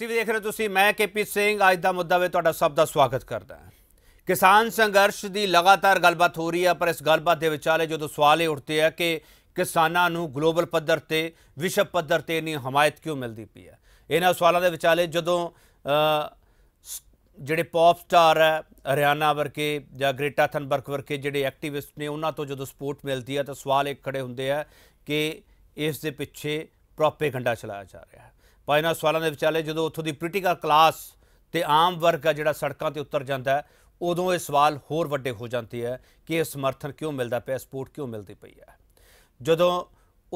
ਵੀ ਦੇਖ ਰਹੇ ਤੁਸੀਂ ਮੈਂ ਕੇਪੀ ਸਿੰਘ ਅੱਜ ਦਾ ਮੁੱਦਾ ਵੇ ਤੁਹਾਡਾ ਸਭ ਦਾ ਸਵਾਗਤ ਕਰਦਾ ਹਾਂ ਕਿਸਾਨ ਸੰਘਰਸ਼ ਦੀ ਲਗਾਤਾਰ ਗੱਲਬਾਤ ਹੋ ਰਹੀ ਹੈ ਪਰ ਇਸ ਗੱਲਬਾਤ ਦੇ ਵਿਚਾਲੇ ਜਦੋਂ ਸਵਾਲ ਇਹ ਉੱਠਦੇ ਆ ਕਿ ਕਿਸਾਨਾਂ ਨੂੰ ਗਲੋਬਲ ਪੱਧਰ ਤੇ ਵਿਸ਼ਵ ਪੱਧਰ ਤੇ ਨਹੀਂ ਹਮਾਇਤ ਕਿਉਂ ਮਿਲਦੀ ਪਈ ਹੈ ਇਹਨਾਂ ਸਵਾਲਾਂ ਦੇ ਵਿਚਾਲੇ ਜਦੋਂ ਜਿਹੜੇ ਪੌਪ ਸਟਾਰ ਹੈ ਹਰਿਆਣਾ ਵਰਕੇ ਜਾਂ ਗ੍ਰੇਟਾ ਥਨਬਰਗ ਵਰਕੇ ਜਿਹੜੇ ਐਕਟਿਵਿਸਟ ਨੇ ਉਹਨਾਂ ਤੋਂ ਜਦੋਂ ਸਪੋਰਟ ਮਿਲਦੀ ਹੈ ਤਾਂ ਸਵਾਲ ਇੱਕ ਖੜੇ ਹੁੰਦੇ ਆ ਕਿ ਇਸ ਦੇ ਪਿੱਛੇ ਪ੍ਰੋਪੇਗੈਂਡਾ ਚਲਾਇਆ ਜਾ ਰਿਹਾ ਹੈ ਪਰ ਇਹਨਾਂ ਸਵਾਲਾਂ ਦੇ ਵਿਚਾਲੇ ਜਦੋਂ ਉੱਥੋਂ ਦੀ ਪੋਲੀਟੀਕਲ ਕਲਾਸ ਤੇ ਆਮ ਵਰਗ ਆ ਜਿਹੜਾ ਸੜਕਾਂ ਤੇ ਉਤਰ ਜਾਂਦਾ ਹੈ ਉਦੋਂ ਇਹ ਸਵਾਲ ਹੋਰ ਵੱਡੇ ਹੋ ਜਾਂਦੇ ਆ ਕਿ ਇਹ ਸਮਰਥਨ ਕਿਉਂ ਮਿਲਦਾ ਪਿਆ ਸਪੋਰਟ ਕਿਉਂ ਮਿਲਦੀ ਪਈ ਹੈ ਜਦੋਂ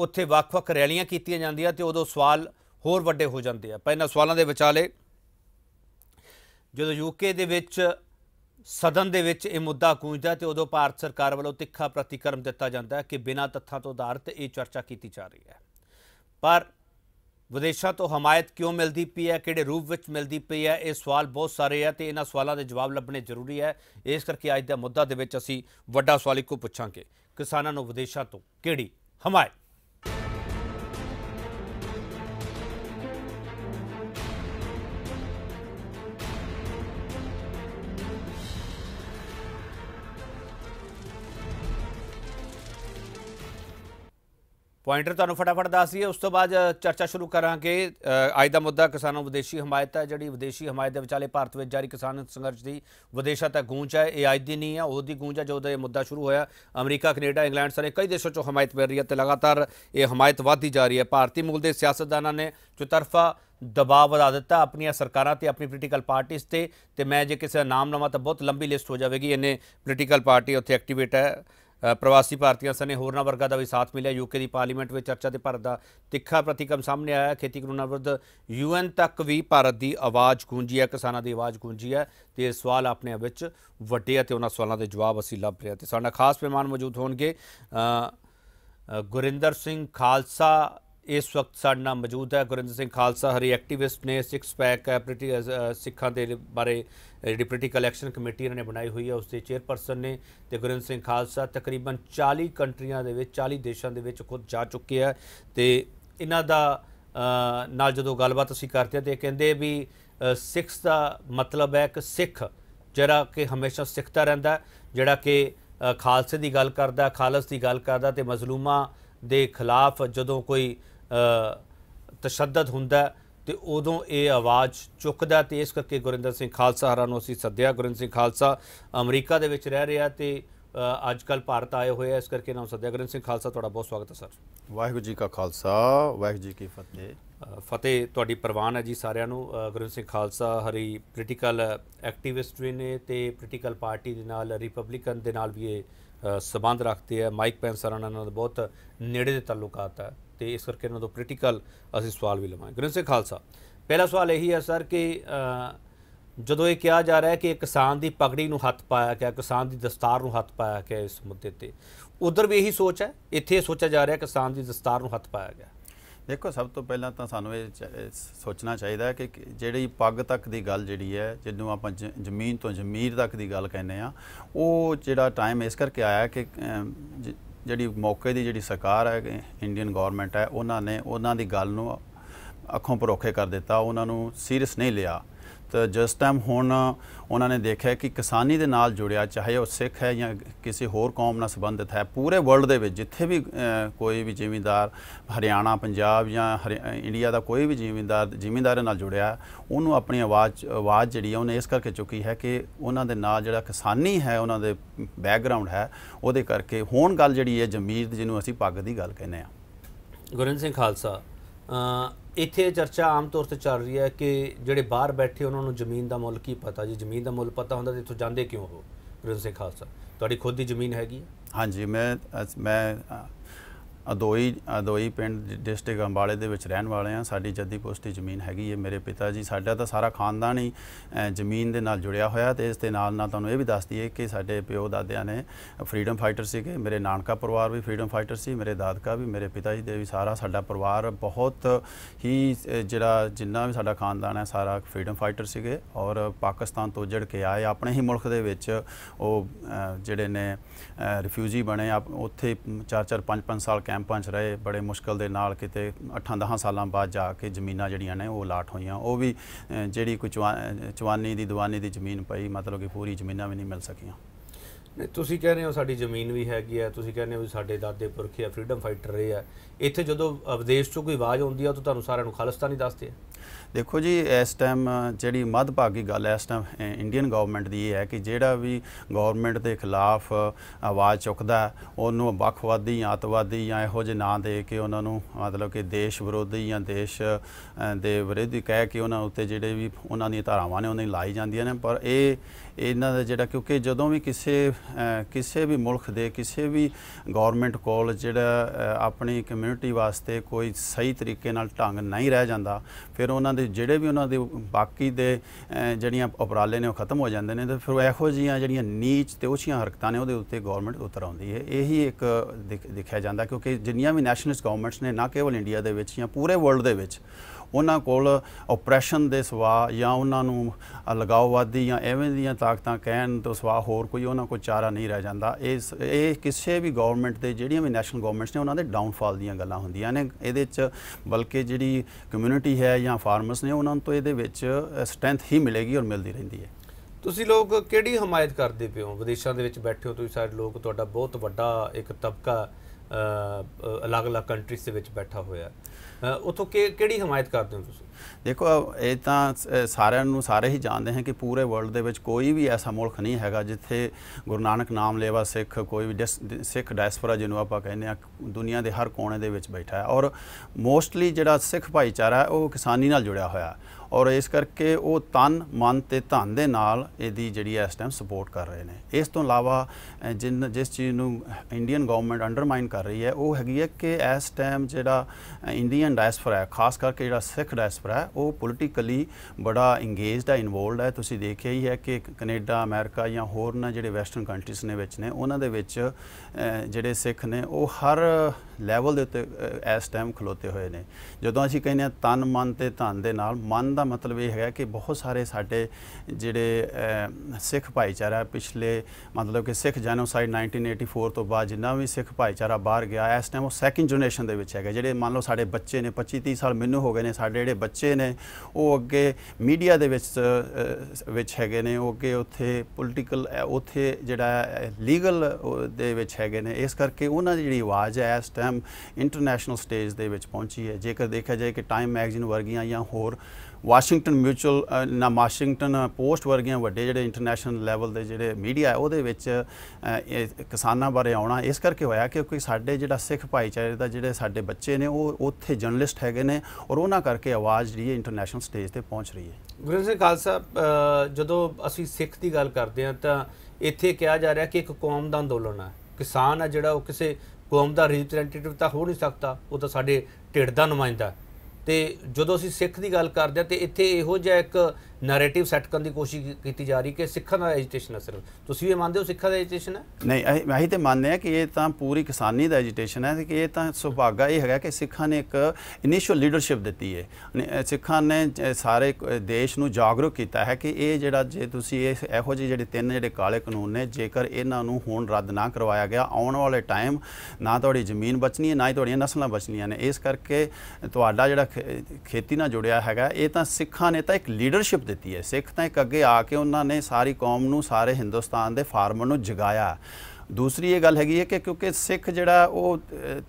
ਉੱਥੇ ਵੱਖ-ਵੱਖ ਰੈਲੀਆਂ ਕੀਤੀਆਂ ਜਾਂਦੀਆਂ ਤੇ ਉਦੋਂ ਸਵਾਲ ਹੋਰ ਵੱਡੇ ਹੋ ਜਾਂਦੇ ਆ ਪਰ ਇਹਨਾਂ ਸਵਾਲਾਂ ਦੇ ਵਿਚਾਲੇ ਜਦੋਂ ਯੂਕੇ ਦੇ ਵਿੱਚ ਸਦਨ ਦੇ ਵਿੱਚ ਇਹ ਮੁੱਦਾ ਗੂੰਜਦਾ ਤੇ ਉਦੋਂ ਭਾਰਤ ਸਰਕਾਰ ਵੱਲੋਂ ਤਿੱਖਾ ਪ੍ਰਤੀਕਰਮ ਦਿੱਤਾ ਜਾਂਦਾ ਕਿ ਬਿਨਾਂ ਤੱਥਾਂ ਤੋਂ ਆਧਾਰਿਤ ਇਹ ਚਰਚਾ ਕੀਤੀ ਜਾ ਰਹੀ ਹੈ ਪਰ ਵਿਦੇਸ਼ਾਂ ਤੋਂ ਹਮਾਇਤ ਕਿਉਂ ਮਿਲਦੀ ਪਈ ਹੈ ਕਿਹੜੇ ਰੂਪ ਵਿੱਚ ਮਿਲਦੀ ਪਈ ਹੈ ਇਹ ਸਵਾਲ ਬਹੁਤ ਸਾਰੇ ਆ ਤੇ ਇਹਨਾਂ ਸਵਾਲਾਂ ਦੇ ਜਵਾਬ ਲੱਭਣੇ ਜ਼ਰੂਰੀ ਹੈ ਇਸ ਕਰਕੇ ਅੱਜ ਦਾ ਮੁੱਦਾ ਦੇ ਵਿੱਚ ਅਸੀਂ ਵੱਡਾ ਸਵਾਲ ਇੱਕੋ ਪੁੱਛਾਂਗੇ ਕਿਸਾਨਾਂ ਨੂੰ ਵਿਦੇਸ਼ਾਂ ਤੋਂ ਕਿਹੜੀ ਹਮਾਇਤ ਪੁਆਇੰਟਰ ਤੁਹਾਨੂੰ ਫਟਾਫਟ ਦੱਸ ਦਈਏ ਉਸ ਤੋਂ ਬਾਅਦ ਚਰਚਾ ਸ਼ੁਰੂ ਕਰਾਂਗੇ ਅੱਜ ਦਾ ਮੁੱਦਾ ਕਿਸਾਨਾਂ ਵਿਦੇਸ਼ੀ ਹਮਾਇਤ ਹੈ ਜਿਹੜੀ ਵਿਦੇਸ਼ੀ ਹਮਾਇਤ ਦੇ ਵਿਚਾਲੇ ਭਾਰਤ ਵਿੱਚ ਜਾਰੀ ਕਿਸਾਨ ਸੰਘਰਸ਼ ਦੀ ਵਿਦੇਸ਼ਾਂ ਤੱਕ ਗੂੰਜ ਹੈ ਇਹ ਅੱਜ ਦੀ ਨਹੀਂ ਹੈ ਉਹਦੀ ਗੂੰਜ ਹੈ ਜਦੋਂ ਇਹ ਮੁੱਦਾ ਸ਼ੁਰੂ ਹੋਇਆ ਅਮਰੀਕਾ ਕੈਨੇਡਾ ਇੰਗਲੈਂਡ ਸਾਰੇ ਕਈ ਦੇਸ਼ਾਂ 'ਚੋਂ ਹਮਾਇਤ ਮਿਲ ਰਹੀ ਹੈ ਤੇ ਲਗਾਤਾਰ ਇਹ ਹਮਾਇਤ ਵਧਦੀ ਜਾ ਰਹੀ ਹੈ ਭਾਰਤੀ ਮੂਲ ਦੇ ਸਿਆਸਤਦਾਨਾਂ ਨੇ ਚੁਤਰਫਾ ਦਬਾਅ ਵਧਾ ਦਿੱਤਾ ਆਪਣੀਆਂ ਸਰਕਾਰਾਂ ਤੇ ਆਪਣੀ ਪੋਲੀਟੀਕਲ ਪਾਰਟੀਆਂ ਤੇ ਤੇ ਮੈਂ ਜੇ ਕਿਸੇ ਨਾਮ ਲਵਾਂ ਤਾਂ ਬਹੁਤ ਲੰਬੀ ਲਿਸਟ ਹੋ ਜਾਵੇਗੀ ਇਹਨੇ ਪੋਲੀਟੀਕਲ ਪਾਰਟੀ ਉੱਥੇ ਐਕਟੀਵੇਟ ਹੈ ਪ੍ਰਵਾਸੀ ਭਾਰਤੀਆਂ ਸਣੇ ਹੋਰਨਾਂ ਵਰਗਾ ਦਾ ਵੀ ਸਾਥ ਮਿਲਿਆ ਯੂਕੇ ਦੀ ਪਾਰਲੀਮੈਂਟ ਵਿੱਚ ਚਰਚਾ ਤੇ ਭਾਰਤ ਦਾ ਤਿੱਖਾ ਪ੍ਰਤੀਕਰਮ ਸਾਹਮਣੇ ਆਇਆ ਖੇਤੀ ਕਾਨੂੰਨਾਂ ਵਿਰੁੱਧ ਯੂਐਨ ਤੱਕ ਵੀ ਭਾਰਤ ਦੀ ਆਵਾਜ਼ ਗੂੰਜੀ ਹੈ ਕਿਸਾਨਾਂ ਦੀ ਆਵਾਜ਼ ਗੂੰਜੀ ਹੈ ਤੇ ਸਵਾਲ ਆਪਣੇ ਵਿੱਚ ਵੱਡੇ ਅਤੇ ਉਹਨਾਂ ਸਵਾਲਾਂ ਦੇ ਜਵਾਬ ਅਸੀਂ ਲੱਭ ਰਹੇ ਹਾਂ ਤੇ ਸਾਡਾ ਖਾਸ ਮਹਿਮਾਨ ਮੌਜੂਦ ਹੋਣਗੇ ਗੁਰਿੰਦਰ ਸਿੰਘ ਖਾਲਸਾ ਇਸ ਵਕਤ ਸਾਡੇ ਨਾਲ ਮੌਜੂਦ ਹੈ ਗੁਰਿੰਦਰ ਸਿੰਘ ਖਾਲਸਾ ਹਰੀ ਐਕਟਿਵਿਸਟ ਨੇ ਸਿਕਸ ਪੈਕ ਪ੍ਰਿਟੀ ਸਿੱਖਾਂ ਦੇ ਬਾਰੇ ਜਿਹੜੀ ਪ੍ਰਿਟੀਕਲ ਐਕਸ਼ਨ ਕਮੇਟੀ ਇਹਨਾਂ ਨੇ ਬਣਾਈ ਹੋਈ ਹੈ ਉਸ ਦੇ ਚੇਅਰਪਰਸਨ ਨੇ ਤੇ ਗੁਰਿੰਦਰ ਸਿੰਘ ਖਾਲਸਾ ਤਕਰੀਬਨ 40 ਕੰਟਰੀਆਂ ਦੇ ਵਿੱਚ 40 ਦੇਸ਼ਾਂ ਦੇ ਵਿੱਚ ਖੁਦ ਜਾ ਚੁੱਕੇ ਆ ਤੇ ਇਹਨਾਂ ਦਾ ਨਾਲ ਜਦੋਂ ਗੱਲਬਾਤ ਅਸੀਂ ਕਰਦੇ ਹਾਂ ਤੇ ਕਹਿੰਦੇ ਵੀ ਸਿਕਸ ਦਾ ਮਤਲਬ ਹੈ ਕਿ ਸਿੱਖ ਜਿਹੜਾ ਕਿ ਹਮੇਸ਼ਾ ਸਿੱਖਤਾ ਰਹਿੰਦਾ ਜਿਹੜਾ ਕਿ ਖਾਲਸੇ ਦੀ ਗੱਲ ਕਰਦਾ ਖਾਲਸ ਦੀ ਗੱਲ ਕਰਦਾ ਤੇ ਮਜ਼ਲੂਮਾਂ ਦੇ ਖਿਲਾਫ ਜਦੋਂ ਕੋਈ ਤਸ਼ੱਦਦ ਹੁੰਦਾ ਤੇ ਉਦੋਂ ਇਹ ਆਵਾਜ਼ ਚੁੱਕਦਾ ਤੇ ਇਸ ਕਰਕੇ ਗੁਰਿੰਦਰ ਸਿੰਘ ਖਾਲਸਾ ਹਰਾਂ ਨੂੰ ਅਸੀਂ ਸੱਦਿਆ ਗੁਰਿੰਦਰ ਸਿੰਘ ਖਾਲਸਾ ਅਮਰੀਕਾ ਦੇ ਵਿੱਚ ਰਹਿ ਰਿਹਾ ਤੇ ਅੱਜ ਕੱਲ ਭਾਰਤ ਆਏ ਹੋਏ ਆ ਇਸ ਕਰਕੇ ਨਾਮ ਸੱਦਿਆ ਗੁਰਿੰਦਰ ਸਿੰਘ ਖਾਲਸਾ ਤੁਹਾਡਾ ਬਹੁਤ ਸਵਾਗਤ ਹੈ ਸਰ ਵਾਹਿਗੁਰੂ ਜੀ ਕਾ ਖਾਲਸਾ ਵਾਹਿਗੁਰੂ ਜੀ ਕੀ ਫਤਿਹ ਫਤਿਹ ਤੁਹਾਡੀ ਪ੍ਰਵਾਨ ਹੈ ਜੀ ਸਾਰਿਆਂ ਨੂੰ ਗੁਰਿੰਦਰ ਸਿੰਘ ਖਾਲਸਾ ਹਰੀ ਪੋਲੀਟੀਕਲ ਐਕਟਿਵਿਸਟ ਵੀ ਨੇ ਤੇ ਪੋਲੀਟੀਕਲ ਪਾਰਟੀ ਦੇ ਨਾਲ ਰਿਪਬਲਿਕਨ ਦੇ ਨਾਲ ਵੀ ਇਹ ਸਬੰਧ ਰੱਖਦੇ ਆ ਮਾਈਕ ਪੈਂਸਰ ਨਾਲ ਉਹਨਾਂ ਦਾ ਬਹੁਤ ਨੇੜੇ ਦੇ ਤਾਲੁਕਾਤ ਹੈ ਤੇ ਇਸ ਕਰਕੇ ਇਹਨਾਂ ਤੋਂ ਪ੍ਰੈਕਟੀਕਲ ਅਸੀਂ ਸਵਾਲ ਵੀ ਲਵਾਂਗੇ ਗੁਰੂ ਸਿੰਘ ਖਾਲਸਾ ਪਹਿਲਾ ਸਵਾਲ ਇਹੀ ਹੈ ਸਰ ਕਿ ਜਦੋਂ ਇਹ ਕਿਹਾ ਜਾ ਰਿਹਾ ਹੈ ਕਿ ਕਿਸਾਨ ਦੀ ਪਗੜੀ ਨੂੰ ਹੱਥ ਪਾਇਆ ਗਿਆ ਕਿਸਾਨ ਦੀ ਦਸਤਾਰ ਨੂੰ ਹੱਥ ਪਾਇਆ ਗਿਆ ਇਸ ਮੁੱਦੇ ਤੇ ਉਧਰ ਵੀ ਇਹੀ ਸੋਚ ਹੈ ਇੱਥੇ ਸੋਚਿਆ ਜਾ ਰਿਹਾ ਕਿਸਾਨ ਦੀ ਦਸਤਾਰ ਨੂੰ ਹੱਥ ਪਾਇਆ ਗਿਆ ਦੇਖੋ ਸਭ ਤੋਂ ਪਹਿਲਾਂ ਤਾਂ ਸਾਨੂੰ ਇਹ ਸੋਚਣਾ ਚਾਹੀਦਾ ਹੈ ਕਿ ਜਿਹੜੀ ਪੱਗ ਤੱਕ ਦੀ ਗੱਲ ਜਿਹੜੀ ਹੈ ਜਿੰਨੂੰ ਆਪਾਂ ਜ਼ਮੀਨ ਤੋਂ ਜ਼ਮੀਰ ਤੱਕ ਦੀ ਗੱਲ ਕਹਿੰਦੇ ਆ ਉਹ ਜਿਹੜਾ ਟਾਈਮ ਇਸ ਕਰਕੇ ਆਇਆ ਕਿ ਜਿਹੜੀ ਮੌਕੇ ਦੀ ਜਿਹੜੀ ਸਰਕਾਰ ਹੈ ਇੰਡੀਅਨ ਗਵਰਨਮੈਂਟ ਹੈ ਉਹਨਾਂ ਨੇ ਉਹਨਾਂ ਦੀ ਗੱਲ ਨੂੰ ਅੱਖੋਂ ਪਰੋਖੇ ਕਰ ਦਿੱਤਾ ਉਹਨਾਂ ਨੂੰ ਸੀਰੀਅਸ ਨਹੀਂ ਲਿਆ ਤਾਂ ਜਿਸ ਟਾਈਮ ਹੁਣ ਉਹਨਾਂ ਨੇ ਦੇਖਿਆ ਕਿ ਕਿਸਾਨੀ ਦੇ ਨਾਲ ਜੁੜਿਆ ਚਾਹੇ ਉਹ ਸਿੱਖ ਹੈ ਜਾਂ ਕਿਸੇ ਹੋਰ ਕੌਮ ਨਾਲ ਸੰਬੰਧਿਤ ਹੈ ਪੂਰੇ ਵਰਲਡ ਦੇ ਵਿੱਚ ਜਿੱਥੇ ਵੀ ਕੋਈ ਵੀ ਜ਼ਿਮੀਂਦਾਰ ਹਰਿਆਣਾ ਪੰਜਾਬ ਜਾਂ ਇੰਡੀਆ ਦਾ ਕੋਈ ਵੀ ਜ਼ਿਮੀਂਦਾਰ ਜ਼ਿਮੀਂਦਾਰ ਨਾਲ ਜੁੜਿਆ ਉਹਨੂੰ ਆਪਣੀ ਆਵਾਜ਼ ਆਵਾਜ਼ ਜਿਹੜੀ ਹੈ ਉਹਨੇ ਇਸ ਕਰਕੇ ਚੁੱਕੀ ਹੈ ਕਿ ਉਹਨਾਂ ਦੇ ਨਾਲ ਜਿਹੜਾ ਕਿਸਾਨੀ ਹੈ ਉਹਨਾਂ ਦੇ ਬੈਕਗ੍ਰਾਉਂਡ ਹੈ ਉਹਦੇ ਕਰਕੇ ਹੋਣ ਗੱਲ ਜਿਹੜੀ ਹੈ ਜ਼ਮੀਰ ਜਿਹਨੂੰ ਅਸੀਂ ਪੱਗ ਦੀ ਗੱਲ ਕਹਿੰਦੇ ਆ ਗੁਰਨ ਸਿੰਘ ਖਾਲਸਾ ਇੱਥੇ ਚਰਚਾ ਆਮ ਤੌਰ ਤੇ ਚੱਲ ਰਹੀ ਹੈ ਕਿ ਜਿਹੜੇ ਬਾਹਰ ਬੈਠੇ ਉਹਨਾਂ ਨੂੰ ਜ਼ਮੀਨ ਦਾ ਮੁੱਲ ਕੀ ਪਤਾ ਜੀ ਜ਼ਮੀਨ ਦਾ ਮੁੱਲ ਪਤਾ ਹੁੰਦਾ ਤੇ ਇੱਥੋਂ ਜਾਂਦੇ ਕਿਉਂ ਹੋ ਰਿੰਸੇ ਖਾਲਸਾ ਤੁਹਾਡੀ ਖੁਦ ਦੀ ਜ਼ਮੀਨ ਹੈਗੀ ਹਾਂਜੀ ਮੈਂ ਮੈਂ ਅਦੋਈ ਅਦੋਈ ਪਿੰਡ ਡਿਸਟ੍ਰਿਕਟ ਅੰਬਾਲੇ ਦੇ ਵਿੱਚ ਰਹਿਣ ਵਾਲੇ ਆ ਸਾਡੀ ਜੱਦੀ ਪੁਸ਼ਤੀ ਜ਼ਮੀਨ ਹੈਗੀ ਹੈ ਮੇਰੇ ਪਿਤਾ ਜੀ ਸਾਡਾ ਤਾਂ ਸਾਰਾ ਖਾਨਦਾਨ ਹੀ ਜ਼ਮੀਨ ਦੇ ਨਾਲ ਜੁੜਿਆ ਹੋਇਆ ਤੇ ਇਸ ਦੇ ਨਾਲ ਨਾਲ ਤੁਹਾਨੂੰ ਇਹ ਵੀ ਦੱਸ ਦਈਏ ਕਿ ਸਾਡੇ ਪਿਓ ਦਾਦਿਆਂ ਨੇ ਫਰੀडम ਫਾਈਟਰ ਸੀਗੇ ਮੇਰੇ ਨਾਨਕਾ ਪਰਿਵਾਰ ਵੀ ਫਰੀडम ਫਾਈਟਰ ਸੀ ਮੇਰੇ ਦਾਦਕਾ ਵੀ ਮੇਰੇ ਪਿਤਾ ਜੀ ਦੇ ਵੀ ਸਾਰਾ ਸਾਡਾ ਪਰਿਵਾਰ ਬਹੁਤ ਹੀ ਜਿਹੜਾ ਜਿੰਨਾ ਵੀ ਸਾਡਾ ਖਾਨਦਾਨ ਹੈ ਸਾਰਾ ਫਰੀडम ਫਾਈਟਰ ਸੀਗੇ ਔਰ ਪਾਕਿਸਤਾਨ ਤੋਂ ਜੜ ਕੇ ਆਏ ਆਪਣੇ ਹੀ ਮੁਲਕ ਦੇ ਵਿੱਚ ਉਹ ਜਿਹੜੇ ਨੇ ਰਿਫਿਊਜੀ ਬਣੇ ਉੱਥੇ 4-4 5-5 ਸਾਲ ਕੈਂਪ ਕੈਂਪਾਂ 'ਚ ਰਹੇ ਬੜੇ ਮੁਸ਼ਕਲ ਦੇ ਨਾਲ ਕਿਤੇ 8-10 ਸਾਲਾਂ ਬਾਅਦ ਜਾ ਕੇ ਜ਼ਮੀਨਾਂ ਜਿਹੜੀਆਂ ਨੇ ਉਹ ਲਾਟ ਹੋਈਆਂ ਉਹ ਵੀ ਜਿਹੜੀ ਕੋਈ ਚਵਾਨੀ ਦੀ ਦੀਵਾਨੀ ਦੀ ਜ਼ਮੀਨ ਪਈ ਮਤਲਬ ਕਿ ਪੂਰੀ ਜ਼ਮੀਨਾਂ ਵੀ ਨਹੀਂ ਮਿਲ ਸਕੀਆਂ ਤੁਸੀਂ ਕਹਿੰਦੇ ਹੋ ਸਾਡੀ ਜ਼ਮੀਨ ਵੀ ਹੈਗੀ ਆ ਤੁਸੀਂ ਕਹਿੰਦੇ ਹੋ ਸਾਡੇ ਦਾਦੇ ਪੁਰਖੇ ਆ ਫਰੀडम ਫਾਈਟਰ ਰਹੇ ਆ ਇੱਥੇ ਜਦੋਂ ਵਿਦੇਸ਼ ਤੋਂ ਕੋਈ ਆਵਾਜ਼ ਆਉਂਦੀ ਆ ਤਾਂ ਤੁਹਾਨੂੰ ਸਾਰਿਆਂ ਨੂੰ ਖਾਲਸਤਾਨੀ ਦੱਸਦੇ ਆ ਦੇਖੋ ਜੀ ਇਸ ਟਾਈਮ ਜਿਹੜੀ ਮੱਧਭਾਗੀ ਗੱਲ ਹੈ ਇਸ ਟਾਈਮ ਇੰਡੀਅਨ ਗਵਰਨਮੈਂਟ ਦੀ ਇਹ ਹੈ ਕਿ ਜਿਹੜਾ ਵੀ ਗਵਰਨਮੈਂਟ ਦੇ ਖਿਲਾਫ ਆਵਾਜ਼ ਚੁੱਕਦਾ ਉਹਨੂੰ ਵੱਖਵਾਦੀ ਆਤਵਾਦੀ ਜਾਂ ਇਹੋ ਜਿਹੇ ਨਾਂ ਦੇ ਕੇ ਉਹਨਾਂ ਨੂੰ ਮਤਲਬ ਕਿ ਦੇਸ਼ ਵਿਰੋਧੀ ਜਾਂ ਦੇਸ਼ ਦੇ ਵਿਰੋਧੀ ਕਹਿ ਕੇ ਉਹਨਾਂ ਉੱਤੇ ਜਿਹੜੇ ਵੀ ਉਹਨਾਂ ਦੀਆਂ ਧਾਰਾਵਾਂ ਨੇ ਉਹਨਾਂ ਦੀ ਲਾਈ ਜਾਂਦੀਆਂ ਨੇ ਪਰ ਇਹ ਇਹਨਾਂ ਦਾ ਜਿਹੜਾ ਕਿਉਂਕਿ ਜਦੋਂ ਵੀ ਕਿਸੇ ਕਿਸੇ ਵੀ ਮੁਲਕ ਦੇ ਕਿਸੇ ਵੀ ਗਵਰਨਮੈਂਟ ਕੋਲ ਜਿਹੜਾ ਆਪਣੀ ਕਮਿਊਨਿਟੀ ਵਾਸਤੇ ਕੋਈ ਸਹੀ ਤਰੀਕੇ ਨਾਲ ਢੰਗ ਨਹੀਂ ਰਹਿ ਜਾਂਦਾ ਫਿਰ ਉਹਨਾਂ ਦੇ ਜਿਹੜੇ ਵੀ ਉਹਨਾਂ ਦੇ ਬਾਕੀ ਦੇ ਜਿਹੜੀਆਂ ਉਪਰਾਲੇ ਨੇ ਉਹ ਖਤਮ ਹੋ ਜਾਂਦੇ ਨੇ ਤੇ ਫਿਰ ਇਹੋ ਜੀਆਂ ਜਿਹੜੀਆਂ ਨੀਚ ਤੇ ਉੱਚੀਆਂ ਹਰਕਤਾਂ ਨੇ ਉਹਦੇ ਉੱਤੇ ਗਵਰਨਮੈਂਟ ਉਤਰ ਆਉਂਦੀ ਹੈ ਇਹੀ ਇੱਕ ਦੇਖਿਆ ਜਾਂਦਾ ਕਿਉਂਕਿ ਜਿੰਨੀਆਂ ਵੀ ਨੈਸ਼ਨਲਿਸਟ ਗਵਰਨਮੈਂਟਸ ਨੇ ਨਾ ਕੇਵਲ ਇੰਡੀਆ ਦੇ ਵਿੱਚ ਜਾਂ ਪੂਰੇ ਵਰਲਡ ਦੇ ਵਿੱਚ ਉਹਨਾਂ ਕੋਲ ਆਪਰੇਸ਼ਨ ਦੇ ਸਵਾ ਜਾਂ ਉਹਨਾਂ ਨੂੰ ਲਗਾਓਵਾਦੀ ਜਾਂ ਐਵੇਂ ਦੀਆਂ ਤਾਕਤਾਂ ਕਹਿਣ ਤੋਂ ਸਵਾ ਹੋਰ ਕੋਈ ਉਹਨਾਂ ਕੋਲ ਚਾਰਾ ਨਹੀਂ ਰਹਿ ਜਾਂਦਾ ਇਸ ਇਹ ਕਿਸੇ ਵੀ ਗਵਰਨਮੈਂਟ ਦੇ ਜਿਹੜੀਆਂ ਵੀ ਨੈਸ਼ਨਲ ਗਵਰਨਮੈਂਟਸ ਨੇ ਉਹਨਾਂ ਦੇ ਡਾਊਨਫਾਲ ਦੀਆਂ ਗੱਲਾਂ ਹੁੰਦੀਆਂ ਨੇ ਇਹਦੇ ਵਿੱਚ ਬਲਕਿ ਜਿਹੜੀ ਕਮਿਊਨਿਟੀ ਹੈ ਜਾਂ ਫਾਰਮਰਸ ਨੇ ਉਹਨਾਂ ਤੋਂ ਇਹਦੇ ਵਿੱਚ ਸਟਰੈਂਥ ਹੀ ਮਿਲੇਗੀ ਔਰ ਮਿਲਦੀ ਰਹਿੰਦੀ ਹੈ ਤੁਸੀਂ ਲੋਕ ਕਿਹੜੀ ਹਮਾਇਤ ਕਰਦੇ ਪਿਓ ਵਿਦੇਸ਼ਾਂ ਦੇ ਵਿੱਚ ਬੈਠੇ ਹੋ ਤੁਸੀਂ ਸਾਡੇ ਲੋਕ ਤੁਹਾਡਾ ਬਹੁਤ ਵੱਡਾ ਇੱਕ ਤਬਕਾ ਅਲੱਗ-ਅਲੱਗ ਕੰਟਰੀਜ਼ ਦੇ ਵਿੱਚ ਬੈਠਾ ਹੋਇਆ ਉਥੋਂ ਕਿਹੜੀ ਹਮਾਇਤ ਕਰਦੇ ਹੋ ਤੁਸੀਂ ਦੇਖੋ ਇਹ ਤਾਂ ਸਾਰਿਆਂ ਨੂੰ ਸਾਰੇ ਹੀ ਜਾਣਦੇ ਹਨ ਕਿ ਪੂਰੇ ਵਰਲਡ ਦੇ ਵਿੱਚ ਕੋਈ ਵੀ ਐਸਾ ਮੁਲਕ ਨਹੀਂ ਹੈਗਾ ਜਿੱਥੇ ਗੁਰੂ ਨਾਨਕ ਨਾਮ ਲੇਵਾ ਸਿੱਖ ਕੋਈ ਵੀ ਸਿੱਖ ਡਾਇਸਪੋਰਾ ਜਿਹਨੂੰ ਆਪਾਂ ਕਹਿੰਦੇ ਆ ਦੁਨੀਆ ਦੇ ਹਰ ਕੋਨੇ ਦੇ ਵਿੱਚ ਬੈਠਾ ਹੈ ਔਰ ਮੋਸਟਲੀ ਜਿਹੜਾ ਸਿੱਖ ਭਾਈਚਾਰਾ ਹੈ ਉਹ ਕਿਸਾਨੀ ਨਾਲ ਜੁੜਿਆ ਹੋਇਆ ਹੈ ਔਰ ਇਸ ਕਰਕੇ ਉਹ ਤਨ ਮਨ ਤੇ ਧਨ ਦੇ ਨਾਲ ਇਹਦੀ ਜਿਹੜੀ ਇਸ ਟਾਈਮ ਸਪੋਰਟ ਕਰ ਰਹੇ ਨੇ ਇਸ ਤੋਂ ਇਲਾਵਾ ਜਿਨ ਜਿਸ ਚੀਜ਼ ਨੂੰ ਇੰਡੀਅਨ ਗਵਰਨਮੈਂਟ ਅੰਡਰਮਾਈਨ ਕਰ ਰਹੀ ਹੈ ਉਹ ਹੈਗੀ ਹੈ ਕਿ ਇਸ ਟਾਈਮ ਜਿਹੜਾ ਇੰਡੀਅਨ ਡਾਇਸਪੋਰਾ ਹੈ ਖਾਸ ਕਰਕੇ ਜਿਹੜਾ ਸਿੱਖ ਡਾਇਸਪੋਰਾ ਹੈ ਉਹ ਪੋਲਿਟਿਕਲੀ ਬੜਾ ਇੰਗੇਜਡ ਹੈ ਇਨਵੋਲਡ ਹੈ ਤੁਸੀਂ ਦੇਖਿਆ ਹੀ ਹੈ ਕਿ ਕੈਨੇਡਾ ਅਮਰੀਕਾ ਜਾਂ ਹੋਰ ਨਾ ਜਿਹੜੇ ਵੈਸਟਰਨ ਕੰਟਰੀਜ਼ ਨੇ ਵਿੱਚ ਨੇ ਉਹਨਾਂ ਦੇ ਵਿੱਚ ਜਿਹੜੇ ਸਿੱਖ ਨੇ ਉਹ ਹਰ ਲੈਵਲ ਦੇ ਉੱਤੇ ਇਸ ਟਾਈਮ ਖਲੋਤੇ ਹੋਏ ਨੇ ਜਦੋਂ ਅਸੀਂ ਕਹਿੰਦੇ ਆ ਤਨ ਮਨ ਤੇ ਧਨ ਦੇ ਨਾਲ ਮਨ ਦਾ ਮਤਲਬ ਇਹ ਹੈਗਾ ਕਿ ਬਹੁਤ ਸਾਰੇ ਸਾਡੇ ਜਿਹੜੇ ਸਿੱਖ ਭਾਈਚਾਰਾ ਪਿਛਲੇ ਮਤਲਬ ਕਿ ਸਿੱਖ ਜੈਨੋਸਾਈਡ 1984 ਤੋਂ ਬਾਅਦ ਜਿੰਨਾ ਵੀ ਸਿੱਖ ਭਾਈਚਾਰਾ ਬਾਹਰ ਗਿਆ ਇਸ ਟਾਈਮ ਉਹ ਸੈਕਿੰਡ ਜਨਰੇਸ਼ਨ ਦੇ ਵਿੱਚ ਹੈਗਾ ਜਿਹੜੇ ਮੰਨ ਲਓ ਸਾਡੇ ਬੱਚੇ ਨੇ 25 30 ਸਾਲ ਮੈਨੂੰ ਹੋ ਗਏ ਨੇ ਸਾਡੇ ਜਿਹੜੇ ਬੱਚੇ ਨੇ ਉਹ ਅੱਗੇ ਮੀਡੀਆ ਦੇ ਵਿੱਚ ਵਿੱਚ ਹੈਗੇ ਨੇ ਉਹ ਅੱਗੇ ਉੱਥੇ ਪੋਲਿਟੀਕਲ ਉੱਥੇ ਜਿਹੜਾ ਲੀਗਲ ਦੇ ਵਿੱਚ ਹੈਗੇ ਨੇ ਇਸ ਕਰਕੇ ਉਹਨਾਂ ਦੀ ਜਿਹੜੀ ਆਵਾਜ਼ ਹੈ ਇਸ ਟਾਈਮ ਅਹਿਮ ਇੰਟਰਨੈਸ਼ਨਲ ਸਟੇਜ ਦੇ ਵਿੱਚ ਪਹੁੰਚੀ ਹੈ ਜੇਕਰ ਦੇਖਿਆ ਜਾਏ ਕਿ ਟਾਈਮ ਮੈਗਜ਼ੀਨ ਵਰਗੀਆਂ ਜਾਂ ਹੋਰ ਵਾਸ਼ਿੰਗਟਨ ਮਿਊਚੁਅਲ ਨਾ ਵਾਸ਼ਿੰਗਟਨ ਪੋਸਟ ਵਰਗੀਆਂ ਵੱਡੇ ਜਿਹੜੇ ਇੰਟਰਨੈਸ਼ਨਲ ਲੈਵਲ ਦੇ ਜਿਹੜੇ ਮੀਡੀਆ ਹੈ ਉਹਦੇ ਵਿੱਚ ਕਿਸਾਨਾਂ ਬਾਰੇ ਆਉਣਾ ਇਸ ਕਰਕੇ ਹੋਇਆ ਕਿ ਕੋਈ ਸਾਡੇ ਜਿਹੜਾ ਸਿੱਖ ਭਾਈਚਾਰੇ ਦਾ ਜਿਹੜੇ ਸਾਡੇ ਬੱਚੇ ਨੇ ਉਹ ਉੱਥੇ ਜਰਨਲਿਸਟ ਹੈਗੇ ਨੇ ਔਰ ਉਹਨਾਂ ਕਰਕੇ ਆਵਾਜ਼ ਜਿਹੜੀ ਇੰਟਰਨੈਸ਼ਨਲ ਸਟੇਜ ਤੇ ਪਹੁੰਚ ਰਹੀ ਹੈ ਗੁਰੂ ਸਿੰਘ ਖਾਲਸਾ ਜਦੋਂ ਅਸੀਂ ਸਿੱਖ ਦੀ ਗੱਲ ਕਰਦੇ ਹਾਂ ਤਾਂ ਇੱਥੇ ਕਿਹਾ ਜਾ ਰਿਹਾ ਕਿ ਇੱਕ ਕੌਮ ਦਾ ਅੰਦੋਲਨ ਹੈ ਕਿਸਾਨ ਆ ਜਿਹੜਾ ਉਹ ਕਿਸੇ ਕੌਮ ਦਾ ਰਿਪਰੈਜ਼ੈਂਟੇਟਿਵ ਤਾਂ ਹੋ ਨਹੀਂ ਸਕਦਾ ਉਹ ਤਾਂ ਸਾਡੇ ਢਿੱਡ ਦਾ ਨੁਮਾਇੰਦਾ ਤੇ ਜਦੋਂ ਅਸੀਂ ਸਿੱਖ ਦੀ ਗੱਲ ਕਰਦੇ ਆ ਤੇ ਇੱਥੇ ਇਹੋ ਜਿਹਾ ਇੱਕ ਨੈਰੇਟਿਵ ਸੈੱਟ ਕਰਨ ਦੀ ਕੋਸ਼ਿਸ਼ ਕੀਤੀ ਜਾ ਰਹੀ ਕਿ ਸਿੱਖਾਂ ਦਾ ਐਜੀਟੇਸ਼ਨ ਹੈ ਸਿਰਫ ਤੁਸੀਂ ਇਹ ਮੰਨਦੇ ਹੋ ਸਿੱਖਾਂ ਦਾ ਐਜੀਟੇਸ਼ਨ ਹੈ ਨਹੀਂ ਅਸੀਂ ਤੇ ਮੰਨਦੇ ਆ ਕਿ ਇਹ ਤਾਂ ਪੂਰੀ ਕਿਸਾਨੀ ਦਾ ਐਜੀਟੇਸ਼ਨ ਹੈ ਕਿ ਇਹ ਤਾਂ ਸੁਭਾਗਾ ਇਹ ਹੈਗਾ ਕਿ ਸਿੱਖਾਂ ਨੇ ਇੱਕ ਇਨੀਸ਼ੀਅਲ ਲੀਡਰਸ਼ਿਪ ਦਿੱਤੀ ਹੈ ਸਿੱਖਾਂ ਨੇ ਸਾਰੇ ਦੇਸ਼ ਨੂੰ ਜਾਗਰੂਕ ਕੀਤਾ ਹੈ ਕਿ ਇਹ ਜਿਹੜਾ ਜੇ ਤੁਸੀਂ ਇਹ ਇਹੋ ਜਿਹੇ ਜਿਹੜੇ ਤਿੰਨ ਜਿਹੜੇ ਕਾਲੇ ਕਾਨੂੰਨ ਨੇ ਜੇਕਰ ਇਹਨਾਂ ਨੂੰ ਹੁਣ ਰੱਦ ਨਾ ਕਰਵਾਇਆ ਗਿਆ ਆਉਣ ਵਾਲੇ ਟਾਈਮ ਨਾ ਤੁਹਾਡੀ ਜ਼ਮੀਨ ਬਚਣੀ ਹੈ ਨਾ ਹੀ ਤੁਹਾਡੀਆਂ ਨਸਲਾਂ ਬਚਣੀਆਂ ਨੇ ਇਸ ਕਰਕੇ ਤੁਹਾਡਾ ਜਿਹੜਾ ਖੇਤੀ ਨਾਲ ਜੁੜਿਆ ਹੈਗਾ ਇਹ ਤਾਂ ਸਿੱਖਾਂ ਨੇ ਤਾਂ ਇੱਕ ਲੀਡਰਸ਼ਿਪ ਦਿੱਤੀ ਹੈ ਸਿੱਖ ਤਾਂ ਇੱਕ ਅੱਗੇ ਆ ਕੇ ਉਹਨਾਂ ਨੇ ਸਾਰੀ ਕੌਮ ਨੂੰ ਸਾਰੇ ਹਿੰਦੁਸਤਾਨ ਦੇ ਫਾਰਮਰ ਨੂੰ ਜਗਾਇਆ ਦੂਸਰੀ ਇਹ ਗੱਲ ਹੈਗੀ ਹੈ ਕਿ ਕਿਉਂਕਿ ਸਿੱਖ ਜਿਹੜਾ ਉਹ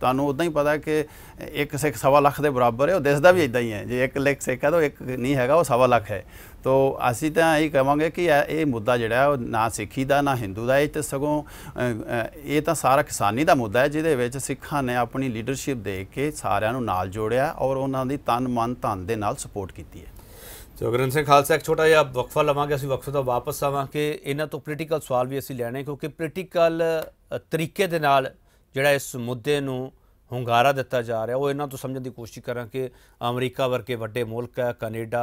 ਤੁਹਾਨੂੰ ਉਦਾਂ ਹੀ ਪਤਾ ਕਿ ਇੱਕ ਸਿੱਖ ਸਵਾ ਲੱਖ ਦੇ ਬਰਾਬਰ ਹੈ ਉਹ ਦਿਸਦਾ ਵੀ ਇਦਾਂ ਹੀ ਹੈ ਜੇ ਇੱਕ ਲੱਖ ਸਿੱਖ ਹੈ ਤਾਂ ਇੱਕ ਨਹੀਂ ਹੈਗਾ ਉਹ ਸਵਾ ਲੱਖ ਹੈ ਤੋ ਅਸੀਂ ਤਾਂ ਇਹ ਕਹਾਂਗੇ ਕਿ ਇਹ ਮੁੱਦਾ ਜਿਹੜਾ ਉਹ ਨਾ ਸਿੱਖੀ ਦਾ ਨਾ ਹਿੰਦੂ ਦਾ ਇਹ ਤੇ ਸਗੋਂ ਇਹ ਤਾਂ ਸਾਰਾ ਕਿਸਾਨੀ ਦਾ ਮੁੱਦਾ ਹੈ ਜਿਹਦੇ ਵਿੱਚ ਸਿੱਖਾਂ ਨੇ ਆਪਣੀ ਲੀਡਰਸ਼ਿਪ ਦੇ ਕੇ ਸਾਰਿਆਂ ਨੂੰ ਨਾਲ ਜੋੜਿਆ ਔਰ ਉਹਨਾਂ ਦੀ ਤਨ ਮਨ ਧਨ ਦੇ ਨਾਲ ਸਪੋਰਟ ਕੀਤੀ ਹੈ ਜੋ ਗ੍ਰੰਥ ਸਿੰਘ ਖਾਲਸਾ ਇੱਕ ਛੋਟਾ ਜਿਹਾ ਵਕਫਾ ਲਵਾਂਗੇ ਅਸੀਂ ਵਕਫੇ ਤੋਂ ਵਾਪਸ ਆਵਾਂਗੇ ਇਹਨਾਂ ਤੋਂ ਪੋਲੀਟੀਕਲ ਸਵਾਲ ਵੀ ਅਸੀਂ ਲੈਣੇ ਕਿਉਂਕਿ ਪੋਲੀਟੀਕਲ ਤਰੀਕੇ ਦੇ ਨਾਲ ਜਿਹੜਾ ਇਸ ਮੁੱਦੇ ਨੂੰ ਹੁੰਗਾਰਾ ਦਿੱਤਾ ਜਾ ਰਿਹਾ ਉਹ ਇਹਨਾਂ ਤੋਂ ਸਮਝਣ ਦੀ ਕੋਸ਼ਿਸ਼ ਕਰਾਂ ਕਿ ਅਮਰੀਕਾ ਵਰਗੇ ਵੱਡੇ ਮੁਲਕ ਹੈ ਕੈਨੇਡਾ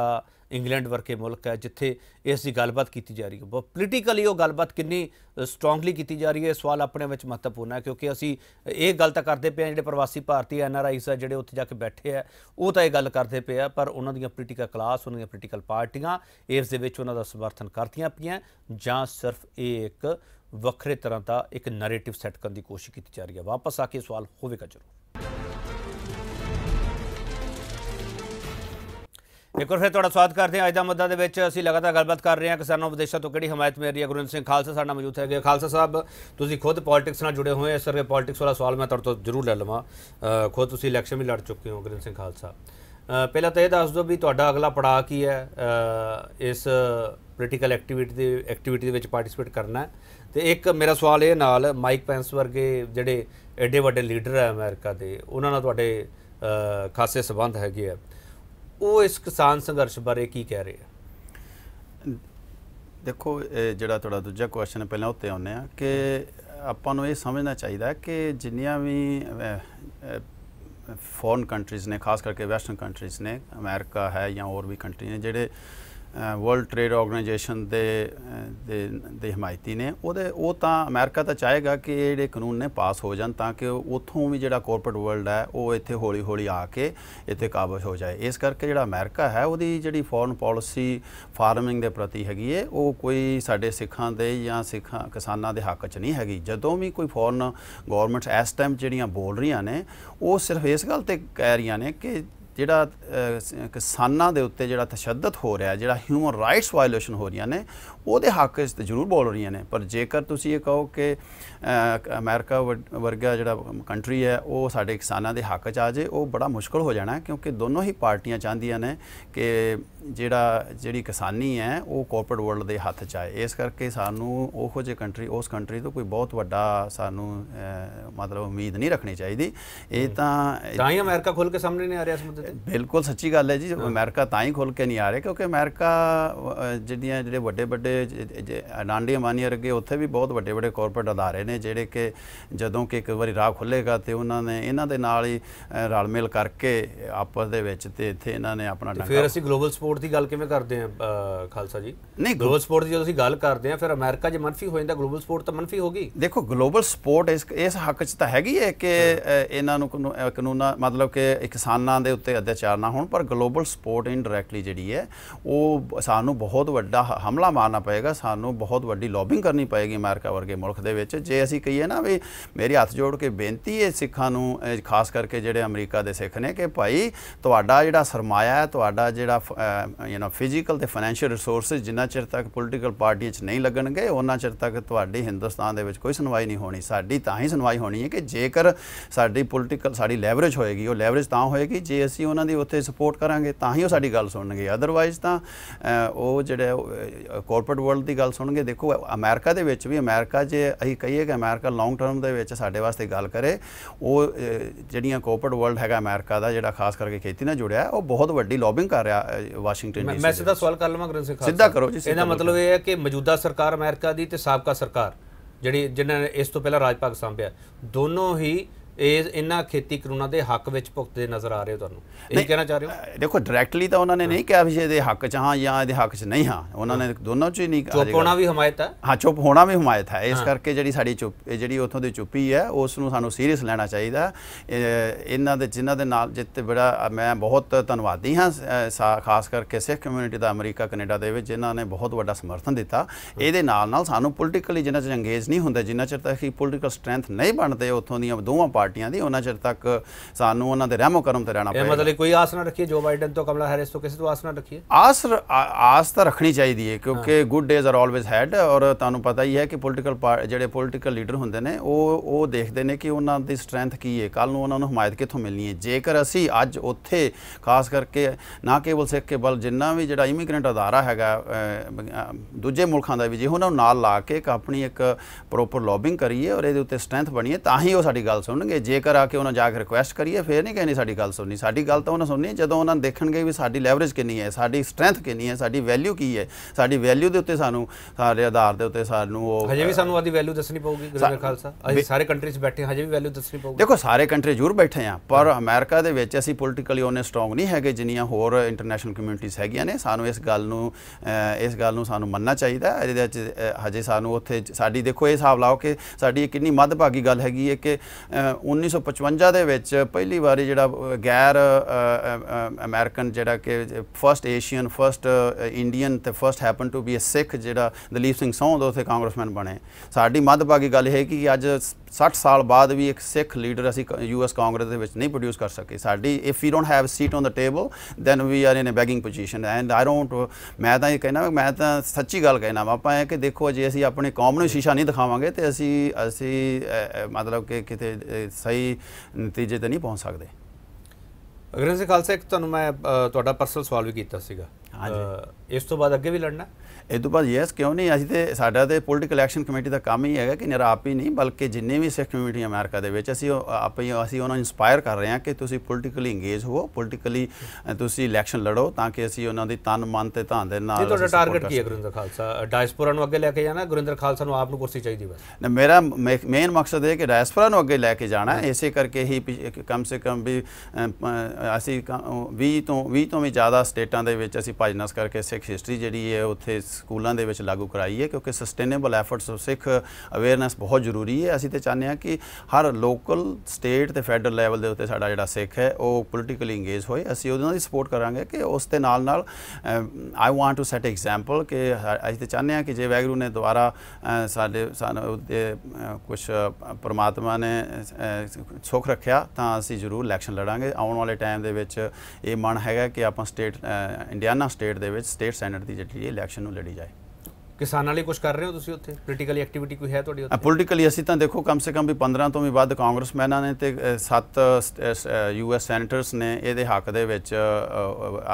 ਇੰਗਲੈਂਡ ਵਰਗੇ ਮੁਲਕ ਹੈ ਜਿੱਥੇ ਇਸ ਦੀ ਗੱਲਬਾਤ ਕੀਤੀ ਜਾ ਰਹੀ ਹੈ ਪੋਲੀਟੀਕਲੀ ਉਹ ਗੱਲਬਾਤ ਕਿੰਨੀ ਸਟਰੋਂਗਲੀ ਕੀਤੀ ਜਾ ਰਹੀ ਹੈ ਇਹ ਸਵਾਲ ਆਪਣੇ ਵਿੱਚ ਮਹੱਤਵਪੂਰਨ ਹੈ ਕਿਉਂਕਿ ਅਸੀਂ ਇਹ ਗੱਲ ਤਾਂ ਕਰਦੇ ਪਏ ਆ ਜਿਹੜੇ ਪ੍ਰਵਾਸੀ ਭਾਰਤੀ ਐਨ ਆਰ ਆਈਸ ਆ ਜਿਹੜੇ ਉੱਥੇ ਜਾ ਕੇ ਬੈਠੇ ਆ ਉਹ ਤਾਂ ਇਹ ਗੱਲ ਕਰਦੇ ਪਏ ਆ ਪਰ ਉਹਨਾਂ ਦੀਆਂ ਪੋਲੀਟੀਕਲ ਕਲਾਸ ਉਹਨਾਂ ਦੀਆਂ ਪੋਲੀਟੀਕਲ ਪਾਰਟੀਆਂ ਇਸ ਦੇ ਵਿੱਚ ਉਹਨਾਂ ਦਾ ਸਮਰਥਨ ਕਰਦੀਆਂ ਪਈਆਂ ਜਾਂ ਸਿਰਫ ਇਹ ਇੱਕ ਵੱਖਰੇ ਤਰ੍ਹਾਂ ਦਾ ਇੱਕ ਨੈਰੇਟਿਵ ਸੈੱਟ ਕਰਨ ਦੀ ਕੋਸ਼ਿਸ਼ ਕੀਤੀ ਜਾ ਰਹੀ ਹੈ ਵਾਪਸ ਆ ਕੇ ਸਵਾਲ ਹੋਵੇਗਾ ਜ਼ਰੂਰ ਇੱਕ ਵਾਰ ਫਿਰ ਤੁਹਾਡਾ ਸਵਾਗਤ ਕਰਦੇ ਹਾਂ ਅੱਜ ਦਾ ਮੁੱਦਾ ਦੇ ਵਿੱਚ ਅਸੀਂ ਲਗਾਤਾਰ ਗੱਲਬਾਤ ਕਰ ਰਹੇ ਹਾਂ ਕਿਸਾਨਾਂ ਵਿਦੇਸ਼ਾਂ ਤੋਂ ਕਿਹੜੀ ਹਮਾਇਤ ਮਿਲ ਰਹੀ ਹੈ ਗੁਰਿੰਦਰ ਸਿੰਘ ਖਾਲਸਾ ਸਾਡਾ ਮੌਜੂਦ ਹੈਗੇ ਖਾਲਸਾ ਸਾਹਿਬ ਤੁਸੀਂ ਖੁਦ ਪੋਲਿਟਿਕਸ ਨਾਲ ਜੁੜੇ ਹੋਏ ਹੋ ਇਸ ਪੋਲਿਟਿਕਸ ਵਾਲਾ ਸਵਾਲ ਮੈਂ ਤੁਹਾਡੇ ਤੋਂ ਜ਼ਰੂਰ ਲੈ ਲਵਾਂ ਖੁਦ ਤੁਸੀਂ ਇਲੈਕਸ਼ਨ ਵੀ ਲੜ ਚੁੱਕੇ ਹੋ ਗੁਰਿੰਦਰ ਸਿੰਘ ਖਾਲਸਾ ਪਹਿਲਾਂ ਤਾਂ ਇਹ ਦੱਸ ਦਿਓ ਵੀ ਤੁਹਾਡਾ ਅਗਲਾ ਪੜਾਅ ਕੀ ਹੈ ਇਸ ਪੋਲਿਟਿਕਲ ਐਕਟੀਵਿਟੀ ਦੇ ਐਕਟੀਵਿਟੀ ਦੇ ਵਿੱਚ ਪਾਰਟਿਸਿਪੇਟ ਕਰਨਾ ਹੈ ਤੇ ਇੱਕ ਮੇਰਾ ਸਵਾਲ ਇਹ ਨਾਲ ਮਾਈਕ ਪੈਂਸ ਵਰਗੇ ਜਿਹੜੇ ਐਡੇ ਵੱਡੇ ਲੀਡਰ ਹੈ ਅਮਰੀਕਾ ਦੇ ਉਹਨਾਂ ਨਾਲ ਤੁਹਾਡੇ ਖਾਸੇ ਸਬੰਧ ਹੈਗੇ ਆ ਉਹ ਇਸ ਕਿਸਾਨ ਸੰਘਰਸ਼ ਬਾਰੇ ਕੀ ਕਹਿ ਰਹੇ ਆ ਦੇਖੋ ਜਿਹੜਾ ਤੁਹਾਡਾ ਦੂਜਾ ਕੁਐਸਚਨ ਪਹਿਲਾਂ ਉੱਤੇ ਆਉਂਦੇ ਆ ਕਿ ਆਪਾਂ ਨੂੰ ਇਹ ਸਮਝਣਾ ਚਾਹੀਦਾ ਕਿ ਜਿੰਨੀਆਂ ਵੀ ਫੋਰਨ ਕੰਟਰੀਜ਼ ਨੇ ਖਾਸ ਕਰਕੇ ਵੈਸਟਰਨ ਕੰਟਰੀਜ਼ ਨੇ ਅਮਰੀਕਾ ਹੈ ਜਾਂ ਹੋਰ ਵੀ ਕੰਟਰੀ ਨੇ ਜਿਹੜੇ ਵਰਲਡ ਟ੍ਰੇਡ ਆਰਗੇਨਾਈਜੇਸ਼ਨ ਦੇ ਦੇ ਹਮਾਇਤੀ ਨੇ ਉਹਦੇ ਉਹ ਤਾਂ ਅਮਰੀਕਾ ਤਾਂ ਚਾਹੇਗਾ ਕਿ ਜਿਹੜੇ ਕਾਨੂੰਨ ਨੇ ਪਾਸ ਹੋ ਜਾਣ ਤਾਂ ਕਿ ਉੱਥੋਂ ਵੀ ਜਿਹੜਾ ਕਾਰਪੋਰੇਟ ਵਰਲਡ ਹੈ ਉਹ ਇੱਥੇ ਹੌਲੀ-ਹੌਲੀ ਆ ਕੇ ਇੱਥੇ ਕਾਬਜ਼ ਹੋ ਜਾਏ ਇਸ ਕਰਕੇ ਜਿਹੜਾ ਅਮਰੀਕਾ ਹੈ ਉਹਦੀ ਜਿਹੜੀ ਫੋਰਨ ਪਾਲਿਸੀ ਫਾਰਮਿੰਗ ਦੇ ਪ੍ਰਤੀ ਹੈਗੀ ਏ ਉਹ ਕੋਈ ਸਾਡੇ ਸਿੱਖਾਂ ਦੇ ਜਾਂ ਸਿੱਖਾਂ ਕਿਸਾਨਾਂ ਦੇ ਹੱਕ 'ਚ ਨਹੀਂ ਹੈਗੀ ਜਦੋਂ ਵੀ ਕੋਈ ਫੋਰਨ ਗਵਰਨਮੈਂਟਸ ਇਸ ਟਾਈਮ ਜਿਹੜੀਆਂ ਬੋਲ ਰਹੀਆਂ ਨੇ ਉਹ ਸਿਰਫ ਇਸ ਗੱਲ ਤੇ ਕਹਿ ਰਹੀਆਂ ਨੇ ਕਿ ਜਿਹੜਾ ਕਿਸਾਨਾਂ ਦੇ ਉੱਤੇ ਜਿਹੜਾ ਤਸ਼ੱਦਦ ਹੋ ਰਿਹਾ ਜਿਹੜਾ ਹਿਊਮਨ ਰਾਈਟਸ ਵਾਇਓਲੇਸ਼ਨ ਹੋ ਰਹੀਆਂ ਨੇ ਉਹਦੇ ਹੱਕ 'ਚ ਜ਼ਰੂਰ ਬੋਲ ਰਹੀਆਂ ਨੇ ਪਰ ਜੇਕਰ ਤੁਸੀਂ ਇਹ ਕਹੋ ਕਿ ਅਮਰੀਕਾ ਵਰਗਾ ਜਿਹੜਾ ਕੰਟਰੀ ਹੈ ਉਹ ਸਾਡੇ ਕਿਸਾਨਾਂ ਦੇ ਹੱਕ 'ਚ ਆ ਜੇ ਉਹ ਬੜਾ ਮੁਸ਼ਕਲ ਹੋ ਜਾਣਾ ਕਿਉਂਕਿ ਦੋਨੋਂ ਹੀ ਪਾਰਟੀਆਂ ਚਾਹੁੰਦੀਆਂ ਨੇ ਕਿ ਜਿਹੜਾ ਜਿਹੜੀ ਕਿਸਾਨੀ ਹੈ ਉਹ ਕਾਰਪੋਰੇਟ ਵਰਲਡ ਦੇ ਹੱਥ 'ਚ ਆਏ ਇਸ ਕਰਕੇ ਸਾਨੂੰ ਉਹੋ ਜਿਹੇ ਕੰਟਰੀ ਉਸ ਕੰਟਰੀ ਤੋਂ ਕੋਈ ਬਹੁਤ ਵੱਡਾ ਸਾਨੂੰ ਮਤਲਬ ਉਮੀਦ ਨਹੀਂ ਰੱਖਣੀ ਚਾਹੀਦੀ ਇਹ ਤਾਂ ਤਾਂ ਹੀ ਅਮਰੀਕਾ ਖੁੱਲ ਕੇ ਸਾਹਮਣੇ ਨਹੀਂ ਆ ਰਿਹਾ ਇਸ ਮੁੱਦੇ ਤੇ ਬਿਲਕੁਲ ਸੱਚੀ ਗੱਲ ਹੈ ਜੀ ਅਮਰੀਕਾ ਤਾਂ ਹੀ ਖੁੱਲ ਕੇ ਨਹੀਂ ਆ ਰਿਹਾ ਕਿਉਂਕਿ ਅਮਰੀਕਾ ਜਿਹੜੀਆਂ ਜਿਹੜੇ ਵੱਡੇ ਵੱਡੇ ਅਡਾਨੀ ਅਮਾਨੀ ਵਰਗੇ ਉੱਥੇ ਵੀ ਬਹੁਤ ਵੱਡੇ ਵੱਡੇ ਕਾਰਪੋਰੇਟ ਅਦਾਰੇ ਨੇ ਜਿਹੜੇ ਕਿ ਜਦੋਂ ਕਿ ਇੱਕ ਵਾਰੀ ਰਾਹ ਖੁੱਲੇਗਾ ਤੇ ਉਹਨਾਂ ਨੇ ਇਹਨਾਂ ਦੇ ਨਾਲ ਹੀ ਰਲ ਮਿਲ ਕਰਕੇ ਆਪਸ ਦੇ ਵਿੱਚ ਤੇ ਇੱਥੇ ਇਹਨਾਂ ਨੇ ਆਪਣਾ ਡੰਗਾ ਫਿਰ ਅਸੀਂ ਗਲੋਬਲ ਸਪੋਰਟ ਦੀ ਗੱਲ ਕਿਵੇਂ ਕਰਦੇ ਆ ਖਾਲਸਾ ਜੀ ਨਹੀਂ ਗਲੋਬਲ ਸਪੋਰਟ ਦੀ ਜਦੋਂ ਅਸੀਂ ਗੱਲ ਕਰਦੇ ਆ ਫਿਰ ਅਮਰੀਕਾ ਜੇ ਮੰਨਫੀ ਹੋ ਜਾਂਦਾ ਗਲੋਬਲ ਸਪੋਰਟ ਤਾਂ ਮੰਨਫੀ ਹੋ ਗਈ ਦੇਖੋ ਗਲੋਬਲ ਸਪੋਰਟ ਇਸ ਇਸ ਹੱਕ 'ਚ ਤਾਂ ਹੈਗੀ ਹੈ ਕਿ ਇਹਨਾਂ ਨੂੰ ਕਾਨੂੰਨਾਂ ਮਤਲਬ ਕਿ ਕਿਸਾਨਾਂ ਦੇ ਉੱਤੇ ਅਧਿਆਚਾਰ ਨਾ ਹੋਣ ਪਰ ਗਲੋਬਲ ਸਪੋਰਟ ਇਨਡਾਇਰੈਕਟਲੀ ਜਿਹੜੀ ਹੈ ਉਹ ਸਾਨੂੰ ਬਹੁਤ ਵੱਡਾ ਹਮਲਾ ਮਾਰਨ ਕਰਨਾ ਪਏਗਾ ਸਾਨੂੰ ਬਹੁਤ ਵੱਡੀ ਲੌਬਿੰਗ ਕਰਨੀ ਪਏਗੀ ਅਮਰੀਕਾ ਵਰਗੇ ਮੁਲਕ ਦੇ ਵਿੱਚ ਜੇ ਅਸੀਂ ਕਹੀਏ ਨਾ ਵੀ ਮੇਰੇ ਹੱਥ ਜੋੜ ਕੇ ਬੇਨਤੀ ਹੈ ਸਿੱਖਾਂ ਨੂੰ ਖਾਸ ਕਰਕੇ ਜਿਹੜੇ ਅਮਰੀਕਾ ਦੇ ਸਿੱਖ ਨੇ ਕਿ ਭਾਈ ਤੁਹਾਡਾ ਜਿਹੜਾ ਸਰਮਾਇਆ ਹੈ ਤੁਹਾਡਾ ਜਿਹੜਾ ਯੂ نو ਫਿਜ਼ੀਕਲ ਤੇ ਫਾਈਨੈਂਸ਼ੀਅਲ ਰਿਸੋਰਸਸ ਜਿੰਨਾ ਚਿਰ ਤੱਕ ਪੋਲੀਟੀਕਲ ਪਾਰਟੀ 'ਚ ਨਹੀਂ ਲੱਗਣਗੇ ਉਹਨਾਂ ਚਿਰ ਤੱਕ ਤੁਹਾਡੀ ਹਿੰਦੁਸਤਾਨ ਦੇ ਵਿੱਚ ਕੋਈ ਸੁਣਵਾਈ ਨਹੀਂ ਹੋਣੀ ਸਾਡੀ ਤਾਂ ਹੀ ਸੁਣਵਾਈ ਹੋਣੀ ਹੈ ਕਿ ਜੇਕਰ ਸਾਡੀ ਪੋਲੀਟੀਕਲ ਸਾਡੀ ਲੈਵਰੇਜ ਹੋਏਗੀ ਉਹ ਲੈਵਰੇਜ ਤਾਂ ਹੋਏਗੀ ਜੇ ਅਸੀਂ ਉਹਨਾਂ ਦੀ ਉੱਥੇ ਸਪੋਰਟ ਕਰਾਂਗੇ ਤਾਂ ਹੀ ਉਹ ਸਾਡੀ ਗੱਲ ਸੁਣਨਗੇ ਅਦਰਵਾਈਜ਼ ਤਾਂ ਉਹ ਜਿਹੜੇ ਕੋਰ ਕਾਰਪੋਰੇਟ ਵਰਲਡ ਦੀ ਗੱਲ ਸੁਣਨਗੇ ਦੇਖੋ ਅਮਰੀਕਾ ਦੇ ਵਿੱਚ ਵੀ ਅਮਰੀਕਾ ਜੇ ਅਸੀਂ ਕਹੀਏ ਕਿ ਅਮਰੀਕਾ ਲੌਂਗ ਟਰਮ ਦੇ ਵਿੱਚ ਸਾਡੇ ਵਾਸਤੇ ਗੱਲ ਕਰੇ ਉਹ ਜਿਹੜੀਆਂ ਕਾਰਪੋਰੇਟ ਵਰਲਡ ਹੈਗਾ ਅਮਰੀਕਾ ਦਾ ਜਿਹੜਾ ਖਾਸ ਕਰਕੇ ਖੇਤੀ ਨਾਲ ਜੁੜਿਆ ਉਹ ਬਹੁਤ ਵੱਡੀ ਲੌਬਿੰਗ ਕਰ ਰਿਹਾ ਵਾਸ਼ਿੰਗਟਨ ਡੀਸੀ ਮੈਂ ਸਿੱਧਾ ਸਵਾਲ ਕਰ ਲਵਾਂ ਗਰਨ ਸਿੰਘ ਸਿੱਧਾ ਕਰੋ ਜੀ ਇਹਦਾ ਮਤਲਬ ਇਹ ਹੈ ਕਿ ਮੌਜੂਦਾ ਸਰਕਾਰ ਅਮਰੀਕਾ ਦੀ ਤੇ ਸਾਬਕਾ ਸਰਕਾਰ ਜਿਹੜੀ ਜਿਨ੍ਹਾਂ ਨੇ ਇਸ ਤੋਂ ਪਹਿਲਾਂ ਰਾਜ ਸੰਭਿਆ ਦੋਨੋਂ ਹੀ ਇਹ ਇਹਨਾਂ ਖੇਤੀ ਕਾਨੂੰਨਾਂ ਦੇ ਹੱਕ ਵਿੱਚ ਭੁਗਤਦੇ ਨਜ਼ਰ ਆ ਰਹੇ ਹੋ ਤੁਹਾਨੂੰ ਇਹ ਕਹਿਣਾ ਚਾਹ ਰਹੇ ਹੋ ਦੇਖੋ ਡਾਇਰੈਕਟਲੀ ਤਾਂ ਉਹਨਾਂ ਨੇ ਨਹੀਂ ਕਿਹਾ ਵੀ ਇਹਦੇ ਹੱਕ 'ਚ ਹਾਂ ਜਾਂ ਇਹਦੇ ਹੱਕ 'ਚ ਨਹੀਂ ਹਾਂ ਉਹਨਾਂ ਨੇ ਦੋਨੋਂ 'ਚ ਹੀ ਨਹੀਂ ਚੁੱਪ ਹੋਣਾ ਵੀ ਹਮਾਇਤ ਹੈ ਹਾਂ ਚੁੱਪ ਹੋਣਾ ਵੀ ਹਮਾਇਤ ਹੈ ਇਸ ਕਰਕੇ ਜਿਹੜੀ ਸਾਡੀ ਚੁੱਪ ਇਹ ਜਿਹੜੀ ਉਥੋਂ ਦੀ ਚੁੱਪੀ ਹੈ ਉਸ ਨੂੰ ਸਾਨੂੰ ਸੀਰੀਅਸ ਲੈਣਾ ਚਾਹੀਦਾ ਇਹਨਾਂ ਦੇ ਜਿਨ੍ਹਾਂ ਦੇ ਨਾਲ ਜਿੱਤੇ ਬੜਾ ਮੈਂ ਬਹੁਤ ਧੰਨਵਾਦੀ ਹਾਂ ਖਾਸ ਕਰਕੇ ਸਿੱਖ ਕਮਿਊਨਿਟੀ ਦਾ ਅਮਰੀਕਾ ਕੈਨੇਡਾ ਦੇ ਵਿੱਚ ਜਿਨ੍ਹਾਂ ਨੇ ਬਹੁਤ ਵੱਡਾ ਸਮਰਥਨ ਦਿੱਤਾ ਇਹਦੇ ਨਾਲ ਨਾਲ ਸਾਨੂੰ ਪੋਲੀਟੀਕਲੀ ਜਿਨ੍ਹਾਂ 'ਚ ਅੰਗੇਜ ਨਹੀਂ ਹੁੰਦਾ ਜਿਨ੍ਹਾਂ ਚਿਰ ਤੱਕ ਪੋਲੀਟੀਕਲ ਸਟਰੈਂਥ ਨਹੀਂ ਬਣਦੇ ਉਥੋਂ ਦੀਆਂ ਦੋਵਾਂ ਪਾਰਟੀਆਂ ਦੀ ਉਹਨਾਂ ਚਿਰ ਤੱਕ ਸਾਨੂੰ ਉਹਨਾਂ ਦੇ ਰਹਿਮੋ ਕਰਮ ਤੇ ਰਹਿਣਾ ਪਏਗਾ ਇਹ ਮਤਲਬ ਕੋਈ ਆਸ ਨਾ ਰੱਖੀਏ ਜੋ ਬਾਈਡਨ ਤੋਂ ਕਮਲਾ ਹੈਰਿਸ ਤੋਂ ਕਿਸੇ ਤੋਂ ਆਸ ਨਾ ਰੱਖੀਏ ਆਸ ਆਸ ਤਾਂ ਰੱਖਣੀ ਚਾਹੀਦੀ ਹੈ ਕਿਉਂਕਿ good days are always ahead ਔਰ ਤੁਹਾਨੂੰ ਪਤਾ ਹੀ ਹੈ ਕਿ ਪੋਲਿਟੀਕਲ ਜਿਹੜੇ ਪੋਲਿਟੀਕਲ ਲੀਡਰ ਹੁੰਦੇ ਨੇ ਉਹ ਉਹ ਦੇਖਦੇ ਨੇ ਕਿ ਉਹਨਾਂ ਦੀ ਸਟਰੈਂਥ ਕੀ ਹੈ ਕੱਲ ਨੂੰ ਉਹਨਾਂ ਨੂੰ ਹਮਾਇਤ ਕਿੱਥੋਂ ਮਿਲਣੀ ਹੈ ਜੇਕਰ ਅਸੀਂ ਅੱਜ ਉੱਥੇ ਖਾਸ ਕਰਕੇ ਨਾ ਕੇਵਲ ਸਿੱਖ ਕੇ ਬਲ ਜਿੰਨਾ ਵੀ ਜਿਹੜਾ ਇਮੀਗ੍ਰੈਂਟ ਅਦਾਰਾ ਹੈਗਾ ਦੂਜੇ ਮੁਲਕਾਂ ਦਾ ਵੀ ਜੇ ਉਹਨਾਂ ਨੂੰ ਨਾਲ ਲਾ ਕੇ ਇੱਕ ਆਪਣੀ ਇੱਕ ਪ੍ਰੋਪਰ ਲੌਬਿੰਗ ਕਰੀਏ ਔਰ ਇਹਦੇ ਉੱਤੇ ਸਟਰੈਂਥ ਬਣੀਏ ਤਾਂ ਹੀ ਉਹ ਸਾਡੀ ਗੱਲ ਸੁਣਨਗੇ ਤੇ ਜੇਕਰ ਆ ਕੇ ਉਹਨਾਂ ਜਾ ਕੇ ਰਿਕੁਐਸਟ ਕਰੀਏ ਫੇਰ ਨਹੀਂ ਕਹਿੰਦੇ ਸਾਡੀ ਗੱਲ ਸੁਣਨੀ ਸਾਡੀ ਗੱਲ ਤਾਂ ਉਹਨਾਂ ਸੁਣਨੀ ਜਦੋਂ ਉਹਨਾਂ ਦੇਖਣਗੇ ਵੀ ਸਾਡੀ ਲੈਵਰੇਜ ਕਿੰਨੀ ਹੈ ਸਾਡੀ ਸਟਰੈਂਥ ਕਿੰਨੀ ਹੈ ਸਾਡੀ ਵੈਲਿਊ ਕੀ ਹੈ ਸਾਡੀ ਵੈਲਿਊ ਦੇ ਉੱਤੇ ਸਾਨੂੰ ਸਾਰੇ ਆਧਾਰ ਦੇ ਉੱਤੇ ਸਾਨੂੰ ਉਹ ਹਜੇ ਵੀ ਸਾਨੂੰ ਆਦੀ ਵੈਲਿਊ ਦੱਸਣੀ ਪਊਗੀ ਗੁਰੂ ਖਾਲਸਾ ਅਸੀਂ ਸਾਰੇ ਕੰਟਰੀ 'ਚ ਬੈਠੇ ਹਜੇ ਵੀ ਵੈਲਿਊ ਦੱਸਣੀ ਪਊਗੀ ਦੇਖੋ ਸਾਰੇ ਕੰਟਰੀ ਜ਼ਰੂਰ ਬੈਠੇ ਆ ਪਰ ਅਮਰੀਕਾ ਦੇ ਵਿੱਚ ਅਸੀਂ ਪੋਲੀਟੀਕਲੀ ਉਹਨੇ ਸਟਰੋਂਗ ਨਹੀਂ ਹੈਗੇ ਜਿੰਨੀਆਂ ਹੋਰ ਇੰਟਰਨੈਸ਼ਨਲ ਕਮਿਊਨਿਟੀਜ਼ ਹੈਗੀਆਂ ਨੇ ਸਾਨੂੰ ਇਸ ਗੱਲ ਨੂੰ ਇਸ ਗੱਲ ਨੂੰ ਸਾਨੂੰ ਮੰਨਣਾ ਚਾਹੀਦਾ ਇਹਦੇ ਵਿੱਚ ਹਜੇ ਸਾਨੂੰ ਉੱਥੇ ਸਾਡੀ ਦੇਖੋ ਇਹ ਹਿਸਾਬ ਲਾਓ ਕਿ ਸਾਡੀ ਕਿੰਨੀ ਮੱਧਭਾਗੀ ਗੱਲ ਹੈਗੀ ਹੈ ਕਿ 1955 ਦੇ ਵਿੱਚ ਪਹਿਲੀ ਵਾਰੀ ਜਿਹੜਾ ਗੈਰ ਅਮਰੀਕਨ ਜਿਹੜਾ ਕਿ ਫਰਸਟ ਏਸ਼ੀਅਨ ਫਰਸਟ ਇੰਡੀਅਨ ਤੇ first happen to be a Sikh ਜਿਹੜਾ ਦਲੀਪ ਸਿੰਘ ਸੌਂਦ ਉਹ ਤੇ ਕਾਂਗਰਸਮੈਨ ਬਣੇ ਸਾਡੀ ਮੱਧਭਾਗੀ ਗੱਲ ਹੈ ਕਿ ਅੱਜ 60 ਸਾਲ ਬਾਅਦ ਵੀ ਇੱਕ ਸਿੱਖ ਲੀਡਰ ਅਸੀਂ ਯੂਐਸ ਕਾਂਗਰਸ ਦੇ ਵਿੱਚ ਨਹੀਂ ਪ੍ਰੋਡਿਊਸ ਕਰ ਸਕੇ ਸਾਡੀ if we don't have seat on the table then we are in a begging position and I don't ਮੈਂ ਤਾਂ ਇਹ ਕਹਿਣਾ ਮੈਂ ਤਾਂ ਸੱਚੀ ਗੱਲ ਕਹਿਣਾ ਆਪਾਂ ਇਹ ਕਿ ਦੇਖੋ ਜੇ ਅਸੀਂ ਆਪਣੇ ਕੌਮ ਨੂੰ ਸ਼ੀਸ਼ਾ ਨਹੀਂ ਦਿਖਾਵਾਂਗੇ ਤੇ ਅਸੀਂ ਅਸੀਂ ਮਤਲਬ ਕਿ ਕਿਤੇ ਸਹੀ ਨਤੀਜੇ ਤੇ ਨਹੀਂ ਪਹੁੰਚ ਸਕਦੇ ਅਗਰ ਅਸੀਂ ਖਾਲਸਾ ਇੱਕ ਤੁਹਾਨੂੰ ਮੈਂ ਤੁਹਾਡਾ ਪਰਸਨਲ ਸਵਾਲ ਵੀ ਕੀਤਾ ਸੀਗਾ ਹਾਂਜੀ ਇਸ ਤੋਂ ਬਾਅਦ ਅੱਗੇ ਵੀ ਲੜਨਾ ਇਹ ਤੋਂ ਬਾਅਦ ਯੈਸ ਕਿਉਂ ਨਹੀਂ ਅਸੀਂ ਤੇ ਸਾਡਾ ਤੇ ਪੋਲਿਟਿਕਲ ਐਕਸ਼ਨ ਕਮੇਟੀ ਦਾ ਕੰਮ ਹੀ ਹੈਗਾ ਕਿ ਆਪ ਹੀ ਨਹੀਂ ਬਲਕਿ ਜਿੰਨੇ ਵੀ ਸਿੱਖ ਕਮਿਊਨਿਟੀ ਅਮਰੀਕਾ ਦੇ ਵਿੱਚ ਅਸੀਂ ਆਪ ਹੀ ਅਸੀਂ ਉਹਨਾਂ ਨੂੰ ਇਨਸਪਾਇਰ ਕਰ ਰਹੇ ਹਾਂ ਕਿ ਤੁਸੀਂ ਪੋਲਿਟਿਕਲੀ ਇੰਗੇਜ ਹੋ ਪੋਲਿਟਿਕਲੀ ਤੁਸੀਂ ਇਲੈਕਸ਼ਨ ਲੜੋ ਤਾਂ ਕਿ ਅਸੀਂ ਉਹਨਾਂ ਦੀ ਤਨ ਮਨ ਤੇ ਧਾਨ ਦੇ ਨਾਲ ਤੁਹਾਡਾ ਟਾਰਗੇਟ ਕੀ ਹੈ ਗੁਰਿੰਦਰ ਖਾਲਸਾ ਡਾਇਸਪੋਰਾ ਨੂੰ ਅੱਗੇ ਲੈ ਕੇ ਜਾਣਾ ਗੁਰਿੰਦਰ ਖਾਲਸਾ ਨੂੰ ਆਪ ਨੂੰ ਕੁਰਸੀ ਚਾਹੀਦੀ ਬਸ ਮੇਰਾ ਮੇਨ ਮਕਸਦ ਹੈ ਕਿ ਡਾਇਸਪੋਰਾ ਨੂੰ ਅੱਗੇ ਲੈ ਕੇ ਜਾਣਾ ਇਸੇ ਕਰਕੇ ਹੀ ਕਮ ਸੇ ਕਮ ਵੀ ਅਸੀਂ 20 ਤੋਂ 20 ਤੋਂ ਵੀ ਜ਼ਿਆਦਾ ਸਟੇਟਾਂ ਦੇ ਵਿੱਚ ਅਸੀਂ ਭਜਨਸ ਕਰਕੇ ਸਿੱਖ ਹਿਸਟਰੀ ਜਿਹੜੀ ਹੈ ਉੱਥੇ ਸਕੂਲਾਂ ਦੇ ਵਿੱਚ ਲਾਗੂ ਕਰਾਈ ਹੈ ਕਿਉਂਕਿ ਸਸਟੇਨੇਬਲ ਐਫਰਟਸ ਸਿੱਖ ਅਵੇਅਰਨੈਸ ਬਹੁਤ ਜ਼ਰੂਰੀ ਹੈ ਅਸੀਂ ਤੇ ਚਾਹੁੰਦੇ ਹਾਂ ਕਿ ਹਰ ਲੋਕਲ ਸਟੇਟ ਤੇ ਫੈਡਰਲ ਲੈਵਲ ਦੇ ਉੱਤੇ ਸਾਡਾ ਜਿਹੜਾ ਸਿੱਖ ਹੈ ਉਹ ਪੋਲੀਟੀਕਲੀ ਇੰਗੇਜ ਹੋਏ ਅਸੀਂ ਉਹਨਾਂ ਦੀ ਸਪੋਰਟ ਕਰਾਂਗੇ ਕਿ ਉਸ ਦੇ ਨਾਲ ਨਾਲ I want to set example ਕਿ ਅਸੀਂ ਤੇ ਚਾਹੁੰਦੇ ਹਾਂ ਕਿ ਜੇ ਵੈਗਰੂ ਨੇ ਦੁਬਾਰਾ ਸਾਡੇ ਸਾਨੂੰ ਕੁਝ ਪਰਮਾਤਮਾ ਨੇ ਸੁਖ ਰੱਖਿਆ ਤਾਂ ਅਸੀਂ ਜ਼ਰੂਰ ਇਲੈਕਸ਼ਨ ਲੜਾਂਗੇ ਆਉਣ ਵਾਲੇ ਟਾਈਮ ਦੇ ਵਿੱਚ ਇਹ ਮਨ ਹੈਗਾ ਕਿ ਆਪਾਂ ਸਟੇਟ ਇੰਡੀਆਨਾ ਸਟੇਟ ਦੇ ਵਿੱਚ ਸਟੇਟ ਸੈਨੇਟ ਦੀ ਜਿਹੜੀ ਇਲੈਕਸ਼ਨ ਨੂੰ ਲੜੀ đi chạy ਕਿਸਾਨਾਂ ਲਈ ਕੁਝ ਕਰ ਰਹੇ ਹੋ ਤੁਸੀਂ ਉੱਥੇ ਪੋਲੀਟੀਕਲੀ ਐਕਟੀਵਿਟੀ ਕੋਈ ਹੈ ਤੁਹਾਡੀ ਉੱਥੇ ਪੋਲੀਟੀਕਲੀ ਅਸੀਂ ਤਾਂ ਦੇਖੋ ਕਮ ਸੇ ਕਮ ਵੀ 15 ਤੋਂ ਵੀ ਵੱਧ ਕਾਂਗਰਸਮੈਨਾਂ ਨੇ ਤੇ 7 ਯੂਐਸ ਸੈਨੇਟਰਸ ਨੇ ਇਹਦੇ ਹੱਕ ਦੇ ਵਿੱਚ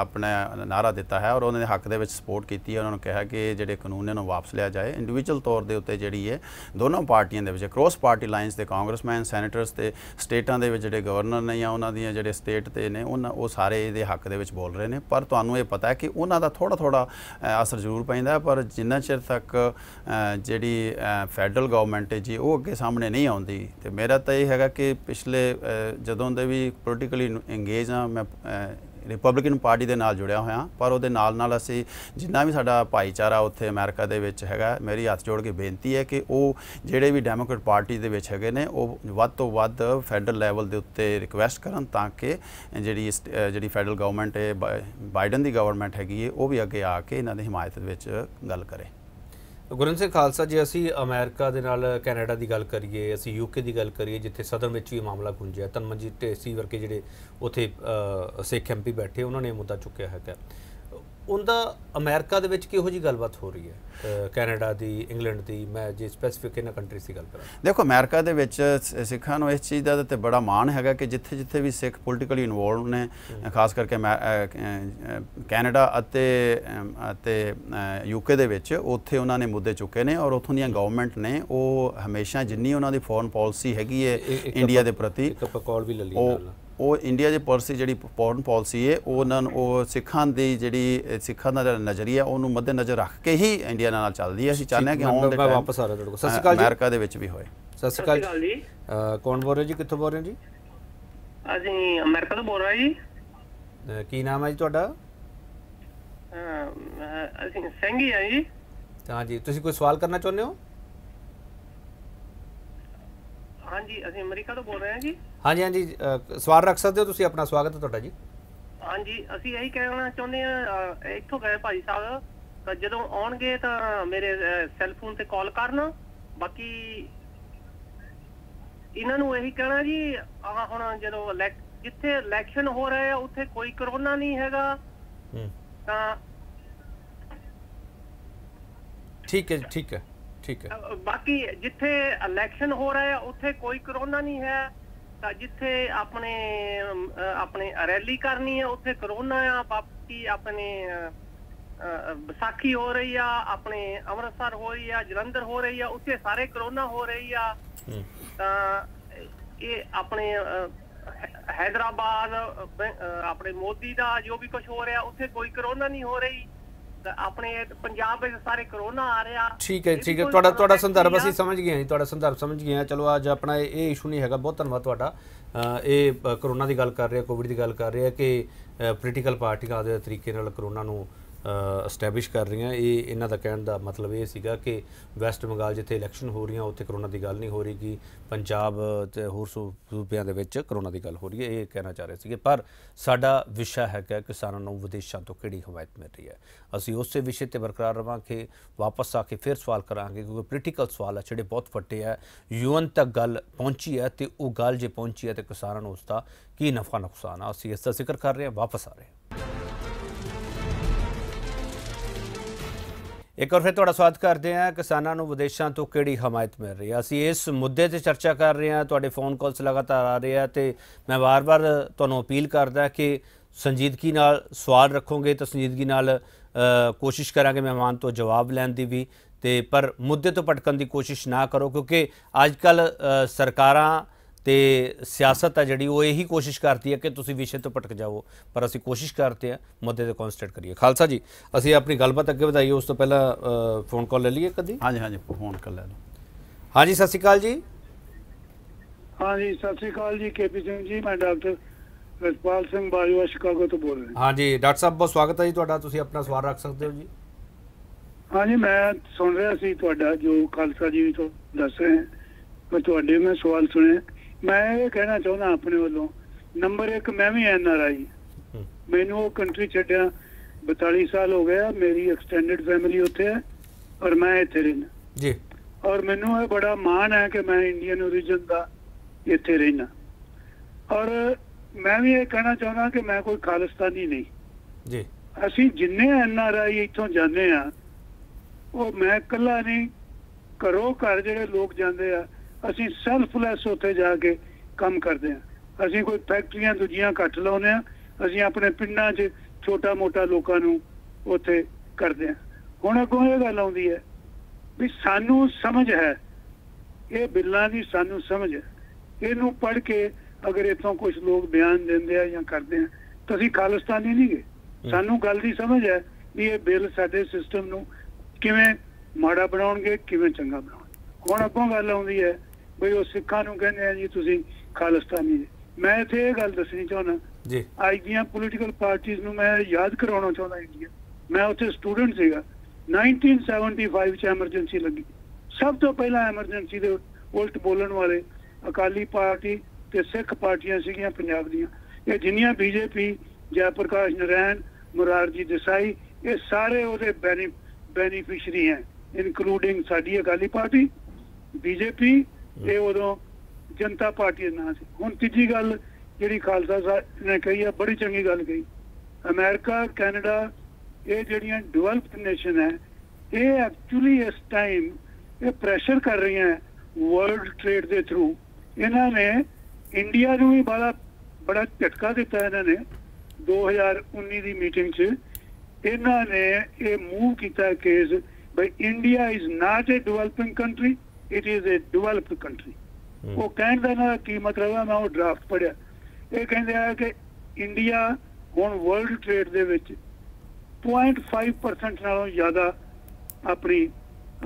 ਆਪਣਾ ਨਾਰਾ ਦਿੱਤਾ ਹੈ ਔਰ ਉਹਨਾਂ ਨੇ ਹੱਕ ਦੇ ਵਿੱਚ ਸਪੋਰਟ ਕੀਤੀ ਹੈ ਉਹਨਾਂ ਨੂੰ ਕਿਹਾ ਕਿ ਜਿਹੜੇ ਕਾਨੂੰਨ ਇਹਨਾਂ ਨੂੰ ਵਾਪਸ ਲਿਆ ਜਾਏ ਇੰਡੀਵਿਜੂਅਲ ਤੌਰ ਦੇ ਉੱਤੇ ਜਿਹੜੀ ਹੈ ਦੋਨੋਂ ਪਾਰਟੀਆਂ ਦੇ ਵਿੱਚ ਕ੍ਰੋਸ ਪਾਰਟੀ ਲਾਈਨਸ ਦੇ ਕਾਂਗਰਸਮੈਨ ਸੈਨੇਟਰਸ ਤੇ ਸਟੇਟਾਂ ਦੇ ਵਿੱਚ ਜਿਹੜੇ ਗਵਰਨਰ ਨੇ ਜਾਂ ਉਹਨਾਂ ਦੀਆਂ ਜਿਹੜੇ ਸਟੇਟ ਤੇ ਨੇ ਉਹਨਾਂ ਉਹ ਸਾਰੇ ਇਹਦੇ ਹੱਕ ਦੇ ਵਿੱਚ ਬੋਲ ਰਹੇ ਨੇ ਪਰ ਤੁਹਾਨੂੰ ਇਹ ਪਤਾ ਹੈ ਕਿ ਉਹਨਾਂ ਦਾ ਥੋੜਾ ਥੋੜਾ ਅਸਰ ਜ਼ਰੂਰ ਪੈਂਦਾ ਪਰ ਜਿੰਨਾ ਚ ਚਿਰ ਤੱਕ ਜਿਹੜੀ ਫੈਡਰਲ ਗਵਰਨਮੈਂਟ ਹੈ ਜੀ ਉਹ ਅੱਗੇ ਸਾਹਮਣੇ ਨਹੀਂ ਆਉਂਦੀ ਤੇ ਮੇਰਾ ਤਾਂ ਇਹ ਹੈਗਾ ਕਿ ਪਿਛਲੇ ਜਦੋਂ ਦੇ ਵੀ ਪੋਲੀਟੀਕਲੀ ਇੰਗੇਜ ਆ ਮੈਂ ਰਿਪਬਲਿਕਨ ਪਾਰਟੀ ਦੇ ਨਾਲ ਜੁੜਿਆ ਹੋਇਆ ਪਰ ਉਹਦੇ ਨਾਲ ਨਾਲ ਅਸੀਂ ਜਿੰਨਾ ਵੀ ਸਾਡਾ ਭਾਈਚਾਰਾ ਉੱਥੇ ਅਮਰੀਕਾ ਦੇ ਵਿੱਚ ਹੈਗਾ ਮੇਰੀ ਹੱਥ ਜੋੜ ਕੇ ਬੇਨਤੀ ਹੈ ਕਿ ਉਹ ਜਿਹੜੇ ਵੀ ਡੈਮੋਕ੍ਰੇਟ ਪਾਰਟੀ ਦੇ ਵਿੱਚ ਹੈਗੇ ਨੇ ਉਹ ਵੱਧ ਤੋਂ ਵੱਧ ਫੈਡਰਲ ਲੈਵਲ ਦੇ ਉੱਤੇ ਰਿਕੁਐਸਟ ਕਰਨ ਤਾਂ ਕਿ ਜਿਹੜੀ ਜਿਹੜੀ ਫੈਡਰਲ ਗਵਰਨਮੈਂਟ ਹੈ ਬਾਈਡਨ ਦੀ ਗਵਰਨਮੈਂਟ ਹੈਗੀ ਹੈ ਉਹ ਵੀ ਅੱਗੇ ਆ ਕੇ ਇਹਨਾਂ ਦੇ ਹਮਾਇਤ ਵਿੱਚ ਗੱਲ ਕਰੇ ਗੁਰਨ ਸਿੰਘ ਖਾਲਸਾ ਜੀ ਅਸੀਂ ਅਮਰੀਕਾ ਦੇ ਨਾਲ ਕੈਨੇਡਾ ਦੀ ਗੱਲ ਕਰੀਏ ਅਸੀਂ ਯੂਕੇ ਦੀ ਗੱਲ ਕਰੀਏ ਜਿੱਥੇ ਸਦਨ ਵਿੱਚ ਵੀ ਮਾਮਲਾ ਗੁੰਜਿਆ ਤਨਮਨਜੀਤ ਢੇਸੀ ਵਰਗੇ ਜਿਹੜੇ ਉਥੇ ਸਿੱਖ ਐਮਪੀ ਬੈਠੇ ਉਹਨਾਂ ਨੇ ਮੁੱਦਾ ਚੁੱਕਿਆ ਹੈਗਾ ਉਹਦਾ ਅਮਰੀਕਾ ਦੇ ਵਿੱਚ ਕਿਹੋ ਜੀ ਗੱਲਬਾਤ ਹੋ ਰਹੀ ਹੈ ਕੈਨੇਡਾ ਦੀ ਇੰਗਲੈਂਡ ਦੀ ਮੈਂ ਜੇ ਸਪੈਸੀਫਿਕ ਇਹਨਾਂ ਕੰਟਰੀ ਦੀ ਗੱਲ ਕਰਾਂ ਦੇਖੋ ਅਮਰੀਕਾ ਦੇ ਵਿੱਚ ਸਿੱਖਾਂ ਨੂੰ ਇਸ ਚੀਜ਼ ਦਾ ਤੇ ਬੜਾ ਮਾਣ ਹੈਗਾ ਕਿ ਜਿੱਥੇ ਜਿੱਥੇ ਵੀ ਸਿੱਖ ਪੋਲਿਟਿਕਲੀ ਇਨਵੋਲਵ ਨੇ ਖਾਸ ਕਰਕੇ ਕੈਨੇਡਾ ਅਤੇ ਅਤੇ ਯੂਕੇ ਦੇ ਵਿੱਚ ਉੱਥੇ ਉਹਨਾਂ ਨੇ ਮੁੱਦੇ ਚੁੱਕੇ ਨੇ ਔਰ ਉਥੋਂ ਦੀਆਂ ਗਵਰਨਮੈਂਟ ਨੇ ਉਹ ਹਮੇਸ਼ਾ ਜਿੰਨੀ ਉਹਨਾਂ ਦੀ ਫੋਰਨ ਪਾਲਿਸੀ ਹੈਗੀ ਹੈ ਇੰਡੀਆ ਦੇ ਪ੍ਰਤੀ ਇੱਕ ਕਾਲ ਵੀ ਲੱਲੀ ਨਾਲ ਉਹ ਇੰਡੀਆ ਦੀ ਪਾਲਿਸੀ ਜਿਹੜੀ ਫੋਰਨ ਪਾਲਿਸੀ ਹੈ ਉਹ ਉਹਨਾਂ ਉਹ ਸਿੱਖਾਂ ਦੀ ਜਿਹੜੀ ਸਿੱਖਾਂ ਦਾ ਜਿਹੜਾ ਨਜ਼ਰੀਆ ਉਹਨੂੰ ਮੱਦੇ ਨਜ਼ਰ ਰੱਖ ਕੇ ਹੀ ਇੰਡੀਆ ਨਾਲ ਚੱਲਦੀ ਹੈ ਅਸੀਂ ਚਾਹੁੰਦੇ ਹਾਂ ਕਿ ਆਉਣ ਦੇ ਟਾਈਮ ਵਾਪਸ ਆ ਰਹੇ ਤੁਹਾਡੇ ਕੋਲ ਸਤਿ ਸ਼੍ਰੀ ਅਕਾਲ ਜੀ ਅਮਰੀਕਾ ਦੇ ਵਿੱਚ ਵੀ ਹੋਏ ਸਤਿ ਸ਼੍ਰੀ ਅਕਾਲ ਜੀ ਕੌਣ ਬੋਲ ਰਹੇ ਜੀ ਕਿੱਥੋਂ ਬੋਲ ਰਹੇ ਜੀ ਅਸੀਂ ਅਮਰੀਕਾ ਤੋਂ ਬੋਲ ਰਹੇ ਜੀ ਕੀ ਨਾਮ ਹੈ ਜੀ ਤੁਹਾਡਾ ਅਸੀਂ ਸੰਗੀ ਆ ਜੀ ਹਾਂ ਜੀ ਤੁਸੀਂ ਕੋਈ ਸਵਾਲ ਕਰਨਾ ਚਾਹੁੰਦੇ ਹੋ ਹਾਂਜੀ ਅਸੀਂ ਅਮਰੀਕਾ ਤੋਂ ਬੋਲ ਰਹੇ ਹਾਂ ਜੀ ਹਾਂਜੀ ਹਾਂਜੀ ਸਵਾਲ ਰੱਖ ਸਕਦੇ ਹੋ ਤੁਸੀਂ ਆਪਣਾ ਸਵਾਗਤ ਹੈ ਤੁਹਾਡਾ ਜੀ ਹਾਂਜੀ ਅਸੀਂ ਇਹੀ ਕਹਿਣਾ ਚਾਹੁੰਦੇ ਆ ਇੱਥੋਂ ਗਏ ਭਾਈ ਸਾਹਿਬ ਤਾਂ ਜਦੋਂ ਆਉਣਗੇ ਤਾਂ ਮੇਰੇ ਸੈੱਲ ਫੋਨ ਤੇ ਕਾਲ ਕਰਨਾ ਬਾਕੀ ਇਹਨਾਂ ਨੂੰ ਇਹੀ ਕਹਿਣਾ ਜੀ ਆ ਹੁਣ ਜਦੋਂ ਜਿੱਥੇ ਇਲੈਕਸ਼ਨ ਹੋ ਰਹੇ ਆ ਉੱਥੇ ਕੋਈ ਕਰੋਨਾ ਨਹੀਂ ਹੈਗਾ ਤਾਂ ਠੀਕ ਹੈ ਠੀਕ ਹੈ ਠੀਕ ਹੈ ਬਾਕੀ ਜਿੱਥੇ ਇਲੈਕਸ਼ਨ ਹੋ ਰਹਾ ਹੈ ਉੱਥੇ ਕੋਈ ਕਰੋਨਾ ਨਹੀਂ ਹੈ ਤਾਂ ਜਿੱਥੇ ਆਪਣੇ ਆਪਣੇ ਰੈਲੀ ਕਰਨੀ ਹੈ ਉੱਥੇ ਕਰੋਨਾ ਆ ਬਾਕੀ ਆਪਣੇ ਵਿਸਾਖੀ ਹੋ ਰਹੀ ਆ ਆਪਣੇ ਅੰਮ੍ਰਿਤਸਰ ਹੋ ਰਹੀ ਆ ਜਲੰਧਰ ਹੋ ਰਹੀ ਆ ਉੱਥੇ ਸਾਰੇ ਕਰੋਨਾ ਹੋ ਰਹੀ ਆ ਤਾਂ ਇਹ ਆਪਣੇ ਹైదరాబాద్ ਆਪਣੇ ਮੋਦੀ ਦਾ ਜੋ ਵੀ ਕੁਝ ਹੋ ਰਿਹਾ ਉੱਥੇ ਕੋਈ ਕਰੋਨਾ ਨਹੀਂ ਹੋ ਰਹੀ ਆਪਣੇ ਪੰਜਾਬ ਵਿੱਚ ਸਾਰੇ ਕਰੋਨਾ ਆ ਰਿਹਾ ਠੀਕ ਹੈ ਠੀਕ ਹੈ ਤੁਹਾਡਾ ਤੁਹਾਡਾ ਸੰਦਰਭ ਅਸੀਂ ਸਮਝ ਗਏ ਹਾਂ ਤੁਹਾਡਾ ਸੰਦਰਭ ਸਮਝ ਗਏ ਹਾਂ ਚਲੋ ਅੱਜ ਆਪਣਾ ਇਹ ਇਸ਼ੂ ਨਹੀਂ ਹੈਗਾ ਬਹੁਤ ਧੰਨਵਾਦ ਤੁਹਾਡਾ ਇਹ ਕਰੋਨਾ ਦੀ ਗੱਲ ਕਰ ਰਹੇ ਆ ਕੋਵਿਡ ਦੀ ਗੱਲ ਕਰ ਰਹੇ ਆ ਕਿ ਪੋਲੀਟੀਕਲ ਪਾਰਟੀਆਂ ਦੇ ਤਰੀਕੇ ਨਾਲ ਕਰੋਨਾ ਨੂੰ ਅਸਟੈਬਲਿਸ਼ ਕਰ ਰਹੀਆਂ ਇਹ ਇਹਨਾਂ ਦਾ ਕਹਿਣ ਦਾ ਮਤਲਬ ਇਹ ਸੀਗਾ ਕਿ ਵੈਸਟ ਬੰਗਾਲ ਜਿੱਥੇ ਇਲੈਕਸ਼ਨ ਹੋ ਰਹੀਆਂ ਉੱਥੇ ਕਰੋਨਾ ਦੀ ਗੱਲ ਨਹੀਂ ਹੋ ਰਹੀਗੀ ਪੰਜਾਬ ਤੇ ਹੋਰ ਸੂਬਿਆਂ ਦੇ ਵਿੱਚ ਕਰੋਨਾ ਦੀ ਗੱਲ ਹੋ ਰਹੀ ਹੈ ਇਹ ਕਹਿਣਾ ਚਾਹ ਰਹੇ ਸੀਗੇ ਪਰ ਸਾਡਾ ਵਿਸ਼ਾ ਹੈਗਾ ਕਿਸਾਨਾਂ ਨੂੰ ਵਿਦੇਸ਼ਾਂ ਤੋਂ ਕਿਹੜੀ ਹਮਾਇਤ ਮਿਲ ਰਹੀ ਹੈ ਅਸੀਂ ਉਸੇ ਵਿਸ਼ੇ ਤੇ ਬਰਕਰਾਰ ਰਵਾਂਗੇ ਵਾਪਸ ਆ ਕੇ ਫਿਰ ਸਵਾਲ ਕਰਾਂਗੇ ਕਿਉਂਕਿ ਪੋਲੀਟੀਕਲ ਸਵਾਲ ਆ ਜਿਹੜੇ ਬਹੁਤ ਵੱਡੇ ਆ ਯੂਨ ਤੱਕ ਗੱਲ ਪਹੁੰਚੀ ਹੈ ਤੇ ਉਹ ਗੱਲ ਜੇ ਪਹੁੰਚੀ ਹੈ ਤੇ ਕਿਸਾਨਾਂ ਨੂੰ ਉਸ ਦਾ ਕੀ ਨਫਾ ਨੁਕਸਾਨ ਆ ਅਸੀਂ ਇਸ ਦਾ ਜ਼ਿਕਰ ਕਰ ਰਹੇ ਹਾਂ ਵਾਪਸ ਆ ਰਹੇ ਹਾਂ ਇੱਕ ਵਾਰ ਫਿਰ ਤੁਹਾਡਾ ਸਵਾਗਤ ਕਰਦੇ ਹਾਂ ਕਿਸਾਨਾਂ ਨੂੰ ਵਿਦੇਸ਼ਾਂ ਤੋਂ ਕਿਹੜੀ ਹਮਾਇਤ ਮਿਲ ਰਹੀ ਹੈ ਅਸੀਂ ਇਸ ਮੁੱਦੇ ਤੇ ਚਰਚਾ ਕਰ ਰਹੇ ਹਾਂ ਤੁਹਾਡੇ ਫੋਨ ਕਾਲਸ ਲਗਾਤਾਰ ਆ ਰਹੇ ਆ ਤੇ ਮੈਂ ਵਾਰ-ਵਾਰ ਤੁਹਾਨੂੰ ਅਪੀਲ ਕਰਦਾ ਕਿ ਸੰਜੀਦਗੀ ਨਾਲ ਸਵਾਲ ਰੱਖੋਗੇ ਤਾਂ ਸੰਜੀਦਗੀ ਨਾਲ ਕੋਸ਼ਿਸ਼ ਕਰਾਂਗੇ ਮਹਿਮਾਨ ਤੋਂ ਜਵਾਬ ਲੈਣ ਦੀ ਵੀ ਤੇ ਪਰ ਮੁੱਦੇ ਤੋਂ ਭਟਕਣ ਦੀ ਕੋਸ਼ਿਸ਼ ਨਾ ਕਰੋ ਕਿਉਂਕਿ ਅੱਜ ਕੱਲ ਸਰਕਾਰਾਂ ਤੇ ਸਿਆਸਤ ਆ ਜਿਹੜੀ ਉਹ ਇਹੀ ਕੋਸ਼ਿਸ਼ ਕਰਦੀ ਹੈ ਕਿ ਤੁਸੀਂ ਵਿਸ਼ੇ ਤੋਂ ਭਟਕ ਜਾਓ ਪਰ ਅਸੀਂ ਕੋਸ਼ਿਸ਼ ਕਰਦੇ ਆ ਮੁੱਦੇ ਤੇ ਕਨਸਟ੍ਰੇਟ ਕਰੀਏ ਖਾਲਸਾ ਜੀ ਅਸੀਂ ਆਪਣੀ ਗੱਲਬਾਤ ਅੱਗੇ ਵਧਾਈਏ ਉਸ ਤੋਂ ਪਹਿਲਾਂ ਫੋਨ ਕਾਲ ਲੈ ਲਈਏ ਕਦੀ ਹਾਂਜੀ ਹਾਂਜੀ ਫੋਨ ਕਾਲ ਲੈ ਲਓ ਹਾਂਜੀ ਸਤਿ ਸ਼੍ਰੀ ਅਕਾਲ ਜੀ ਹਾਂਜੀ ਸਤਿ ਸ਼੍ਰੀ ਅਕਾਲ ਜੀ ਕੇਪੀ ਸਿੰਘ ਜੀ ਮੈਂ ਡਾਕਟਰ ਰਸਪਾਲ ਸਿੰਘ ਬਾਜਵਾ ਸ਼ਿਕਾਗੋ ਤੋਂ ਬੋਲ ਰਿਹਾ ਹਾਂਜੀ ਡਾਕਟਰ ਸਾਹਿਬ ਬਹੁਤ ਸਵਾਗਤ ਹੈ ਜੀ ਤੁਹਾਡਾ ਤੁਸੀਂ ਆਪਣਾ ਸਵਾਲ ਰੱਖ ਸਕਦੇ ਹੋ ਜੀ ਹਾਂਜੀ ਮੈਂ ਸੁਣ ਰਿਹਾ ਸੀ ਤੁਹਾਡਾ ਜੋ ਖਾਲਸਾ ਜੀ ਤੋਂ ਦੱਸ ਰਹੇ ਮੈਂ ਤੁਹਾਡੇ ਮੈਂ ਸਵਾਲ ਸੁਣੇ ਮੈਂ ਇਹ ਕਹਿਣਾ ਚਾਹੁੰਦਾ ਆਪਣੇ ਵੱਲੋਂ ਨੰਬਰ 1 ਮੈਂ ਵੀ ਐਨ ਆਰ ਆਈ ਮੈਨੂੰ ਉਹ ਕੰਟਰੀ ਛੱਡਿਆ 42 ਸਾਲ ਹੋ ਗਿਆ ਮੇਰੀ ਐਕਸਟੈਂਡਡ ਫੈਮਿਲੀ ਉੱਥੇ ਹੈ ਔਰ ਮੈਂ ਇੱਥੇ ਰਹਿਣਾ ਜੀ ਔਰ ਮੈਨੂੰ ਇਹ ਬੜਾ ਮਾਣ ਹੈ ਕਿ ਮੈਂ ਇੰਡੀਅਨ origin ਦਾ ਇੱਥੇ ਰਹਿਣਾ ਔਰ ਮੈਂ ਵੀ ਇਹ ਕਹਿਣਾ ਚਾਹੁੰਦਾ ਕਿ ਮੈਂ ਕੋਈ ਖਾਲਿਸਤਾਨੀ ਨਹੀਂ ਜੀ ਅਸੀਂ ਜਿੰਨੇ ਐਨ ਆਰ ਆਈ ਇੱਥੋਂ ਜਾਂਦੇ ਆ ਉਹ ਮੈਂ ਇਕੱਲਾ ਨਹੀਂ ਕਰੋ ਘਰ ਜਿਹੜੇ ਲੋਕ ਜਾਂਦੇ ਆ ਅਸੀਂ ਸੈਲਫਲੈਸ ਉੱਥੇ ਜਾ ਕੇ ਕੰਮ ਕਰਦੇ ਹਾਂ ਅਸੀਂ ਕੋਈ ਫੈਕਟਰੀਆਂ ਦੂਜੀਆਂ ਘੱਟ ਲਾਉਨੇ ਆ ਅਸੀਂ ਆਪਣੇ ਪਿੰਡਾਂ 'ਚ ਛੋਟਾ-ਮੋਟਾ ਲੋਕਾਂ ਨੂੰ ਉੱਥੇ ਕਰਦੇ ਆ ਹੁਣ ਕੋਈ ਇਹ ਗੱਲ ਆਉਂਦੀ ਹੈ ਵੀ ਸਾਨੂੰ ਸਮਝ ਹੈ ਇਹ ਬਿੱਲਾਂ ਦੀ ਸਾਨੂੰ ਸਮਝ ਹੈ ਇਹਨੂੰ ਪੜ੍ਹ ਕੇ ਅਗਰ ਇਥੋਂ ਕੁਝ ਲੋਕ ਬਿਆਨ ਦਿੰਦੇ ਆ ਜਾਂ ਕਰਦੇ ਆ ਤਾਂ ਅਸੀਂ ਖਾਲਸਤਾਨੀ ਨਹੀਂ ਸਾਨੂੰ ਗੱਲ ਦੀ ਸਮਝ ਹੈ ਵੀ ਇਹ ਬਿੱਲ ਸਾਡੇ ਸਿਸਟਮ ਨੂੰ ਕਿਵੇਂ ਮਾੜਾ ਬਣਾਉਣਗੇ ਕਿਵੇਂ ਚੰਗਾ ਬਣਾਉਣਗੇ ਹੁਣ ਅੱਗੋਂ ਗੱਲ ਆਉਂਦੀ ਹੈ ਬਈ ਉਹ ਸਿੱਖਾਂ ਨੂੰ ਕਹਿੰਦੇ ਆ ਜੀ ਤੁਸੀਂ ਖਾਲਸਤਾਨੀ ਮੈਂ ਇੱਥੇ ਇਹ ਗੱਲ ਦੱਸਣੀ ਚਾਹੁੰਦਾ ਜੀ ਅੱਜ ਦੀਆਂ ਪੋਲੀਟੀਕਲ ਪਾਰਟੀਆਂ ਨੂੰ ਮੈਂ ਯਾਦ ਕਰਾਉਣਾ ਚਾਹੁੰਦਾ ਇੰਡੀਆ ਮੈਂ ਉੱਥੇ ਸਟੂਡੈਂਟ ਸੀਗਾ 1975 ਚ ਐਮਰਜੈਂਸੀ ਲੱਗੀ ਸਭ ਤੋਂ ਪਹਿਲਾਂ ਐਮਰਜੈਂਸੀ ਦੇ ਉਲਟ ਬੋਲਣ ਵਾਲੇ ਅਕਾਲੀ ਪਾਰਟੀ ਤੇ ਸਿੱਖ ਪਾਰਟੀਆਂ ਸੀਗੀਆਂ ਪੰਜਾਬ ਦੀਆਂ ਇਹ ਜਿੰਨੀਆਂ ਬੀਜੇਪੀ ਜੈ ਪ੍ਰਕਾਸ਼ ਨਰੈਣ ਮੁਰਾਰਜੀ ਦੇਸਾਈ ਇਹ ਸਾਰੇ ਉਹਦੇ ਬੈਨੀਫਿਸ਼ਰੀ ਹੈ ਇਨਕਲੂਡਿੰਗ ਸਾਡੀ ਅਕਾਲੀ ਪਾਰਟੀ ਬੀਜੇਪੀ ਤੇ ਉਦੋਂ ਜਨਤਾ ਪਾਰਟੀ ਦਾ ਨਾਂ ਸੀ ਹੁਣ ਤੀਜੀ ਗੱਲ ਜਿਹੜੀ ਖਾਲਸਾ ਸਾਹਿਬ ਨੇ ਕਹੀ ਆ ਬੜੀ ਚੰਗੀ ਗੱਲ ਕਹੀ ਅਮਰੀਕਾ ਕੈਨੇਡਾ ਇਹ ਜਿਹੜੀਆਂ ਡਿਵੈਲਪਡ ਨੇਸ਼ਨ ਹੈ ਇਹ ਐਕਚੁਅਲੀ ਇਸ ਟਾਈਮ ਇਹ ਪ੍ਰੈਸ਼ਰ ਕਰ ਰਹੀਆਂ ਹੈ ਵਰਲਡ ਟ੍ਰੇਡ ਦੇ ਥਰੂ ਇਹਨਾਂ ਨੇ ਇੰਡੀਆ ਨੂੰ ਵੀ ਬੜਾ ਬੜਾ ਝਟਕਾ ਦਿੱਤਾ ਇਹਨਾਂ ਨੇ 2019 ਦੀ ਮੀਟਿੰਗ 'ਚ ਇਹਨਾਂ ਨੇ ਇਹ ਮੂਵ ਕੀਤਾ ਕੇਸ ਬਈ India is not a developing country it is a developed country ਉਹ ਕਹਿੰਦੇ ਨਾ ਕੀ ਮਤਲਬ ਹੈ ਮੈਂ ਉਹ ਡਰਾਫਟ ਪੜਿਆ ਇਹ ਕਹਿੰਦੇ ਆ ਕਿ ਇੰਡੀਆ ਹੁਣ ਵਰਲਡ ਟ੍ਰੇਡ ਦੇ ਵਿੱਚ 0.5% ਨਾਲੋਂ ਜ਼ਿਆਦਾ ਆਪਣੀ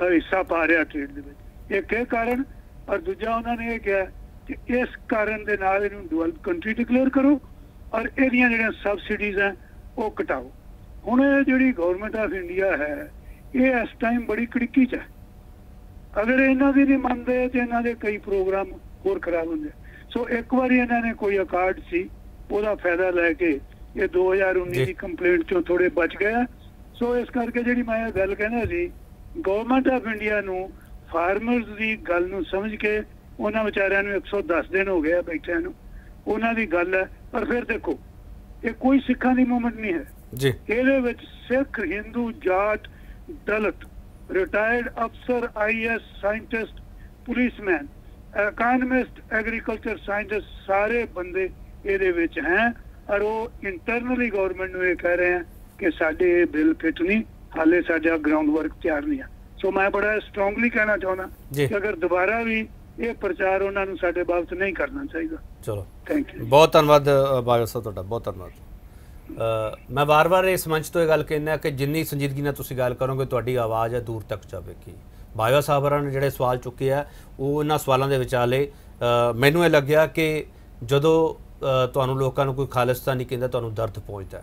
ਹਿੱਸਾ ਪਾ ਰਿਹਾ ਟ੍ਰੇਡ ਦੇ ਵਿੱਚ ਇਹ ਕਿਹ ਕਾਰਨ ਔਰ ਦੂਜਾ ਉਹਨਾਂ ਨੇ ਇਹ ਕਿਹਾ ਕਿ ਇਸ ਕਾਰਨ ਦੇ ਨਾਲ ਇਹਨੂੰ ਡਿਵੈਲਪ ਕੰਟਰੀ ਡਿਕਲੇਅਰ ਕਰੋ ਔਰ ਇਹਦੀਆਂ ਜਿਹੜੀਆਂ ਸਬਸਿਡੀਜ਼ ਆ ਉਹ ਘਟਾਓ ਹੁਣ ਇਹ ਜਿਹੜੀ ਗਵਰਨਮੈਂਟ ਆਫ ਇੰਡੀਆ ਹੈ ਇਹ ਇਸ ਟਾਈਮ ਬੜੀ ਕੜਕੀ ਚ ਹੈ ਅਗਰ ਇਹਨਾਂ ਦੀ ਨਹੀਂ ਮੰਨਦੇ ਤੇ ਇਹਨਾਂ ਦੇ ਕਈ ਪ੍ਰੋਗਰਾਮ ਹੋਰ ਖਰਾਬ ਹੁੰਦੇ ਸੋ ਇੱਕ ਵਾਰੀ ਇਹਨਾਂ ਨੇ ਕੋਈ ਅਕਾਰਡ ਸੀ ਉਹਦਾ ਫਾਇਦਾ ਲੈ ਕੇ ਇਹ 2019 ਦੀ ਕੰਪਲੇਂਟ ਚੋਂ ਥੋੜੇ ਬਚ ਗਿਆ ਸੋ ਇਸ ਕਰਕੇ ਜਿਹੜੀ ਮੈਂ ਇਹ ਗੱਲ ਕਹਿੰਦਾ ਸੀ ਗਵਰਨਮੈਂਟ ਆਫ ਇੰਡੀਆ ਨੂੰ ਫਾਰਮਰਸ ਦੀ ਗੱਲ ਨੂੰ ਸਮਝ ਕੇ ਉਹਨਾਂ ਵਿਚਾਰਿਆਂ ਨੂੰ 110 ਦਿਨ ਹੋ ਗਏ ਬੈਠਿਆਂ ਨੂੰ ਉਹਨਾਂ ਦੀ ਗੱਲ ਹੈ ਪਰ ਫਿਰ ਦੇਖੋ ਇਹ ਕੋਈ ਸਿੱਖਾਂ ਦੀ ਮੂਵਮੈਂਟ ਨਹੀਂ ਹੈ ਜੀ ਇਹਦੇ ਵਿੱਚ Sikh Hindu Jat Dalit retired officer, IS scientist, policeman, economist agriculture scientist ਸਾਰੇ ਬੰਦੇ ਇਹਦੇ ਵਿੱਚ ਹੈ ਔਰ ਉਹ ਇੰਟਰਨਲੀ ਗਵਰਨਮੈਂਟ ਨੂੰ ਇਹ ਕਹਿ ਰਹੇ ਆ ਕਿ ਸਾਡੇ ਬਿੱਲ ਫਿੱਟ ਨਹੀਂ ਹਾਲੇ ਸਾਡਾ ਗਰਾਊਂਡ ਵਰਕ ਤਿਆਰ ਨਹੀਂ ਆ ਸੋ ਮੈਂ ਬੜਾ ਸਟਰੋਂਗਲੀ ਕਹਿਣਾ ਚਾਹੁੰਦਾ ਕਿ ਅਗਰ ਦੁਬਾਰਾ ਵੀ ਇਹ ਪ੍ਰਚਾਰ ਉਹਨਾਂ ਨੂੰ ਸਾਡੇ ਬਾਬਤ ਨਹੀਂ ਕਰਨਾ ਚਾਹੀਦਾ ਚਲੋ ਥੈਂਕ ਯੂ ਬਹੁਤ ਧੰਨਵਾਦ ਬਾਜਵਾ ਸਾਹਿਬ ਤੁਹਾਡਾ ਬਹੁਤ ਧੰਨਵਾਦ ਮੈਂ ਵਾਰ-ਵਾਰ ਇਸ ਮੰਚ ਤੋਂ ਇਹ ਗੱਲ ਕਹਿੰਦਾ ਕਿ ਜਿੰਨੀ ਸੰਜੀਦਗੀ ਨਾਲ ਤੁਸੀਂ ਗੱਲ ਕਰੋਗੇ ਤੁਹਾਡੀ ਆਵਾਜ਼ ਹੈ ਦੂਰ ਤੱਕ ਜਾਵੇਗੀ ਬਾਇਓ ਸਾਹਿਬਾਂ ਨੇ ਜਿਹੜੇ ਸਵਾਲ ਚੁੱਕੇ ਆ ਉਹ ਇਹਨਾਂ ਸਵਾਲਾਂ ਦੇ ਵਿਚਾਲੇ ਮੈਨੂੰ ਇਹ ਲੱਗਿਆ ਕਿ ਜਦੋਂ ਤੁਹਾਨੂੰ ਲੋਕਾਂ ਨੂੰ ਕੋਈ ਖਾਲਸਤਾ ਨਹੀਂ ਕਹਿੰਦਾ ਤੁਹਾਨੂੰ ਦਰਦ ਪਹੁੰਚਦਾ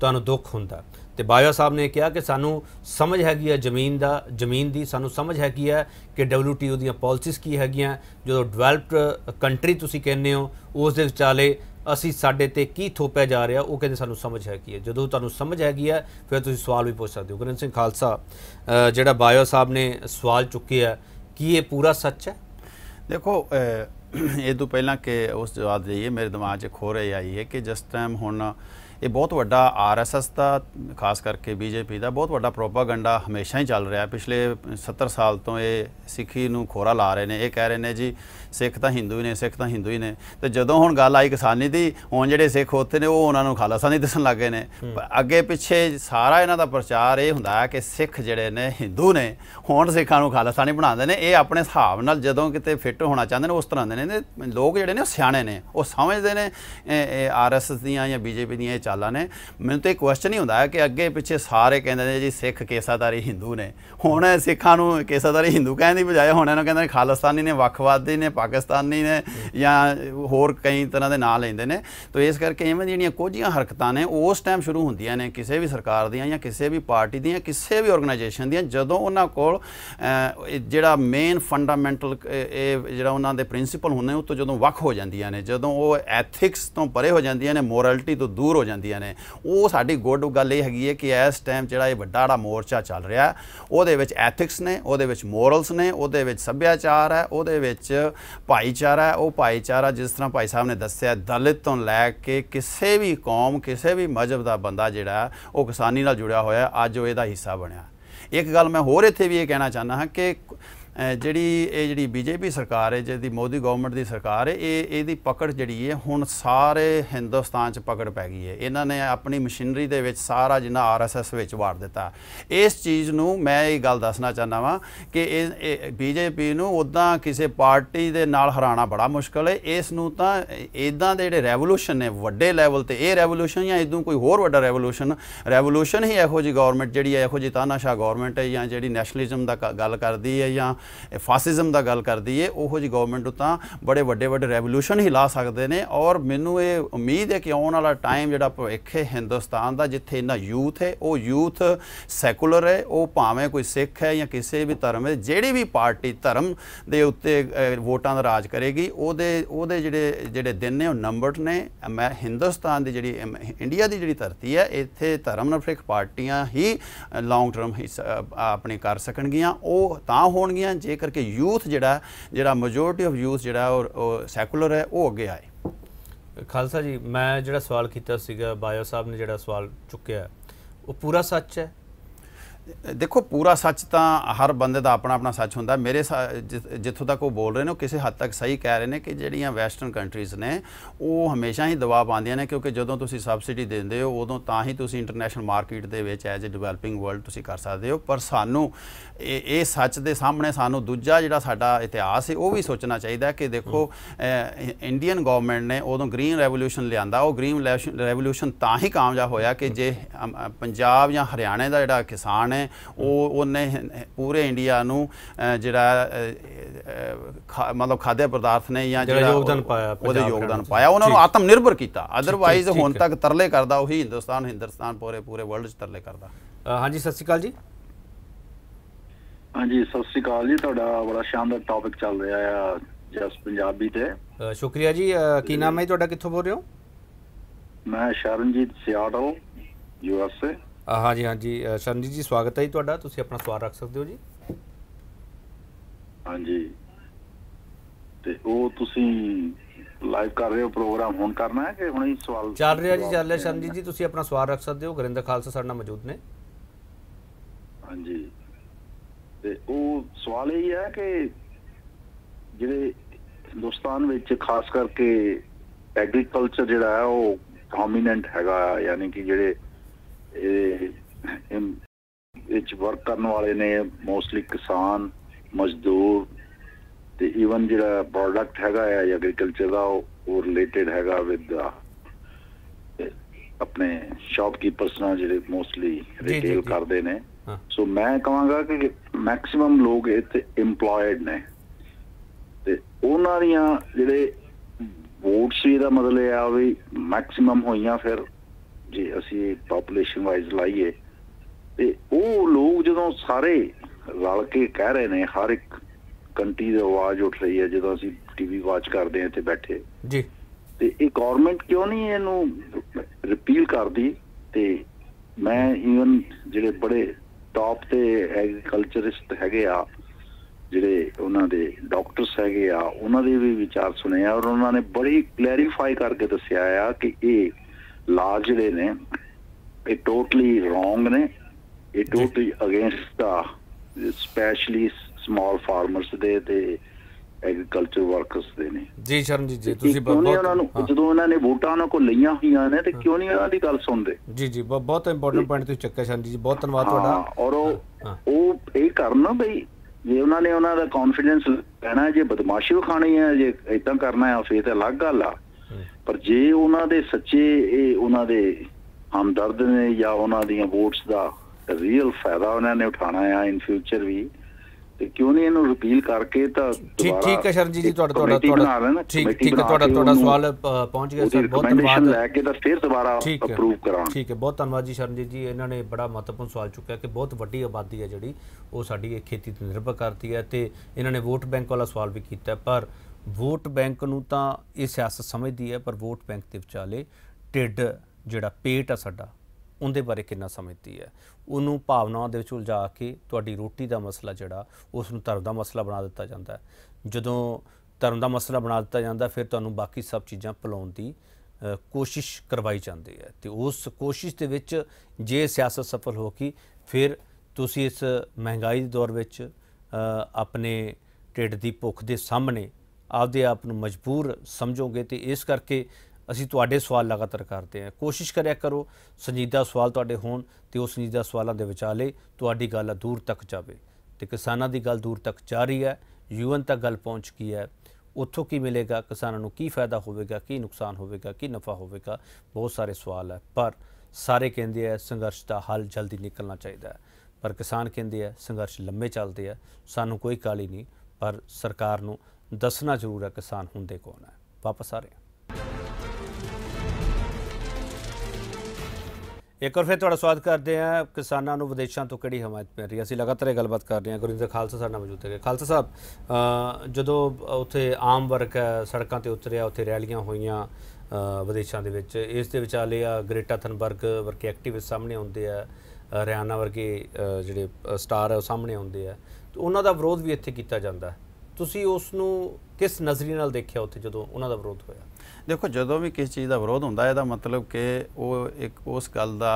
ਤੁਹਾਨੂੰ ਦੁੱਖ ਹੁੰਦਾ ਤੇ ਬਾਇਆ ਸਾਹਿਬ ਨੇ ਕਿਹਾ ਕਿ ਸਾਨੂੰ ਸਮਝ ਹੈਗੀ ਹੈ ਜ਼ਮੀਨ ਦਾ ਜ਼ਮੀਨ ਦੀ ਸਾਨੂੰ ਸਮਝ ਹੈਗੀ ਹੈ ਕਿ ਡਬਲਯੂਟੀਓ ਦੀਆਂ ਪਾਲਿਸੀਜ਼ ਕੀ ਹੈਗੀਆਂ ਜਦੋਂ ਡਿਵੈਲਪਡ ਕੰਟਰੀ ਤੁਸੀਂ ਕਹਿੰਦੇ ਹੋ ਉਸ ਦੇ ਵਿਚਾਲੇ ਅਸੀਂ ਸਾਡੇ ਤੇ ਕੀ ਥੋਪਿਆ ਜਾ ਰਿਹਾ ਉਹ ਕਹਿੰਦੇ ਸਾਨੂੰ ਸਮਝ ਹੈ ਕੀ ਹੈ ਜਦੋਂ ਤੁਹਾਨੂੰ ਸਮਝ ਹੈਗੀ ਹੈ ਫਿਰ ਤੁਸੀਂ ਸਵਾਲ ਵੀ ਪੁੱਛ ਸਕਦੇ ਹੋ ਗੁਰਨ ਸਿੰਘ ਖਾਲਸਾ ਜਿਹੜਾ ਬਾਇਓ ਸਾਹਿਬ ਨੇ ਸਵਾਲ ਚੁੱਕਿਆ ਕੀ ਇਹ ਪੂਰਾ ਸੱਚ ਹੈ ਦੇਖੋ ਇਹ ਤੋਂ ਪਹਿਲਾਂ ਕਿ ਉਸ ਜਵਾਬ ਦੇਈਏ ਮੇਰੇ ਦਿਮਾਗ 'ਚ ਰਹੀ ਆਈ ਹੈ ਕਿ ਜਿਸ ਟਾਈਮ ਹੁਣ ਇਹ ਬਹੁਤ ਵੱਡਾ ਆਰਐਸਐਸ ਦਾ ਖਾਸ ਕਰਕੇ ਬੀਜੇਪੀ ਦਾ ਬਹੁਤ ਵੱਡਾ ਪ੍ਰੋਪਾਗੈਂਡਾ ਹਮੇਸ਼ਾ ਹੀ ਚੱਲ ਰਿਹਾ ਪਿਛਲੇ 70 ਸਾਲ ਤੋਂ ਇਹ ਸਿੱਖੀ ਨੂੰ ਖੋਰਾ ਲਾ ਰਹੇ ਨੇ ਇਹ ਕਹਿ ਰਹੇ ਨੇ ਜੀ ਸਿੱਖ ਤਾਂ ਹਿੰਦੂ ਹੀ ਨੇ ਸਿੱਖ ਤਾਂ ਹਿੰਦੂ ਹੀ ਨੇ ਤੇ ਜਦੋਂ ਹੁਣ ਗੱਲ ਆਈ ਕਿਸਾਨੀ ਦੀ ਹੁਣ ਜਿਹੜੇ ਸਿੱਖ ਉੱਥੇ ਨੇ ਉਹ ਉਹਨਾਂ ਨੂੰ ਖਾਲਸਾ ਨਹੀਂ ਦਿਸਣ ਲੱਗੇ ਨੇ ਅੱਗੇ ਪਿੱਛੇ ਸਾਰਾ ਇਹਨਾਂ ਦਾ ਪ੍ਰਚਾਰ ਇਹ ਹੁੰਦਾ ਹੈ ਕਿ ਸਿੱਖ ਜਿਹੜੇ ਨੇ ਹਿੰਦੂ ਨੇ ਹੁਣ ਸਿੱਖਾਂ ਨੂੰ ਖਾਲਸਾ ਨਹੀਂ ਬਣਾਉਂਦੇ ਨੇ ਇਹ ਆਪਣੇ ਹਿਸਾਬ ਨਾਲ ਜਦੋਂ ਕਿਤੇ ਫਿੱਟ ਹੋਣਾ ਚਾਹੁੰਦੇ ਨੇ ਉਸ ਤਰ੍ਹਾਂ ਦੇ ਨੇ ਲੋਕ ਜਿਹੜੇ ਨੇ ਉਹ ਸਿਆਣੇ ਨੇ ਉਹ ਸਮਝਦੇ ਨੇ ਆਰਐਸਐਸ ਦੀਆਂ ਜਾਂ ਬੀਜੇਪੀ ਦੀਆਂ ਇਹ ਚਾਲਾਂ ਨੇ ਮੈਨੂੰ ਤਾਂ ਇਹ ਕੁਐਸਚਨ ਹੀ ਹੁੰਦਾ ਹੈ ਕਿ ਅੱਗੇ ਪਿੱਛੇ ਸਾਰੇ ਕਹਿੰਦੇ ਨੇ ਜੀ ਸਿੱਖ ਕੇਸਾਦਾਰੀ ਹਿੰਦੂ ਨੇ ਹੁਣ ਸਿੱਖਾਂ ਨੂੰ ਕੇਸਾਦਾਰੀ ਹਿੰਦੂ ਕਹਿਣ ਦੀ ਬਜਾਏ ਹੁਣ ਇਹਨਾਂ ਕਹਿੰਦੇ ਨੇ ਖਾਲਸਤਾਨੀ ਨੇ ਵੱਖਵਾਦੀ ਨੇ ਪਾਕਿਸਤਾਨੀ ਨੇ ਜਾਂ ਹੋਰ ਕਈ ਤਰ੍ਹਾਂ ਦੇ ਨਾਂ ਲੈਂਦੇ ਨੇ ਤਾਂ ਇਸ ਕਰਕੇ ਇਹਨਾਂ ਜਿਹੜੀਆਂ ਕੋਝੀਆਂ ਹਰਕਤਾਂ ਨੇ ਉਸ ਟਾਈਮ ਸ਼ੁਰੂ ਹੁੰਦੀਆਂ ਨੇ ਕਿਸੇ ਵੀ ਸਰਕਾਰ ਦੀਆਂ ਜਾਂ ਕਿਸੇ ਵੀ ਪਾਰਟੀ ਦੀਆਂ ਕਿਸੇ ਵੀ ਆਰਗੇਨਾਈਜੇਸ਼ਨ ਦੀਆਂ ਜਦੋਂ ਉਹਨਾਂ ਕੋਲ ਜਿਹੜਾ ਮੇਨ ਫੰਡਾਮੈਂਟਲ ਇਹ ਜਿਹੜਾ ਉਹਨਾਂ ਦੇ ਪ੍ਰਿੰਸੀਪਲ ਹੁੰਦੇ ਉਹ ਤੋਂ ਜਦੋਂ ਵੱਖ ਹੋ ਜਾਂਦੀਆਂ ਨੇ ਜਦੋਂ ਉਹ ਐਥਿਕਸ ਤੋਂ ਪਰੇ ਹੋ ਜਾਂਦੀਆਂ ਨੇ ਮੋਰਲਟੀ ਤੋਂ ਦੂਰ ਹੋ ਜਾਂਦੀਆਂ ਜਾਂਦੀਆਂ ਨੇ ਉਹ ਸਾਡੀ ਗੁੱਡ ਗੱਲ ਇਹ ਹੈਗੀ ਹੈ ਕਿ ਇਸ ਟਾਈਮ ਜਿਹੜਾ ਇਹ ਵੱਡਾ ਜਿਹੜਾ ਮੋਰਚਾ ਚੱਲ ਰਿਹਾ ਉਹਦੇ ਵਿੱਚ ਐਥਿਕਸ ਨੇ ਉਹਦੇ ਵਿੱਚ ਮੋਰਲਸ ਨੇ ਉਹਦੇ ਵਿੱਚ ਸੱਭਿਆਚਾਰ ਹੈ ਉਹਦੇ ਵਿੱਚ ਭਾਈਚਾਰਾ ਹੈ ਉਹ ਭਾਈਚਾਰਾ ਜਿਸ ਤਰ੍ਹਾਂ ਭਾਈ ਸਾਹਿਬ ਨੇ ਦੱਸਿਆ ਦਲਿਤ ਤੋਂ ਲੈ ਕੇ ਕਿਸੇ ਵੀ ਕੌਮ ਕਿਸੇ ਵੀ ਮਜ਼ਹਬ ਦਾ ਬੰਦਾ ਜਿਹੜਾ ਉਹ ਕਿਸਾਨੀ ਨਾਲ ਜੁੜਿਆ ਹੋਇਆ ਅੱਜ ਉਹ ਇਹਦਾ ਹਿੱਸਾ ਬਣਿਆ ਇੱਕ ਗੱਲ ਮੈਂ ਹੋਰ ਇੱਥੇ ਵੀ ਇਹ ਕਹਿਣਾ ਚਾਹੁੰਦਾ ਹਾਂ ਕਿ ਜਿਹੜੀ ਇਹ ਜਿਹੜੀ ਬੀਜੇਪੀ ਸਰਕਾਰ ਹੈ ਜਿਹਦੀ ਮੋਦੀ ਗਵਰਨਮੈਂਟ ਦੀ ਸਰਕਾਰ ਹੈ ਇਹ ਇਹਦੀ ਪਕੜ ਜਿਹੜੀ ਹੈ ਹੁਣ ਸਾਰੇ ਹਿੰਦੁਸਤਾਨ 'ਚ ਪਕੜ ਪੈ ਗਈ ਹੈ ਇਹਨਾਂ ਨੇ ਆਪਣੀ ਮਸ਼ੀਨਰੀ ਦੇ ਵਿੱਚ ਸਾਰਾ ਜਿੰਨਾ ਆਰਐਸਐਸ ਵਿੱਚ ਵਾੜ ਦਿੱਤਾ ਇਸ ਚੀਜ਼ ਨੂੰ ਮੈਂ ਇਹ ਗੱਲ ਦੱਸਣਾ ਚਾਹਨਾ ਵਾਂ ਕਿ ਇਹ ਬੀਜੇਪੀ ਨੂੰ ਉਦਾਂ ਕਿਸੇ ਪਾਰਟੀ ਦੇ ਨਾਲ ਹਰਾਣਾ ਬੜਾ ਮੁਸ਼ਕਲ ਹੈ ਇਸ ਨੂੰ ਤਾਂ ਇਦਾਂ ਦੇ ਜਿਹੜੇ ਰੈਵੋਲੂਸ਼ਨ ਨੇ ਵੱਡੇ ਲੈਵਲ ਤੇ ਇਹ ਰੈਵੋਲੂਸ਼ਨ ਜਾਂ ਇਦੋਂ ਕੋਈ ਹੋਰ ਵੱਡਾ ਰੈਵੋਲੂਸ਼ਨ ਰੈਵੋਲੂਸ਼ਨ ਹੀ ਇਹੋ ਜੀ ਗਵਰਨਮੈਂਟ ਜਿਹੜੀ ਹੈ ਇਹੋ ਜੀ ਤਾਨਾਸ਼ਾ ਗਵਰਨਮੈਂਟ ਹੈ ਜਾਂ ਜਿਹੜੀ ਨੈਸ਼ਨਲਿਜ਼ਮ ਦਾ ਗੱਲ ਕਰਦੀ ਹੈ ਜਾਂ ਫਾਸਿਜ਼ਮ ਦਾ ਗੱਲ ਕਰਦੀ ਏ ਉਹੋ ਜੀ ਗਵਰਨਮੈਂਟ ਨੂੰ ਤਾਂ ਬੜੇ ਵੱਡੇ ਵੱਡੇ ਰੈਵੋਲੂਸ਼ਨ ਹੀ ਲਾ ਸਕਦੇ ਨੇ ਔਰ ਮੈਨੂੰ ਇਹ ਉਮੀਦ ਹੈ ਕਿ ਆਉਣ ਵਾਲਾ ਟਾਈਮ ਜਿਹੜਾ ਭਵਿੱਖ ਹੈ ਹਿੰਦੁਸਤਾਨ ਦਾ ਜਿੱਥੇ ਇਹਨਾਂ ਯੂਥ ਹੈ ਉਹ ਯੂਥ ਸੈਕੂਲਰ ਹੈ ਉਹ ਭਾਵੇਂ ਕੋਈ ਸਿੱਖ ਹੈ ਜਾਂ ਕਿਸੇ ਵੀ ਧਰਮ ਦੇ ਜਿਹੜੀ ਵੀ ਪਾਰਟੀ ਧਰਮ ਦੇ ਉੱਤੇ ਵੋਟਾਂ ਦਾ ਰਾਜ ਕਰੇਗੀ ਉਹਦੇ ਉਹਦੇ ਜਿਹੜੇ ਜਿਹੜੇ ਦਿਨ ਨੇ ਉਹ ਨੰਬਰਡ ਨੇ ਮੈਂ ਹਿੰਦੁਸਤਾਨ ਦੀ ਜਿਹੜੀ ਇੰਡੀਆ ਦੀ ਜਿਹੜੀ ਧਰਤੀ ਹੈ ਇੱਥੇ ਧਰਮ ਨਫਰਿਕ ਪਾਰਟੀਆਂ ਹੀ ਲੌਂਗ ਟਰਮ ਆਪਣੇ ਕਰ ਸਕਣਗੀਆਂ ਉਹ ਤਾਂ ਹੋਣਗੀਆਂ ਆ ਜੇ ਕਰਕੇ ਯੂਥ ਜਿਹੜਾ ਜਿਹੜਾ ਮੈਜੋਰਟੀ ਆਫ ਯੂਥ ਜਿਹੜਾ ਉਹ ਸੈਕੂਲਰ ਹੈ ਉਹ ਅੱਗੇ ਆਏ ਖਾਲਸਾ ਜੀ ਮੈਂ ਜਿਹੜਾ ਸਵਾਲ ਕੀਤਾ ਸੀਗਾ ਬਾਇਓ ਸਾਹਿਬ ਨੇ ਜਿਹੜਾ ਸਵਾਲ ਚੁੱਕਿਆ ਉਹ ਪੂਰਾ ਸੱਚ ਹੈ ਦੇਖੋ ਪੂਰਾ ਸੱਚ ਤਾਂ ਹਰ ਬੰਦੇ ਦਾ ਆਪਣਾ ਆਪਣਾ ਸੱਚ ਹੁੰਦਾ ਮੇਰੇ ਜਿੱਥੋਂ ਤੱਕ ਉਹ ਬੋਲ ਰਹੇ ਨੇ ਉਹ ਕਿਸੇ ਹੱਦ ਤੱਕ ਸਹੀ ਕਹਿ ਰਹੇ ਨੇ ਕਿ ਜਿਹੜੀਆਂ ਵੈਸਟਰਨ ਕੰਟਰੀਜ਼ ਨੇ ਉਹ ਹਮੇਸ਼ਾ ਹੀ ਦਬਾਅ ਪਾਉਂਦੀਆਂ ਨੇ ਕਿਉਂਕਿ ਜਦੋਂ ਤੁਸੀਂ ਸਬਸਿਡੀ ਦਿੰਦੇ ਹੋ ਉਦੋਂ ਤਾਂ ਹੀ ਤੁਸੀਂ ਇੰਟਰਨੈਸ਼ਨਲ ਮਾਰਕੀਟ ਦੇ ਵਿੱਚ ਐਜ਼ ਅ ਡਿਵੈਲਪਿੰਗ ਵਰਲਡ ਤੁਸੀਂ ਕਰ ਸਕਦੇ ਹੋ ਪਰ ਸਾਨੂੰ ਇਹ ਸੱਚ ਦੇ ਸਾਹਮਣੇ ਸਾਨੂੰ ਦੂਜਾ ਜਿਹੜਾ ਸਾਡਾ ਇਤਿਹਾਸ ਹੈ ਉਹ ਵੀ ਸੋਚਣਾ ਚਾਹੀਦਾ ਕਿ ਦੇਖੋ ਇੰਡੀਅਨ ਗਵਰਨਮੈਂਟ ਨੇ ਉਦੋਂ ਗ੍ਰੀਨ ਰੈਵੋਲੂਸ਼ਨ ਲਿਆਂਦਾ ਉਹ ਗ੍ਰੀਨ ਰੈਵੋਲੂਸ਼ਨ ਤਾਂ ਹੀ ਕਾਮਯਾਬ ਹੋਇਆ ਕਿ ਜੇ ਪੰਜਾਬ ਜਾਂ ਹਰਿਆਣਾ ਦਾ ਜਿਹੜਾ ਕਿਸਾਨ ਨੇ ਉਹ ਉਹਨੇ ਪੂਰੇ ਇੰਡੀਆ ਨੂੰ ਜਿਹੜਾ ਮਤਲਬ ਖਾਦਿਆ ਪਦਾਰਥ ਨੇ ਜਾਂ ਜਿਹੜਾ ਯੋਗਦਾਨ ਪਾਇਆ ਉਹਦੇ ਯੋਗਦਾਨ ਪਾਇਆ ਉਹਨਾਂ ਨੂੰ ਆਤਮ ਨਿਰਭਰ ਕੀਤਾ ਅਦਰਵਾਈਜ਼ ਹੁਣ ਤੱਕ ਤਰਲੇ ਕਰਦਾ ਉਹੀ ਹਿੰਦੁਸਤਾਨ ਹਿੰਦੁਸਤਾਨ ਪੂਰੇ ਪੂਰੇ ਵਰਲਡ 'ਚ ਤਰਲੇ ਕਰਦਾ ਹਾਂਜੀ ਸਤਿ ਸ਼੍ਰੀ ਅਕਾਲ ਜੀ ਹਾਂਜੀ ਸਤਿ ਸ਼੍ਰੀ ਅਕਾਲ ਜੀ ਤੁਹਾਡਾ ਬੜਾ ਸ਼ਾਨਦਾਰ ਟੌਪਿਕ ਚੱਲ ਰਿਹਾ ਆ ਜਸ ਪੰਜਾਬੀ ਤੇ ਸ਼ੁਕਰੀਆ ਜੀ ਕੀ ਨਾਮ ਹੈ ਤੁਹਾਡਾ ਕਿੱਥੋਂ ਬੋਲ ਰਹੇ ਹੋ ਮੈਂ ਸ਼ਰਨਜੀਤ ਸਿਆਟਲ ਯੂਐਸਏ ਹਾਂਜੀ ਹਾਂਜੀ ਸ਼ਰਨਜੀਤ ਜੀ ਸਵਾਗਤ ਹੈ ਜੀ ਤੁਹਾਡਾ ਤੁਸੀਂ ਆਪਣਾ ਸਵਾਲ ਰੱਖ ਸਕਦੇ ਹੋ ਜੀ ਹਾਂਜੀ ਤੇ ਉਹ ਤੁਸੀਂ ਲਾਈਵ ਕਰ ਰਹੇ ਹੋ ਪ੍ਰੋਗਰਾਮ ਹੁਣ ਕਰਨਾ ਹੈ ਕਿ ਹੁਣ ਹੀ ਸਵਾਲ ਚੱਲ ਰਿਹਾ ਜੀ ਚੱਲ ਰਿਹਾ ਸ਼ਰਨਜੀਤ ਜੀ ਤੁਸੀਂ ਆਪਣਾ ਸਵਾਲ ਰੱਖ ਸਕਦੇ ਹੋ ਗੁਰਿੰਦਰ ਖਾਲਸਾ ਸਾਡੇ ਨਾਲ ਮੌਜੂਦ ਨੇ ਹਾਂਜੀ ਤੇ ਉਹ ਸਵਾਲ ਇਹ ਹੈ ਕਿ ਜਿਹੜੇ ਹਿੰਦੁਸਤਾਨ ਵਿੱਚ ਖਾਸ ਕਰਕੇ ਐਗਰੀਕਲਚਰ ਜਿਹੜਾ ਹੈ ਉਹ ਡੋਮੀਨੈਂਟ ਹੈਗਾ ਯਾਨੀ ਕਿ ਜਿਹੜੇ ਵਿੱਚ ਵਰਕ ਕਰਨ ਵਾਲੇ ਨੇ ਮੋਸਟਲੀ ਕਿਸਾਨ ਮਜ਼ਦੂਰ ਤੇ ਇਵਨ ਜਿਹੜਾ ਪ੍ਰੋਡਕਟ ਹੈਗਾ ਹੈ ਐਗਰੀਕਲਚਰ ਦਾ ਉਹ ਰਿਲੇਟਡ ਹੈਗਾ ਵਿਦ ਆਪਣੇ ਸ਼ਾਪਕੀਪਰਸ ਨਾਲ ਜਿਹੜੇ ਮੋਸਟਲੀ ਰਿਟੇਲ ਕਰਦੇ ਨੇ ਸੋ ਮੈਂ ਕਹਾਂਗਾ ਕਿ ਮੈਕਸਿਮਮ ਲੋਕ ਇੱਥੇ ਏਮਪਲੋਇਡ ਨੇ ਤੇ ਉਹਨਾਂ ਦੀਆਂ ਜਿਹੜੇ ਵੋਟਸ ਵੀ ਦਾ ਮਤਲਬ ਇਹ ਆ ਵੀ ਮੈਕਸਿਮਮ ਹੋਈਆਂ ਫਿਰ ਜੇ ਅਸੀਂ ਪੋਪੂਲੇਸ਼ਨ ਵਾਈਜ਼ ਲਾਈਏ ਤੇ ਉਹ ਲੋਕ ਜਦੋਂ ਸਾਰੇ ਰਲ ਕੇ ਕਹਿ ਰਹੇ ਨੇ ਹਰ ਇੱਕ ਕੰਟਰੀ ਦੀ ਆਵਾਜ਼ ਉੱਠ ਰਹੀ ਹੈ ਜਦੋਂ ਅਸੀਂ ਟੀਵੀ ਵਾਚ ਕਰਦੇ ਹਾਂ ਤੇ ਬੈਠੇ ਜੀ ਤੇ ਇਹ ਗਵਰਨਮੈਂਟ ਕਿਉਂ ਨਹੀਂ ਇਹਨੂੰ ਰਿਪੀਲ ਕਰਦੀ ਤੇ ਮੈਂ ਇਵਨ ਜਿਹੜੇ ਬੜੇ ਟਾਪ ਤੇ ਐਗਰੀਕਲਚਰਿਸਟ ਹੈਗੇ ਆ ਜਿਹੜੇ ਉਹਨਾਂ ਦੇ ਡਾਕਟਰਸ ਹੈਗੇ ਆ ਉਹਨਾਂ ਦੇ ਵੀ ਵਿਚਾਰ ਸੁਣੇ ਆ ਔਰ ਉਹਨਾਂ ਨੇ ਬੜੀ ਕਲੈਰੀਫਾਈ ਕਰਕੇ ਦੱਸਿਆ ਆ ਕਿ ਇਹ ਲਾ ਜਿਹੜੇ ਨੇ ਇਹ ਟੋਟਲੀ ਰੋਂਗ ਨੇ ਇਹ ਟੋਟਲੀ ਅਗੇਂਸਟ ਦਾ ਸਪੈਸ਼ਲੀ ਸਮਾਲ ਫਾਰਮਰਸ ਦੇ ਤੇ ਐਗਰੀਕਲਚਰ ਵਰਕਰਸ ਦੇ ਨੇ ਜੀ ਸ਼ਰਨ ਜੀ ਜੀ ਤੁਸੀਂ ਬਹੁਤ ਉਹਨਾਂ ਨੂੰ ਜਦੋਂ ਉਹਨਾਂ ਨੇ ਵੋਟਾਂ ਉਹਨਾਂ ਕੋ ਲਈਆਂ ਹੋਈਆਂ ਨੇ ਤੇ ਕਿਉਂ ਨਹੀਂ ਉਹਨਾਂ ਦੀ ਗੱਲ ਸੁਣਦੇ ਜੀ ਜੀ ਬਹੁਤ ਇੰਪੋਰਟੈਂਟ ਪੁਆਇੰਟ ਤੁਸੀਂ ਚੱਕਿਆ ਸ਼ਰਨ ਜੀ ਬਹੁਤ ਧੰਨਵਾਦ ਤੁਹਾਡਾ ਔਰ ਉਹ ਇਹ ਕਰਨਾ ਬਈ ਜੇ ਉਹਨਾਂ ਨੇ ਉਹਨਾਂ ਦਾ ਕੌਨਫੀਡੈਂਸ ਲੈਣਾ ਜੇ ਬਦਮਾਸ਼ੀ ਖਾਣੀ ਹੈ ਜੇ ਇਦਾਂ ਕਰਨਾ ਹੈ ਫਿਰ ਤਾਂ ਅਲੱਗ ਗੱਲ ਆ ਪਰ ਜੇ ਉਹਨਾਂ ਦੇ ਸੱਚੇ ਇਹ ਉਹਨਾਂ ਦੇ ਹਮਦਰਦ ਨੇ ਜਾਂ ਉਹਨਾਂ ਦੀਆਂ ਵੋਟਸ ਦਾ ਰੀਅਲ ਫਾਇਦਾ ਉਹਨਾਂ ਨੇ ਉਠਾਣਾ ਆ ਇਨ ਫਿਊਚਰ ਵੀ ਤੇ ਕਿਉਂ ਨਹੀਂ ਇਹਨੂੰ ਰਿਪੀਲ ਕਰਕੇ ਤਾਂ ਠੀਕ ਠੀਕ ਹੈ ਸ਼ਰਜੀ ਜੀ ਤੁਹਾਡਾ ਤੁਹਾਡਾ ਤੁਹਾਡਾ ਠੀਕ ਠੀਕ ਹੈ ਤੁਹਾਡਾ ਤੁਹਾਡਾ ਸਵਾਲ ਪਹੁੰਚ ਗਿਆ ਸਰ ਬਹੁਤ ਧੰਨਵਾਦ ਲੈ ਕੇ ਤਾਂ ਫਿਰ ਦੁਬਾਰਾ ਅਪਰੂਵ ਕਰਾਉਣ ਠੀਕ ਹੈ ਬਹੁਤ ਧੰਨਵਾਦ ਜੀ ਸ਼ਰਨਜੀਤ ਜੀ ਇਹਨਾਂ ਨੇ ਬੜਾ ਮਹੱਤਵਪੂਰਨ ਸਵਾਲ ਚੁੱਕਿਆ ਕਿ ਬਹੁਤ ਵੱਡੀ ਆਬਾਦੀ ਹੈ ਜਿਹੜੀ ਉਹ ਸਾਡੀ ਖੇਤੀ ਤੇ ਨਿਰਭਰ ਕਰਦੀ ਹੈ ਤੇ ਇਹਨਾਂ ਨੇ ਵੋਟ ਬੈਂਕ ਵਾਲਾ ਸਵਾਲ ਵੀ ਕੀਤਾ ਪਰ ਵੋਟ ਬੈਂਕ ਨੂੰ ਤਾਂ ਇਹ ਸਿਆਸਤ ਸਮਝਦੀ ਹੈ ਪਰ ਵੋਟ ਬੈਂਕ ਦੇ ਵਿਚਾਲੇ ਟਿੱਡ ਜਿਹੜਾ ਪੇਟ ਆ ਸਾਡਾ ਉਹਦੇ ਬਾਰੇ ਕਿੰਨਾ ਸਮਝਦੀ ਹੈ ਉਹਨੂੰ ਭਾਵਨਾਵਾਂ ਦੇ ਵਿੱਚ ਉਲਝਾ ਕੇ ਤੁਹਾਡੀ ਰੋਟੀ ਦਾ ਮਸਲਾ ਜਿਹੜਾ ਉਸ ਨੂੰ ਧਰਮ ਦਾ ਮਸਲਾ ਬਣਾ ਦਿੱਤਾ ਜਾਂਦਾ ਜਦੋਂ ਧਰਮ ਦਾ ਮਸਲਾ ਬਣਾ ਦਿੱਤਾ ਜਾਂਦਾ ਫਿਰ ਤੁਹਾਨੂੰ ਬਾਕੀ ਸਭ ਚੀਜ਼ਾਂ ਭਲਾਉਣ ਦੀ ਕੋਸ਼ਿਸ਼ ਕਰਵਾਈ ਜਾਂਦੀ ਹੈ ਤੇ ਉਸ ਕੋਸ਼ਿਸ਼ ਦੇ ਵਿੱਚ ਜੇ ਸਿਆਸਤ ਸਫਲ ਹੋ ਗਈ ਫਿਰ ਤੁਸੀਂ ਇਸ ਮਹਿੰਗਾਈ ਦੇ ਦੌਰ ਵਿੱਚ ਆਪਣੇ ਢਿੱਡ ਦੀ ਭੁੱਖ ਦੇ ਸਾਹਮਣੇ ਆਪਦੇ ਆਪ ਨੂੰ ਮਜਬੂਰ ਸਮਝੋਗੇ ਤੇ ਇਸ ਕਰਕੇ ਅਸੀਂ ਤੁਹਾਡੇ ਸਵਾਲ ਲਗਾਤਾਰ ਕਰਦੇ ਹਾਂ ਕੋਸ਼ਿਸ਼ ਕਰਿਆ ਕਰੋ ਸੰਜੀਦਾ ਸਵਾਲ ਤੁਹਾਡੇ ਹੋਣ ਤੇ ਉਸ ਸੰਜੀਦਾ ਸਵਾਲਾਂ ਦੇ ਵਿਚਾਲੇ ਤੁਹਾਡੀ ਗੱਲ ਦੂਰ ਤੱਕ ਜਾਵੇ ਤੇ ਕਿਸਾਨਾਂ ਦੀ ਗੱਲ ਦੂਰ ਤੱਕ ਜਾ ਰਹੀ ਹੈ ਯੂਐਨ ਤੱਕ ਗੱਲ ਪਹੁੰਚ ਗਈ ਹੈ ਉੱਥੋਂ ਕੀ ਮਿਲੇਗਾ ਕਿਸਾਨਾਂ ਨੂੰ ਕੀ ਫਾਇਦਾ ਹੋਵੇਗਾ ਕੀ ਨੁਕਸਾਨ ਹੋਵੇਗਾ ਕੀ ਨਫਾ ਹੋਵੇਗਾ ਬਹੁਤ ਸਾਰੇ ਸਵਾਲ ਹੈ ਪਰ ਸਾਰੇ ਕਹਿੰਦੇ ਆ ਸੰਘਰਸ਼ ਦਾ ਹੱਲ ਜਲਦੀ ਨਿਕਲਣਾ ਚਾਹੀਦਾ ਹੈ ਪਰ ਕਿਸਾਨ ਕਹਿੰਦੇ ਆ ਸੰਘਰਸ਼ ਲੰਮੇ ਚੱਲਦੇ ਆ ਸਾਨੂੰ ਕੋਈ ਕਾਲੀ ਨਹੀਂ ਪਰ ਸਰਕਾਰ ਨੂੰ ਦੱਸਣਾ ਜ਼ਰੂਰ ਹੈ ਕਿਸਾਨ ਹੁੰਦੇ ਕੌਣ ਹੈ ਵਾਪਸ ਆ ਰਹੇ ਇੱਕ ਵਾਰ ਫਿਰ ਤੁਹਾਡਾ ਸਵਾਗਤ ਕਰਦੇ ਆ ਕਿਸਾਨਾਂ ਨੂੰ ਵਿਦੇਸ਼ਾਂ ਤੋਂ ਕਿਹੜੀ ਹਮਾਇਤ ਮਿਲ ਰਹੀ ਹੈ ਅਸੀਂ ਲਗਾਤਾਰ ਇਹ ਗੱਲਬਾਤ ਕਰ ਰਹੇ ਹਾਂ ਗੁਰਿੰਦਰ ਖਾਲਸਾ ਸਾਡੇ ਨਾਲ ਮੌਜੂਦ ਹੈ ਖਾਲਸਾ ਸਾਹਿਬ ਜਦੋਂ ਉੱਥੇ ਆਮ ਹੈ ਸੜਕਾਂ ਤੇ ਉਤਰਿਆ ਉੱਥੇ ਰੈਲੀਆਂ ਹੋਈਆਂ ਵਿਦੇਸ਼ਾਂ ਦੇ ਵਿੱਚ ਇਸ ਦੇ ਵਿਚਾਲੇ ਆ ਗ੍ਰੇਟਾ ਥਨਬਰਗ ਵਰਗੇ ਐਕਟਿਵਿਸਟ ਸਾਹਮਣੇ ਆਉਂਦੇ ਆ ਹਰਿਆਣਾ ਵਰਗੇ ਜਿਹੜੇ ਸਟਾਰ ਹੈ ਉਹ ਸਾਹਮਣੇ ਆਉਂਦੇ ਆ ਤੇ ਉਹਨਾਂ ਦਾ ਵਿਰੋਧ ਵੀ ਇੱਥੇ ਕੀਤਾ ਜਾਂਦਾ ਹੈ ਤੁਸੀਂ ਉਸ ਨੂੰ ਕਿਸ ਨਜ਼ਰੀਏ ਨਾਲ ਦੇਖਿਆ ਉੱਥੇ ਜਦੋਂ ਉਹਨਾਂ ਦਾ ਵਿਰੋਧ ਹੋਇਆ ਦੇਖੋ ਜਦੋਂ ਵੀ ਕਿਸੇ ਚੀਜ਼ ਦਾ ਵਿਰੋਧ ਹੁੰਦਾ ਹੈ ਇਹਦਾ ਮਤਲਬ ਕਿ ਉਹ ਇੱਕ ਉਸ ਗੱਲ ਦਾ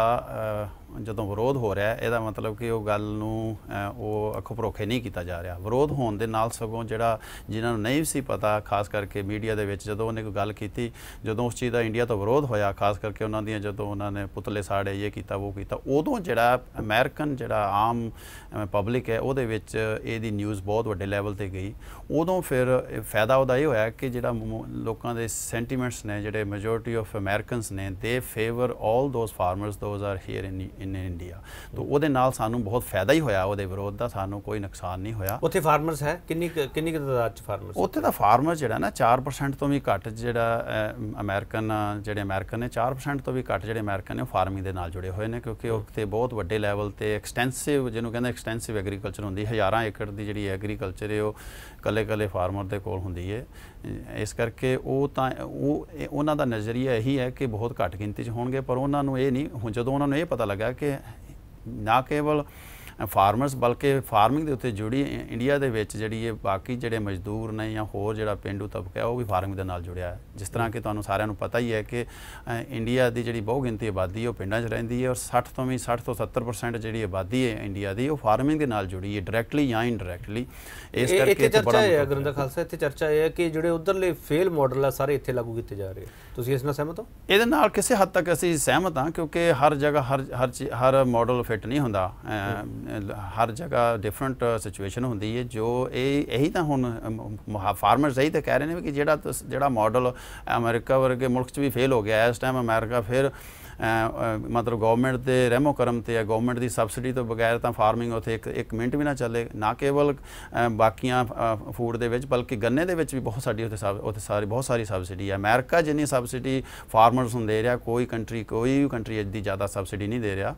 ਜਦੋਂ ਵਿਰੋਧ ਹੋ ਰਿਹਾ ਹੈ ਇਹਦਾ ਮਤਲਬ ਕਿ ਉਹ ਗੱਲ ਨੂੰ ਉਹ ਅੱਖੋਂ ਪਰੋਖੇ ਨਹੀਂ ਕੀਤਾ ਜਾ ਰਿਹਾ ਵਿਰੋਧ ਹੋਣ ਦੇ ਨਾਲ ਸਗੋਂ ਜਿਹੜਾ ਜਿਨ੍ਹਾਂ ਨੂੰ ਨਹੀਂ ਸੀ ਪਤਾ ਖਾਸ ਕਰਕੇ ਮੀਡੀਆ ਦੇ ਵਿੱਚ ਜਦੋਂ ਉਹਨੇ ਕੋਈ ਗੱਲ ਕੀਤੀ ਜਦੋਂ ਉਸ ਚੀਜ਼ ਦਾ ਇੰਡੀਆ ਤੋਂ ਵਿਰੋਧ ਹੋਇਆ ਖਾਸ ਕਰਕੇ ਉਹਨਾਂ ਦੀਆਂ ਜਦੋਂ ਉਹਨਾਂ ਨੇ ਪੁਤਲੇ ਸਾੜੇ ਇਹ ਕੀਤਾ ਉਹ ਕੀਤਾ ਉਦੋਂ ਜਿਹੜਾ ਅਮਰੀਕਨ ਜਿਹੜਾ ਆਮ ਪਬਲਿਕ ਹੈ ਉਹਦੇ ਵਿੱਚ ਇਹਦੀ ਨਿਊਜ਼ ਬਹੁਤ ਵੱਡੇ ਲੈਵਲ ਤੇ ਗਈ ਉਦੋਂ ਫਿਰ ਫਾਇਦਾ ਉਹਦਾ ਇਹ ਹੋਇਆ ਕਿ ਜਿਹੜਾ ਲੋਕਾਂ ਦੇ ਸੈਂਟੀਮੈਂਟਸ ਨੇ ਜਿਹੜੇ ਮੈਜੋਰਟੀ ਆਫ ਅਮਰੀਕਨਸ ਨੇ ਦੇ favour all those farmers those are here in in India ਤੋਂ ਉਹਦੇ ਨਾਲ ਸਾਨੂੰ ਬਹੁਤ ਫਾਇਦਾ ਹੀ ਹੋਇਆ ਉਹਦੇ ਵਿਰੋਧ ਦਾ ਸਾਨੂੰ ਕੋਈ ਨੁਕਸਾਨ ਨਹੀਂ ਹੋਇਆ ਉੱਥੇ ਫਾਰਮਰਸ ਹੈ ਕਿੰਨੀ ਕਿੰਨੀ ਤਦਾਦ ਚ ਫਾਰਮਰਸ ਉੱਥੇ ਦਾ ਫਾਰਮਰ ਜਿਹੜਾ ਨਾ 4% ਤੋਂ ਵੀ ਘੱਟ ਜਿਹੜਾ ਅਮਰੀਕਨ ਜਿਹੜੇ ਅਮਰੀਕਨ ਨੇ 4% ਤੋਂ ਵੀ ਘੱਟ ਜਿਹੜੇ ਅਮਰੀਕਨ ਨੇ ਫਾਰਮਿੰਗ ਦੇ ਨਾਲ ਜੁੜੇ ਹੋਏ ਨੇ ਕਿਉਂਕਿ ਉੱਥੇ ਬਹੁਤ ਵੱਡੇ ਲੈਵਲ ਤੇ ਐਕਸਟੈਂਸਿਵ ਜਿਹਨੂੰ ਕਹਿੰਦੇ ਐਕਸਟੈਂਸਿਵ ਐਗਰੀਕਲਚਰ ਹੁੰਦੀ ਹਜ਼ਾਰਾਂ ਏਕੜ ਦੀ ਜਿਹੜੀ ਐਗਰੀਕਲਚਰ ਹੈ ਉਹ ਕੱਲੇ-ਕੱਲੇ ਫਾਰਮਰ ਦੇ ਕੋਲ ਹੁੰਦੀ ਹੈ ਇਸ ਕਰਕੇ ਉਹ ਤਾਂ ਉਹ ਉਹਨਾਂ ਦਾ ਨਜ਼ਰੀਆ ਇਹੀ ਹੈ ਕਿ ਬਹੁਤ ਘੱਟ ਗਿਣਤੀ 'ਚ ਹੋਣਗੇ ਪਰ ਉਹਨਾਂ ਨੂੰ ਇਹ ਨਹੀਂ ਜਦੋਂ ਉਹਨਾਂ ਨੂੰ ਇਹ ਪਤਾ ਲੱਗਾ ਕਿ ਨਾ ਕੇਵਲ ਫਾਰਮਰਸ ਬਲਕਿ ਫਾਰਮਿੰਗ ਦੇ ਉੱਤੇ ਜੁੜੀ ਇੰਡੀਆ ਦੇ ਵਿੱਚ ਜਿਹੜੀ ਇਹ ਬਾਕੀ ਜਿਹੜੇ ਮਜ਼ਦੂਰ ਨੇ ਜਾਂ ਹੋਰ ਜਿਹੜਾ ਪਿੰਡੂ ਤਬਕਾ ਉਹ ਵੀ ਫਾਰਮਿੰਗ ਦੇ ਨਾਲ ਜੁੜਿਆ ਹੈ ਜਿਸ ਤਰ੍ਹਾਂ ਕਿ ਤੁਹਾਨੂੰ ਸਾਰਿਆਂ ਨੂੰ ਪਤਾ ਹੀ ਹੈ ਕਿ ਇੰਡੀਆ ਦੀ ਜਿਹੜੀ ਬਹੁ ਗਿਣਤੀ ਆਬਾਦੀ ਉਹ ਪਿੰਡਾਂ 'ਚ ਰਹਿੰਦੀ ਹੈ ਔਰ 60 ਤੋਂ ਵੀ 60 ਤੋਂ 70% ਜਿਹੜੀ ਆਬਾਦੀ ਹੈ ਇੰਡੀਆ ਦੀ ਉਹ ਫਾਰਮਿੰਗ ਦੇ ਨਾਲ ਜੁੜੀ ਹੈ ਡਾਇਰੈਕਟਲੀ ਜਾਂ ਇਨਡਾਇਰੈਕਟਲੀ ਇਸ ਕਰਕੇ ਇੱਥੇ ਚਰਚਾ ਹੈ ਗੁਰਿੰਦਰ ਖਾਲਸਾ ਇੱਥੇ ਚਰਚਾ ਇਹ ਹੈ ਕਿ ਜਿਹੜੇ ਉਧਰਲੇ ਫੇਲ ਮਾਡਲ ਆ ਸਾਰੇ ਇੱਥੇ ਲਾਗੂ ਕੀਤੇ ਜਾ ਰਹੇ ਤੁਸੀਂ ਇਸ ਨਾਲ ਸਹਿਮਤ ਹੋ ਇਹਦੇ ਨਾਲ ਕਿਸੇ ਹੱਦ ਤੱਕ ਅਸੀਂ ਸਹਿਮਤ ਹਾਂ ਕਿਉਂਕਿ ਹਰ ਜਗ੍ਹਾ ਹਰ ਹਰ ਮਾਡਲ ਫਿੱਟ ਨਹੀਂ ਹੁੰਦਾ ਹਰ ਜਗ੍ਹਾ ਡਿਫਰੈਂਟ ਸਿਚੁਏਸ਼ਨ ਹੁੰਦੀ ਹੈ ਜੋ ਇਹ ਇਹੀ ਤਾਂ ਹੁਣ ਫਾਰਮਰਸ ਇਹੀ ਤਾਂ ਕਹਿ ਰਹੇ ਨੇ ਕਿ ਜਿਹੜਾ ਜਿਹੜਾ ਮਾਡਲ ਅਮਰੀਕਾ ਵਰਗੇ ਮੁਲਕ 'ਚ ਵੀ ਫੇਲ ਹੋ ਗਿਆ ਇਸ ਟਾਈਮ ਅਮਰੀਕਾ ਫਿਰ ਮਤਲਬ ਗਵਰਨਮੈਂਟ ਦੇ ਰਹਿਮੋ ਕਰਮ ਤੇ ਜਾਂ ਗਵਰਨਮੈਂਟ ਦੀ ਸਬਸਿਡੀ ਤੋਂ ਬਗੈਰ ਤਾਂ ਫਾਰਮਿੰਗ ਉਥੇ ਇੱਕ ਇੱਕ ਮਿੰਟ ਵੀ ਨਾ ਚੱਲੇ ਨਾ ਕੇਵਲ ਬਾਕੀਆਂ ਫੂਡ ਦੇ ਵਿੱਚ ਬਲਕਿ ਗੰਨੇ ਦੇ ਵਿੱਚ ਵੀ ਬਹੁਤ ਸਾਡੀ ਉਥੇ ਉਥੇ ਸਾਰੀ ਬਹੁਤ ਸਾਰੀ ਸਬਸਿਡੀ ਹੈ ਅਮਰੀਕਾ ਜਿੰਨੀ ਸਬਸਿਡੀ ਫਾਰਮਰਸ ਨੂੰ ਦੇ ਰਿਹਾ ਕੋਈ ਕੰਟਰੀ ਕੋਈ ਵੀ ਕੰਟਰੀ ਦੀ ਜ਼ਿਆਦਾ ਸਬਸਿਡੀ ਨਹੀਂ ਦੇ ਰਿਹਾ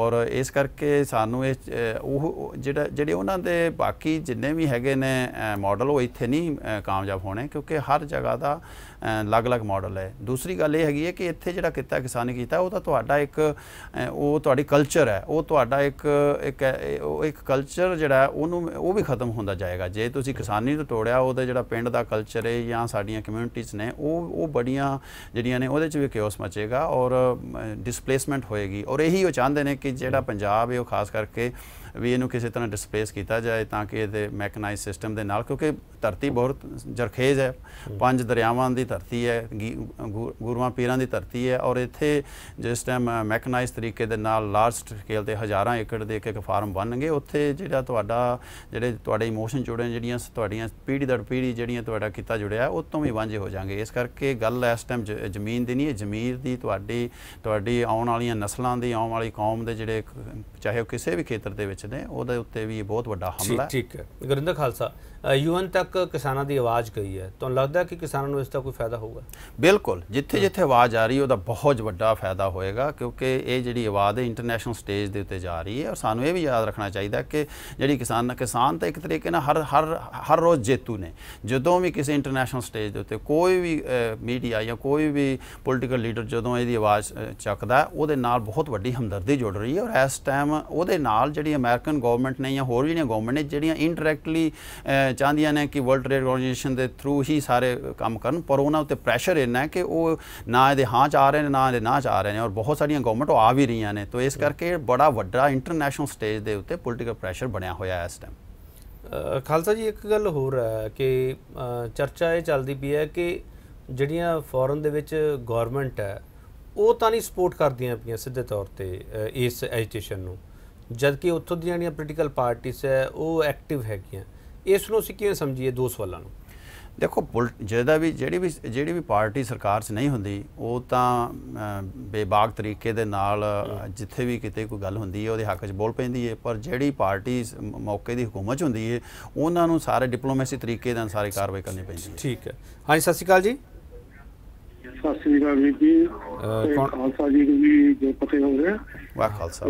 ਔਰ ਇਸ ਕਰਕੇ ਸਾਨੂੰ ਇਹ ਉਹ ਜਿਹੜਾ ਜਿਹੜੇ ਉਹਨਾਂ ਦੇ ਬਾਕੀ ਜਿੰਨੇ ਵੀ ਹੈਗੇ ਨੇ ਮਾਡਲ ਉਹ ਇੱਥੇ ਨਹੀਂ ਕਾਮਯਾਬ ਹੋਣੇ ਕਿਉਂਕਿ ਹਰ ਜਗ੍ਹਾ ਦਾ ਅਲੱਗ-ਅਲੱਗ ਮਾਡਲ ਹੈ ਦੂਸਰੀ ਗੱਲ ਇਹ ਹੈਗੀ ਹੈ ਕਿ ਇੱਥੇ ਜਿਹੜਾ ਕਿੱਤਾ ਕਿਸਾਨੀ ਕੀਤਾ ਉਹ ਤਾਂ ਤੁਹਾਡਾ ਇੱਕ ਉਹ ਤੁਹਾਡੀ ਕਲਚਰ ਹੈ ਉਹ ਤੁਹਾਡਾ ਇੱਕ ਇੱਕ ਇੱਕ ਕਲਚਰ ਜਿਹੜਾ ਉਹਨੂੰ ਉਹ ਵੀ ਖਤਮ ਹੁੰਦਾ ਜਾਏਗਾ ਜੇ ਤੁਸੀਂ ਕਿਸਾਨੀ ਨੂੰ ਤੋੜਿਆ ਉਹਦਾ ਜਿਹੜਾ ਪਿੰਡ ਦਾ ਕਲਚਰ ਹੈ ਜਾਂ ਸਾਡੀਆਂ ਕਮਿਊਨਿਟੀਆਂ ਨੇ ਉਹ ਉਹ ਬੜੀਆਂ ਜਿਹੜੀਆਂ ਨੇ ਉਹਦੇ 'ਚ ਵੀ ਕਿਓਸ ਮਚੇਗਾ ਔਰ ਡਿਸਪਲੇਸਮੈਂਟ ਹੋਏਗੀ ਔਰ ਇਹੀ ਉਹ ਚਾਹੁੰਦੇ ਨੇ ਕਿ ਜਿਹੜਾ ਪੰਜਾਬ ਹੈ ਉਹ ਖਾਸ ਕਰਕੇ ਵੀ ਇਹਨੂੰ ਕਿਸੇ ਤਰ੍ਹਾਂ ਡਿਸਪਲੇਸ ਕੀਤਾ ਜਾਏ ਤਾਂ ਕਿ ਇਹਦੇ ਮੈਕਨਾਈਜ਼ ਸਿਸਟਮ ਦੇ ਨਾਲ ਕਿਉਂਕਿ ਧਰਤੀ ਬਹੁਤ ਜਰਖੇਜ਼ ਹੈ ਪੰਜ ਦਰਿਆਵਾਂ ਦੀ ਧਰਤੀ ਹੈ ਗੁਰੂਆਂ ਪੀਰਾਂ ਦੀ ਧਰਤੀ ਹੈ ਔਰ ਇੱਥੇ ਜਿਸ ਟਾਈਮ ਮੈਕਨਾਈਜ਼ ਤਰੀਕੇ ਦੇ ਨਾਲ ਲਾਰਜ ਸਕੇਲ ਤੇ ਹਜ਼ਾਰਾਂ ਏਕੜ ਦੇ ਇੱਕ ਇੱਕ ਫਾਰਮ ਬਣਨਗੇ ਉੱਥੇ ਜਿਹੜਾ ਤੁਹਾਡਾ ਜਿਹੜੇ ਤੁਹਾਡੇ ਇਮੋਸ਼ਨ ਜੁੜੇ ਜਿਹੜੀਆਂ ਤੁਹਾਡੀਆਂ ਪੀੜੀ ਦਰ ਪੀੜੀ ਜਿਹੜੀਆਂ ਤੁਹਾਡਾ ਕੀਤਾ ਜੁੜਿਆ ਉਹ ਤੋਂ ਵੀ ਵਾਂਝੇ ਹੋ ਜਾਣਗੇ ਇਸ ਕਰਕੇ ਗੱਲ ਇਸ ਟਾਈਮ ਜ਼ਮੀਨ ਦੀ ਨਹੀਂ ਹੈ ਜ਼ਮੀਰ ਦੀ ਤੁਹਾਡੀ ਤੁਹਾਡੀ ਆਉਣ ਵਾਲੀਆਂ ਨਸਲਾਂ ਦੀ ਆਉਣ ਵਾਲੀ ਕੌਮ ਦੇ ਜਿਹੜੇ ਚਾਹੇ ਉਹ ਕਿਸੇ ਵੀ ਖੇਤਰ ਦੇ ਵਿੱਚ ਵਿੱਚ ਨੇ ਉਹਦੇ ਉੱਤੇ ਵੀ ਬਹੁਤ ਵੱਡਾ ਹਮਲਾ ਹੈ ਠੀਕ ਹੈ ਗੁਰਿੰਦਰ ਖਾਲਸਾ ਯੂਨ ਤੱਕ ਕਿਸਾਨਾਂ ਦੀ ਆਵਾਜ਼ ਗਈ ਹੈ ਤੁਹਾਨੂੰ ਲੱਗਦਾ ਕਿ ਕਿਸਾਨਾਂ ਨੂੰ ਇਸ ਦਾ ਕੋਈ ਫਾਇਦਾ ਹੋਊਗਾ ਬਿਲਕੁਲ ਜਿੱਥੇ ਜਿੱਥੇ ਆਵਾਜ਼ ਆ ਰਹੀ ਉਹਦਾ ਬਹੁਤ ਵੱਡਾ ਫਾਇਦਾ ਹੋਏਗਾ ਕਿਉਂਕਿ ਇਹ ਜਿਹੜੀ ਆਵਾਜ਼ ਹੈ ਇੰਟਰਨੈਸ਼ਨਲ ਸਟੇਜ ਦੇ ਉੱਤੇ ਜਾ ਰਹੀ ਹੈ ਔਰ ਸਾਨੂੰ ਇਹ ਵੀ ਯਾਦ ਰੱਖਣਾ ਚਾਹੀਦਾ ਕਿ ਜਿਹੜੀ ਕਿਸਾਨ ਕਿਸਾਨ ਤਾਂ ਇੱਕ ਤਰੀਕੇ ਨਾਲ ਹਰ ਹਰ ਹਰ ਰੋਜ਼ ਜੇਤੂ ਨੇ ਜਦੋਂ ਵੀ ਕਿਸੇ ਇੰਟਰਨੈਸ਼ਨਲ ਸਟੇਜ ਦੇ ਉੱਤੇ ਕੋਈ ਵੀ ਮੀਡੀਆ ਜਾਂ ਕੋਈ ਵੀ ਪੋਲੀਟੀਕਲ ਲੀਡਰ ਜਦੋਂ ਇਹਦੀ ਆਵਾਜ਼ ਚੱਕਦਾ ਉਹਦੇ ਨਾਲ ਬਹੁਤ ਵੱਡੀ ਹਮਦਰਦੀ ਜੁੜ ਰਹੀ ਹੈ ਔਰ ਇਸ ਟਾਈਮ ਉਹਦੇ ਨਾਲ ਜਿਹੜੀ ਅਮਰੀਕਨ ਗਵਰਨਮੈਂਟ ਨੇ ਜਾਂ ਹੋਰ ਜਿਹੜੀਆਂ ਗਵਰਨਮੈਂਟ ਨੇ ਜਿਹੜੀਆਂ ਇਨਡਾਇਰੈਕਟਲੀ ਚਾਹੁੰਦੀਆਂ ਨੇ ਕਿ ਵਰਲਡ ਟ੍ਰੇਡ ਆਰਗੇਨਾਈਜੇਸ਼ਨ ਦੇ ਥਰੂ ਹੀ ਸਾਰੇ ਕੰਮ ਕਰਨ ਪਰ ਉਹਨਾਂ ਉੱਤੇ ਪ੍ਰੈਸ਼ਰ ਇੰਨਾ ਹੈ ਕਿ ਉਹ ਨਾ ਇਹਦੇ ਹਾਂ ਚ ਆ ਰਹੇ ਨੇ ਨਾ ਇਹਦੇ ਨਾ ਚ ਆ ਰਹੇ ਨੇ ਔਰ ਬਹੁਤ ਸਾਰੀਆਂ ਗਵਰਨਮੈਂਟ ਆ ਵੀ ਰਹੀਆਂ ਨੇ ਤਾਂ ਇਸ ਕਰਕੇ ਬੜਾ ਵੱਡਾ ਇੰਟਰਨੈਸ਼ਨਲ ਸਟੇਜ ਦੇ ਉੱਤੇ ਪੋਲਿਟੀਕਲ ਪ੍ਰੈਸ਼ਰ ਬਣਿਆ ਹੋਇਆ ਹੈ ਇਸ ਟਾਈਮ ਖਾਲਸਾ ਜੀ ਇੱਕ ਗੱਲ ਹੋਰ ਹੈ ਕਿ ਚਰਚਾ ਇਹ ਚੱਲਦੀ ਪਈ ਹੈ ਕਿ ਜਿਹੜੀਆਂ ਫੋਰਨ ਦੇ ਵਿੱਚ ਗਵਰਨਮੈਂਟ ਹੈ ਉਹ ਤਾਂ ਨਹੀਂ ਸਪੋਰਟ ਕਰਦੀਆਂ ਪਈਆਂ ਸਿੱਧੇ ਤੌਰ ਤੇ ਇਸ ਐਜੀਟੇਸ਼ਨ ਨੂੰ ਜਦਕਿ ਉੱਥੋਂ ਦੀਆਂ ਜਿਹੜੀਆਂ ਪੋਲੀਟੀਕਲ ਪਾਰਟੀਆਂ ਹੈ ਉਹ ਐਕਟਿਵ ਹੈਗੀਆਂ ਇਸ ਨੂੰ ਅਸੀਂ ਕਿਵੇਂ ਸਮਝੀਏ ਦੋ ਸਵਾਲਾਂ ਨੂੰ ਦੇਖੋ ਜਿਹਦਾ ਵੀ ਜਿਹੜੀ ਵੀ ਜਿਹੜੀ ਵੀ ਪਾਰਟੀ ਸਰਕਾਰ 'ਚ ਨਹੀਂ ਹੁੰਦੀ ਉਹ ਤਾਂ ਬੇਬਾਕ ਤਰੀਕੇ ਦੇ ਨਾਲ ਜਿੱਥੇ ਵੀ ਕਿਤੇ ਕੋਈ ਗੱਲ ਹੁੰਦੀ ਹੈ ਉਹਦੇ ਹੱਕ 'ਚ ਬੋਲ ਪੈਂਦੀ ਹੈ ਪਰ ਜਿਹੜੀ ਪਾਰਟੀ ਮੌਕੇ ਦੀ ਹਕੂਮਤ 'ਚ ਹੁੰਦੀ ਹੈ ਉਹਨਾਂ ਨੂੰ ਸਾਰੇ ਡਿਪਲੋਮੈਸੀ ਤਰੀਕੇ ਦੇ ਅਨਸਾਰੀ ਕਾਰਵਾਈ ਕਰਨੀ ਪੈਂਦੀ ਹੈ ਠੀਕ ਹੈ ਹਾਂਜੀ ਸਤਿ ਸ਼੍ਰੀ ਅਕਾਲ ਜੀ ਸਤਿ ਸ਼੍ਰੀ ਅਕਾਲ ਜੀ ਜੀ ਖਾਲਸਾ ਜੀ ਵੀ ਜੋ ਪਤੇ ਗਏ ਵਾਹ ਖਾਲਸਾ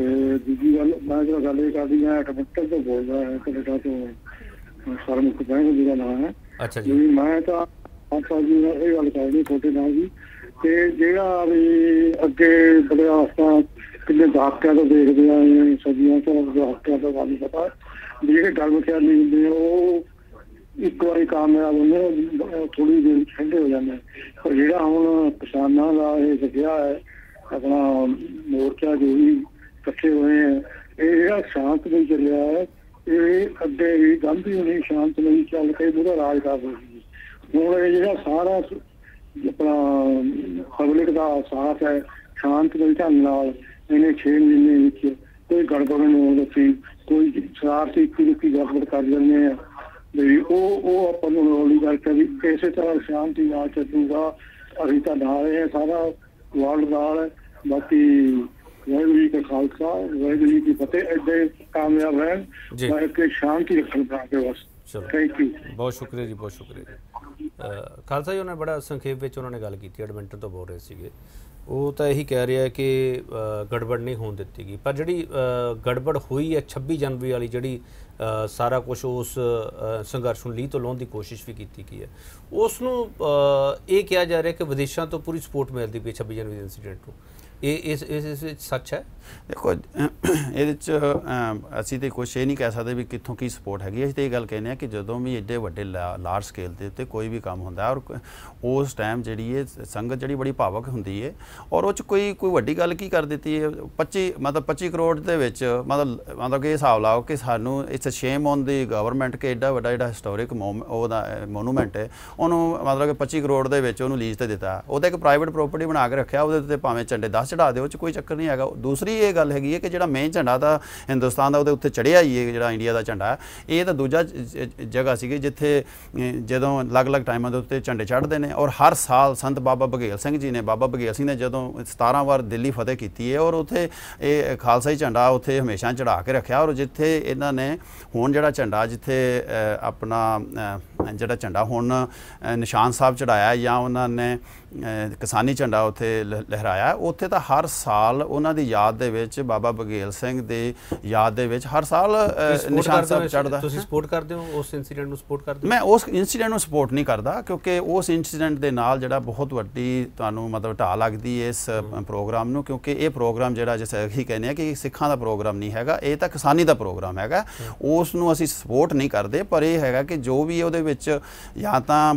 ਜੀ ਗੱਲ ਮੈਂ ਜਿਹੜਾ ਗੱਲ ਕਰਦੀ ਹਾਂ ਐਡਮਿਟਰ ਤੋਂ ਬੋਲਦਾ ਹਾਂ ਕੈਨੇਡਾ ਤੋਂ ਸਾਰਾ ਮੁੱਕ ਜਾਏਗਾ ਜਿਹਦਾ ਨਾਮ ਹੈ ਅੱਛਾ ਜੀ ਮੈਂ ਤਾਂ ਆਪਾਂ ਜੀ ਨਾਲ ਇਹ ਗੱਲ ਕਰਨੀ ਛੋਟੇ ਨਾਲ ਜੀ ਤੇ ਜਿਹੜਾ ਵੀ ਅੱਗੇ ਬੜੇ ਆਸਾਂ ਕਿੰਨੇ ਦਹਾਕਿਆਂ ਤੋਂ ਦੇਖਦੇ ਇਹ ਸਦੀਆਂ ਤੋਂ ਦਹਾਕਿਆਂ ਤੋਂ ਵਾਲੀ ਪਤਾ ਜਿਹੜੇ ਗਰਮਖਿਆਲ ਨਹੀਂ ਹੁੰਦੇ ਉਹ ਇੱਕ ਵਾਰੀ ਕਾਮਯਾਬ ਹੁੰਦੇ ਥੋੜੀ ਦੇਰ ਠੰਡੇ ਹੋ ਜਾਂਦੇ ਪਰ ਜਿਹੜਾ ਹੁਣ ਕਿਸਾਨਾਂ ਦਾ ਇਹ ਜਗਿਆ ਹੈ ਆਪਣਾ ਮੋਰਚਾ ਜੋ ਵੀ ਇਕੱਠੇ ਹੋਏ ਹੈ ਇਹ ਜਿਹੜਾ ਸ਼ਾਂਤ ਨਹੀਂ ਚੱਲਿਆ ਹੈ ਇਹ ਅੱਗੇ ਵੀ ਗਾਂਧੀ ਹੁਣੀ ਸ਼ਾਂਤ ਨਹੀਂ ਚੱਲ ਕੇ ਉਹਦਾ ਰਾਜ ਰਹੀ ਸੀ ਹੁਣ ਇਹ ਜਿਹੜਾ ਸਾਰਾ ਆਪਣਾ ਪਬਲਿਕ ਦਾ ਸਾਥ ਹੈ ਸ਼ਾਂਤ ਦੇ ਢੰਗ ਨਾਲ ਇਹਨੇ 6 ਮਹੀਨੇ ਵਿੱਚ ਕੋਈ ਗੜਬੜ ਨਹੀਂ ਹੋ ਰਹੀ ਕੋਈ ਸ਼ਰਾਰਤੀ ਦੀ ਗੜਬੜ ਕਰ ਜਾਂਦੇ ਆ ਵੀ ਉਹ ਉਹ ਆਪਾਂ ਨੂੰ ਰੋਲੀ ਕਰ ਵੀ ਕਿਸੇ ਤਰ੍ਹਾਂ ਸ਼ਾਂਤੀ ਨਾਲ ਚੱਲੂਗਾ ਅਸੀਂ ਤਾਂ ਨਾਲ ਹੈ ਸਾਰਾ ਵਰਲਡ ਨਾਲ ਬਾਕੀ ਵਾਹਿਗੁਰੂ ਜੀ ਕਾ ਖਾਲਸਾ ਵਾਹਿਗੁਰੂ ਜੀ ਕੀ ਫਤਿਹ ਐਡੇ ਕਾਮਯਾਬ ਰਹਿਣ ਮੈਂ ਕਿ ਸ਼ਾਂਤੀ ਰੱਖਣ ਦਾ ਕੇ ਵਸ ਥੈਂਕ ਯੂ ਬਹੁਤ ਸ਼ੁਕਰੀਆ ਜੀ ਬਹੁਤ ਸ਼ੁਕਰੀਆ ਖਾਲਸਾ ਜੀ ਉਹਨੇ ਬੜਾ ਸੰਖੇਪ ਵਿੱਚ ਉਹਨਾਂ ਨੇ ਗੱਲ ਕੀਤੀ ਐਡਮਿੰਟਨ ਤੋਂ ਬੋਲ ਰਹੇ ਸੀਗੇ ਉਹ ਤਾਂ ਇਹੀ ਕਹਿ ਰਿਹਾ ਕਿ ਗੜਬੜ ਨਹੀਂ ਹੋਣ ਦਿੱਤੀ ਗਈ ਪਰ ਜਿਹੜੀ ਗੜਬੜ ਹੋਈ ਹੈ 26 ਜਨਵਰੀ ਵਾਲੀ ਜਿਹੜੀ ਸਾਰਾ ਕੁਝ ਉਸ ਸੰਘਰਸ਼ ਨੂੰ ਲਈ ਤੋਂ ਲਾਉਣ ਦੀ ਕੋਸ਼ਿਸ਼ ਵੀ ਕੀਤੀ ਗਈ ਹੈ ਉਸ ਨੂੰ ਇਹ ਕਿਹਾ ਜਾ ਰਿਹਾ ਕਿ ਵਿਦੇਸ਼ਾਂ ਤੋਂ ਪੂਰੀ ਸਪੋਰਟ ਮਿਲਦੀ ਪਈ 26 ਜਨਵਰੀ ਦੇ ਇਨਸੀਡੈਂਟ ਨੂੰ ਇਹ ਇਸ ਇਸ ਵਿੱਚ ਸੱਚ ਹੈ ਦੇਖੋ ਇਹਦੇ ਚ ਅਸੀਂ ਤੇ ਕੁਝ ਇਹ ਨਹੀਂ ਕਹਿ ਸਕਦੇ ਵੀ ਕਿੱਥੋਂ ਕੀ ਸਪੋਰਟ ਹੈਗੀ ਅਸੀਂ ਤੇ ਇਹ ਗੱਲ ਕਹਿੰਦੇ ਆ ਕਿ ਜਦੋਂ ਵੀ ਏਡੇ ਵੱਡੇ ਲਾਰਜ ਸਕੇਲ ਦੇ ਉੱਤੇ ਕੋਈ ਵੀ ਕੰਮ ਹੁੰਦਾ ਔਰ ਉਸ ਟਾਈਮ ਜਿਹੜੀ ਇਹ ਸੰਗਤ ਜਿਹੜੀ ਬੜੀ ਭਾਵਕ ਹੁੰਦੀ ਹੈ ਔਰ ਉਹ ਚ ਕੋਈ ਕੋਈ ਵੱਡੀ ਗੱਲ ਕੀ ਕਰ ਦਿੱਤੀ ਹੈ 25 ਮਤਲਬ 25 ਕਰੋੜ ਦੇ ਵਿੱਚ ਮਤਲਬ ਮਤਲਬ ਕਿ ਹਿਸਾਬ ਲਾਓ ਕਿ ਸਾਨੂੰ it's a shame on the government ਕਿ ਏਡਾ ਵੱਡਾ ਜਿਹੜਾ ਹਿਸਟੋਰਿਕ ਉਹਦਾ ਮੋਨੂਮੈਂਟ ਹੈ ਉਹਨੂੰ ਮਤਲਬ ਕਿ 25 ਕਰੋੜ ਦੇ ਵਿੱਚ ਉਹਨੂੰ ਲੀਜ਼ ਤੇ ਦਿੱਤਾ ਉਹਦਾ ਇੱਕ ਪ੍ਰਾਈਵੇਟ ਪ੍ਰਾਪਰਟੀ ਬਣਾ ਕੇ ਰੱਖਿਆ ਉਹਦੇ ਉੱਤੇ ਭਾਵੇਂ ਝੰਡੇ 10 ਚੜਾ ਦੇ ਉਹ ਚ ਕੋਈ ਚੱਕਰ ਨਹੀਂ ਹੈਗਾ ਦੂਸਰੀ ਵੀ ਇਹ ਗੱਲ ਹੈਗੀ ਹੈ ਕਿ ਜਿਹੜਾ ਮੇਨ ਝੰਡਾ ਦਾ ਹਿੰਦੁਸਤਾਨ ਦਾ ਉਹਦੇ ਉੱਤੇ ਚੜਿਆ ਹੀ ਹੈ ਜਿਹੜਾ ਇੰਡੀਆ ਦਾ ਝੰਡਾ ਇਹ ਤਾਂ ਦੂਜਾ ਜਗ੍ਹਾ ਸੀਗੀ ਜਿੱਥੇ ਜਦੋਂ ਅਲੱਗ-ਅਲੱਗ ਟਾਈਮਾਂ ਦੇ ਉੱਤੇ ਝੰਡੇ ਚੜ੍ਹਦੇ ਨੇ ਔਰ ਹਰ ਸਾਲ ਸੰਤ ਬਾਬਾ ਬਗੇਲ ਸਿੰਘ ਜੀ ਨੇ ਬਾਬਾ ਬਗੇਲ ਸਿੰਘ ਨੇ ਜਦੋਂ 17 ਵਾਰ ਦਿੱਲੀ ਫਤਿਹ ਕੀਤੀ ਹੈ ਔਰ ਉੱਥੇ ਇਹ ਖਾਲਸਾ ਹੀ ਝੰਡਾ ਉੱਥੇ ਹਮੇਸ਼ਾ ਚੜਾ ਕੇ ਰੱਖਿਆ ਔਰ ਜਿੱਥੇ ਇਹਨਾਂ ਨੇ ਹੁਣ ਜਿਹੜਾ ਝੰਡਾ ਜਿੱਥੇ ਆਪਣਾ ਜਿਹੜਾ ਝੰਡਾ ਹੁਣ ਨਿਸ਼ਾਨ ਸਾਹਿਬ ਚੜਾਇਆ ਜਾਂ ਉਹਨਾਂ ਨੇ ਕਿਸਾਨੀ ਝੰਡਾ ਉੱਥੇ ਲਹਿਰਾਇਆ ਉੱਥੇ ਤਾਂ ਹਰ ਸਾਲ ਉਹਨਾਂ ਦੀ ਯਾਦ ਦੇ ਵਿੱਚ ਬਾਬਾ ਬਗੇਲ ਸਿੰਘ ਦੀ ਯਾਦ ਦੇ ਵਿੱਚ ਹਰ ਸਾਲ ਨਿਸ਼ਾਨ ਸਾਹਿਬ ਚੜਦਾ ਤੁਸੀਂ ਸਪੋਰਟ ਕਰਦੇ ਹੋ ਉਸ ਇਨਸੀਡੈਂਟ ਨੂੰ ਸਪੋਰਟ ਕਰਦੇ ਹੋ ਮੈਂ ਉਸ ਇਨਸੀਡੈਂਟ ਨੂੰ ਸਪੋਰਟ ਨਹੀਂ ਕਰਦਾ ਕਿਉਂਕਿ ਉਸ ਇਨਸੀਡੈਂਟ ਦੇ ਨਾਲ ਜਿਹੜਾ ਬਹੁਤ ਵੱਡੀ ਤੁਹਾਨੂੰ ਮਤਲਬ ਢਾ ਲੱਗਦੀ ਇਸ ਪ੍ਰੋਗਰਾਮ ਨੂੰ ਕਿਉਂਕਿ ਇਹ ਪ੍ਰੋਗਰਾਮ ਜਿਹੜਾ ਜਿਸ ਅਸੀਂ ਕਹਿੰਦੇ ਆ ਕਿ ਸਿੱਖਾਂ ਦਾ ਪ੍ਰੋਗਰਾਮ ਨਹੀਂ ਹੈਗਾ ਇਹ ਤਾਂ ਕਿਸਾਨੀ ਦਾ ਪ੍ਰੋਗਰਾਮ ਹੈਗਾ ਉਸ ਨੂੰ ਅਸੀਂ ਸਪੋਰਟ ਨਹੀਂ ਕਰਦੇ ਪਰ ਇਹ ਹੈਗਾ ਕਿ ਜੋ ਵੀ ਉਹਦੇ ਵਿੱਚ ਜਾਂ ਤਾਂ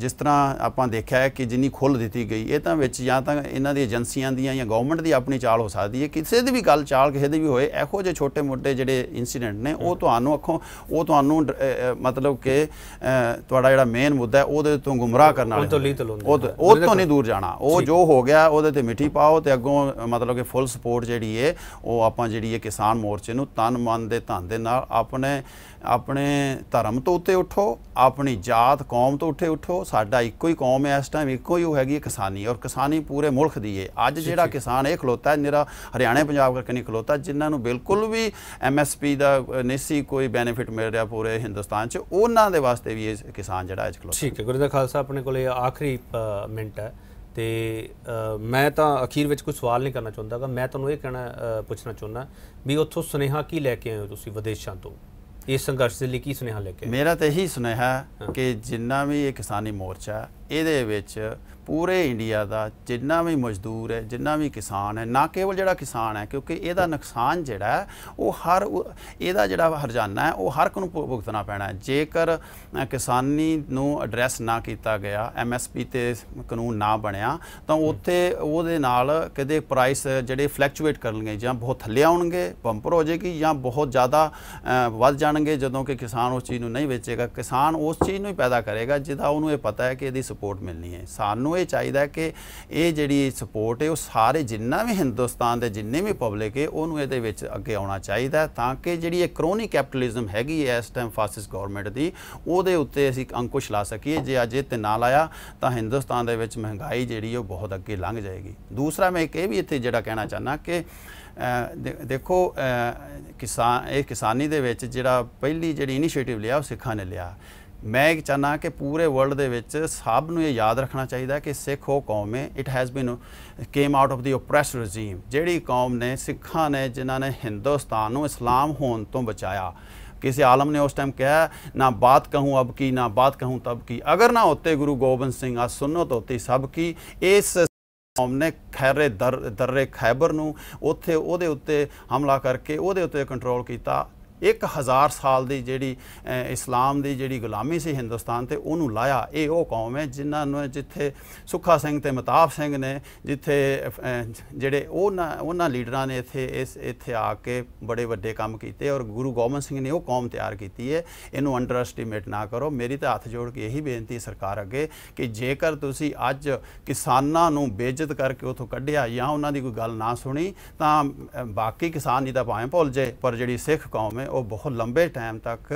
ਜਿਸ ਤਰ੍ਹਾਂ ਆਪਾਂ ਦੇਖਿਆ ਹੈ ਕਿ ਜਿੰਨੀ ਖੁੱਲ ਦਿੱਤੀ ਗਈ ਇਹ ਤਾਂ ਵਿੱਚ ਜਾਂ ਤਾਂ ਇਹਨਾਂ ਦੀ ਏਜੰਸੀਆਂ ਦੀਆਂ ਜਾਂ ਗਵਰਨਮੈਂਟ ਦੀ ਆਪਣੀ ਚਾਲ ਹੋ ਸਕਦੀ ਹੈ ਕਿਸੇ ਦੀ ਵੀ ਗੱਲ ਚਾਲ ਕਿਸੇ ਦੀ ਵੀ ਹੋਏ ਇਹੋ ਜਿਹੇ ਛੋਟੇ-ਮੋਟੇ ਜਿਹੜੇ ਇਨਸੀਡੈਂਟ ਨੇ ਉਹ ਤੁਹਾਨੂੰ ਅੱਖੋਂ ਉਹ ਤੁਹਾਨੂੰ ਮਤਲਬ ਕਿ ਤੁਹਾਡਾ ਜਿਹੜਾ ਮੇਨ ਮੁੱਦਾ ਹੈ ਉਹਦੇ ਤੋਂ ਗੁੰਮਰਾਹ ਕਰਨ ਵਾਲਾ ਉਹ ਤੋਂ ਉਹ ਤੋਂ ਨਹੀਂ ਦੂਰ ਜਾਣਾ ਉਹ ਜੋ ਹੋ ਗਿਆ ਉਹਦੇ ਤੇ ਮਿੱਠੀ ਪਾਓ ਤੇ ਅੱਗੋਂ ਮਤਲਬ ਕਿ ਫੁੱਲ ਸਪੋਰਟ ਜਿਹੜੀ ਹੈ ਉਹ ਆਪਾਂ ਜਿਹੜੀ ਹੈ ਕਿਸਾਨ ਮੋਰਚੇ ਨੂੰ ਤਨ ਮਨ ਦੇ ਧੰਦੇ ਦੇ ਨਾਲ ਆਪਣੇ ਆਪਣੇ ਧਰਮ ਤੋਂ ਉੱਤੇ ਉੱਠੋ ਆਪਣੀ ਜਾਤ ਕੌਮ ਤੋਂ ਉੱਠੇ ਉੱਠੋ ਸਾਡਾ ਇੱਕੋ ਹੀ ਕੌਮ ਹੈ ਇਸ ਟਾਈਮ ਇੱਕੋ ਹੀ ਉਹ ਹੈਗੀ ਕਿਸਾਨੀ ਔਰ ਕਿਸਾਨੀ ਪੂਰੇ ਮੁਲਕ ਦੀ ਹੈ ਅੱਜ ਜਿਹੜਾ ਕਿਸਾਨ ਇਹ ਖਲੋਤਾ ਹੈ ਨਿਹਰਾ ਹਰਿਆਣਾ ਪੰਜਾਬ ਕਰਕੇ ਨਹੀਂ ਖਲੋਤਾ ਜਿਨ੍ਹਾਂ ਨੂੰ ਬਿਲਕੁਲ ਵੀ ਐਮਐਸਪੀ ਦਾ ਨੇਸੀ ਕੋਈ ਬੈਨੀਫਿਟ ਮਿਲ ਰਿਹਾ ਪੂਰੇ ਹਿੰਦੁਸਤਾਨ 'ਚ ਉਹਨਾਂ ਦੇ ਵਾਸਤੇ ਵੀ ਇਹ ਕਿਸਾਨ ਜਿਹੜਾ ਅੱਜ ਖਲੋਤਾ ਠੀਕ ਹੈ ਗੁਰਦਾ ਖਾਲਸਾ ਆਪਣੇ ਕੋਲੇ ਆਖਰੀ ਮਿੰਟ ਹੈ ਤੇ ਮੈਂ ਤਾਂ ਅਖੀਰ ਵਿੱਚ ਕੋਈ ਸਵਾਲ ਨਹੀਂ ਕਰਨਾ ਚਾਹੁੰਦਾਗਾ ਮੈਂ ਤੁਹਾਨੂੰ ਇਹ ਕਹਿਣਾ ਪੁੱਛਣਾ ਚਾਹੁੰਦਾ ਵੀ ਉੱਥੋਂ ਸੁਨੇਹਾ ਕੀ ਲੈ ਕੇ ਆਏ ਹੋ ਤੁਸੀਂ ਵਿਦੇਸ਼ਾਂ ਤੋਂ ਇਸ ਸੰਘਰਸ਼ ਦੇ ਲਈ ਕੀ ਸੁਨੇਹਾ ਲੈ ਕੇ ਮੇਰਾ ਤਾਂ ਇਹੀ ਸੁਨੇਹਾ ਕਿ ਜਿੰਨਾ ਵੀ ਇਹ ਕਿਸਾਨੀ ਮੋਰਚਾ ਇਹਦੇ ਵਿੱਚ ਪੂਰੇ ਇੰਡੀਆ ਦਾ ਜਿੰਨਾ ਵੀ ਮਜ਼ਦੂਰ ਹੈ ਜਿੰਨਾ ਵੀ ਕਿਸਾਨ ਹੈ ਨਾ ਕੇਵਲ ਜਿਹੜਾ ਕਿਸਾਨ ਹੈ ਕਿਉਂਕਿ ਇਹਦਾ ਨੁਕਸਾਨ ਜਿਹੜਾ ਉਹ ਹਰ ਇਹਦਾ ਜਿਹੜਾ ਹਰਜਾਨਾ ਹੈ ਉਹ ਹਰ ਕੋ ਨੂੰ ਭੁਗਤਣਾ ਪੈਣਾ ਜੇਕਰ ਕਿਸਾਨੀ ਨੂੰ ਐਡਰੈਸ ਨਾ ਕੀਤਾ ਗਿਆ ਐਮਐਸਪੀ ਤੇ ਕਾਨੂੰਨ ਨਾ ਬਣਿਆ ਤਾਂ ਉੱਥੇ ਉਹਦੇ ਨਾਲ ਕਦੇ ਪ੍ਰਾਈਸ ਜਿਹੜੇ ਫਲੈਕਚੁਏਟ ਕਰਨਗੇ ਜਾਂ ਬਹੁਤ ਥੱਲੇ ਆਉਣਗੇ ਬੰਪਰ ਹੋ ਜਾਏਗੀ ਜਾਂ ਬਹੁਤ ਜ਼ਿਆਦਾ ਵੱਧ ਜਾਣਗੇ ਜਦੋਂ ਕਿ ਕਿਸਾਨ ਉਸ ਚੀਜ਼ ਨੂੰ ਨਹੀਂ ਵੇਚੇਗਾ ਕਿਸਾਨ ਉਸ ਚੀਜ਼ ਨੂੰ ਹੀ ਪੈਦਾ ਕਰੇਗਾ ਜਿਹਦਾ ਉਹਨੂੰ ਇਹ ਪਤਾ ਹੈ ਕਿ ਇਹਦੀ ਸਪੋਰਟ ਮਿਲਣੀ ਹੈ ਸਾਨੂੰ ਇਹ ਚਾਹੀਦਾ ਕਿ ਇਹ ਜਿਹੜੀ ਸਪੋਰਟ ਹੈ ਉਹ ਸਾਰੇ ਜਿੰਨਾ ਵੀ ਹਿੰਦੁਸਤਾਨ ਦੇ ਜਿੰਨੇ ਵੀ ਪਬਲਿਕ ਹੈ ਉਹਨੂੰ ਇਹਦੇ ਵਿੱਚ ਅੱਗੇ ਆਉਣਾ ਚਾਹੀਦਾ ਤਾਂ ਕਿ ਜਿਹੜੀ ਇਹ ਕਰੋਨੀ ਕੈਪੀਟਲਿਜ਼ਮ ਹੈਗੀ ਹੈ ਇਸ ਟਾਈਮ ਫਾਸਿਸ ਗਵਰਨਮੈਂਟ ਦੀ ਉਹਦੇ ਉੱਤੇ ਅਸੀਂ ਅੰਕੁਸ਼ ਲਾ ਸਕੀਏ ਜੇ ਅਜੇ ਤੇ ਨਾ ਲਾਇਆ ਤਾਂ ਹਿੰਦੁਸਤਾਨ ਦੇ ਵਿੱਚ ਮਹਿੰਗਾਈ ਜਿਹੜੀ ਉਹ ਬਹੁਤ ਅੱਗੇ ਲੰਘ ਜਾਏਗੀ ਦੂਸਰਾ ਮੈਂ ਇੱਕ ਇਹ ਵੀ ਇੱਥੇ ਜਿਹੜਾ ਕਹਿਣਾ ਚਾਹਨਾ ਕਿ ਦੇਖੋ ਕਿਸਾਨ ਇਹ ਕਿਸਾਨੀ ਦੇ ਵਿੱਚ ਜਿਹੜਾ ਪਹਿਲੀ ਜਿਹੜੀ ਇਨੀਸ਼ੀਏਟਿਵ ਲਿਆ ਉਹ ਸਿੱਖਾਂ ਨੇ ਲਿਆ ਮੈਂ ਇਹ ਚਾਹਨਾ ਕਿ ਪੂਰੇ ਵਰਲਡ ਦੇ ਵਿੱਚ ਸਭ ਨੂੰ ਇਹ ਯਾਦ ਰੱਖਣਾ ਚਾਹੀਦਾ ਕਿ ਸਿੱਖ ਉਹ ਕੌਮ ਹੈ it has been came out of the oppress regime ਜਿਹੜੀ ਕੌਮ ਨੇ ਸਿੱਖਾਂ ਨੇ ਜਿਨ੍ਹਾਂ ਨੇ ਹਿੰਦੁਸਤਾਨ ਨੂੰ ਇਸਲਾਮ ਹੋਣ ਤੋਂ ਬਚਾਇਆ ਕਿਸੇ ਆਲਮ ਨੇ ਉਸ ਟਾਈਮ ਕਿਹਾ ਨਾ ਬਾਤ ਕਹੂੰ ਅਬ ਕੀ ਨਾ ਬਾਤ ਕਹੂੰ ਤਬ ਕੀ ਅਗਰ ਨਾ ਹੋਤੇ ਗੁਰੂ ਗੋਬਿੰਦ ਸਿੰਘ ਆ सुनो ਹੋਤੀ ਸਭ ਕੀ ਇਸ ਕੌਮ ਨੇ ਖੈਰੇ ਦਰ ਦਰੇ ਖੈਬਰ ਨੂੰ ਉੱਥੇ ਉਹਦੇ ਉੱਤੇ ਹਮਲਾ ਕਰਕੇ ਉਹਦੇ ਉੱਤੇ ਕੰਟਰੋਲ ਕੀਤਾ 1000 ਸਾਲ ਦੀ ਜਿਹੜੀ ਇਸਲਾਮ ਦੀ ਜਿਹੜੀ ਗੁਲਾਮੀ ਸੀ ਹਿੰਦੁਸਤਾਨ ਤੇ ਉਹਨੂੰ ਲਾਇਆ ਇਹ ਉਹ ਕੌਮ ਹੈ ਜਿਨ੍ਹਾਂ ਨੂੰ ਜਿੱਥੇ ਸੁੱਖਾ ਸਿੰਘ ਤੇ ਮਤਾਬ ਸਿੰਘ ਨੇ ਜਿੱਥੇ ਜਿਹੜੇ ਉਹਨਾਂ ਉਹਨਾਂ ਲੀਡਰਾਂ ਨੇ ਇੱਥੇ ਇਸ ਇੱਥੇ ਆ ਕੇ ਬੜੇ ਵੱਡੇ ਕੰਮ ਕੀਤੇ ਔਰ ਗੁਰੂ ਗੋਬਿੰਦ ਸਿੰਘ ਨੇ ਉਹ ਕੌਮ ਤਿਆਰ ਕੀਤੀ ਹੈ ਇਹਨੂੰ ਅੰਡਰਐਸਟੀਮੇਟ ਨਾ ਕਰੋ ਮੇਰੀ ਤਾਂ ਹੱਥ ਜੋੜ ਕੇ ਇਹੀ ਬੇਨਤੀ ਹੈ ਸਰਕਾਰ ਅੱਗੇ ਕਿ ਜੇਕਰ ਤੁਸੀਂ ਅੱਜ ਕਿਸਾਨਾਂ ਨੂੰ ਬੇਇੱਜ਼ਤ ਕਰਕੇ ਉਥੋਂ ਕੱਢਿਆ ਜਾਂ ਉਹਨਾਂ ਦੀ ਕੋਈ ਗੱਲ ਨਾ ਸੁਣੀ ਤਾਂ ਬਾਕੀ ਕਿਸਾਨ ਦਾ ਭਾਵੇਂ ਭੁੱਲ ਜੇ ਪਰ ਜਿਹੜੀ ਸਿੱਖ ਕੌਮ ਹੈ ਉਹ ਬਹੁਤ ਲੰਬੇ ਟਾਈਮ ਤੱਕ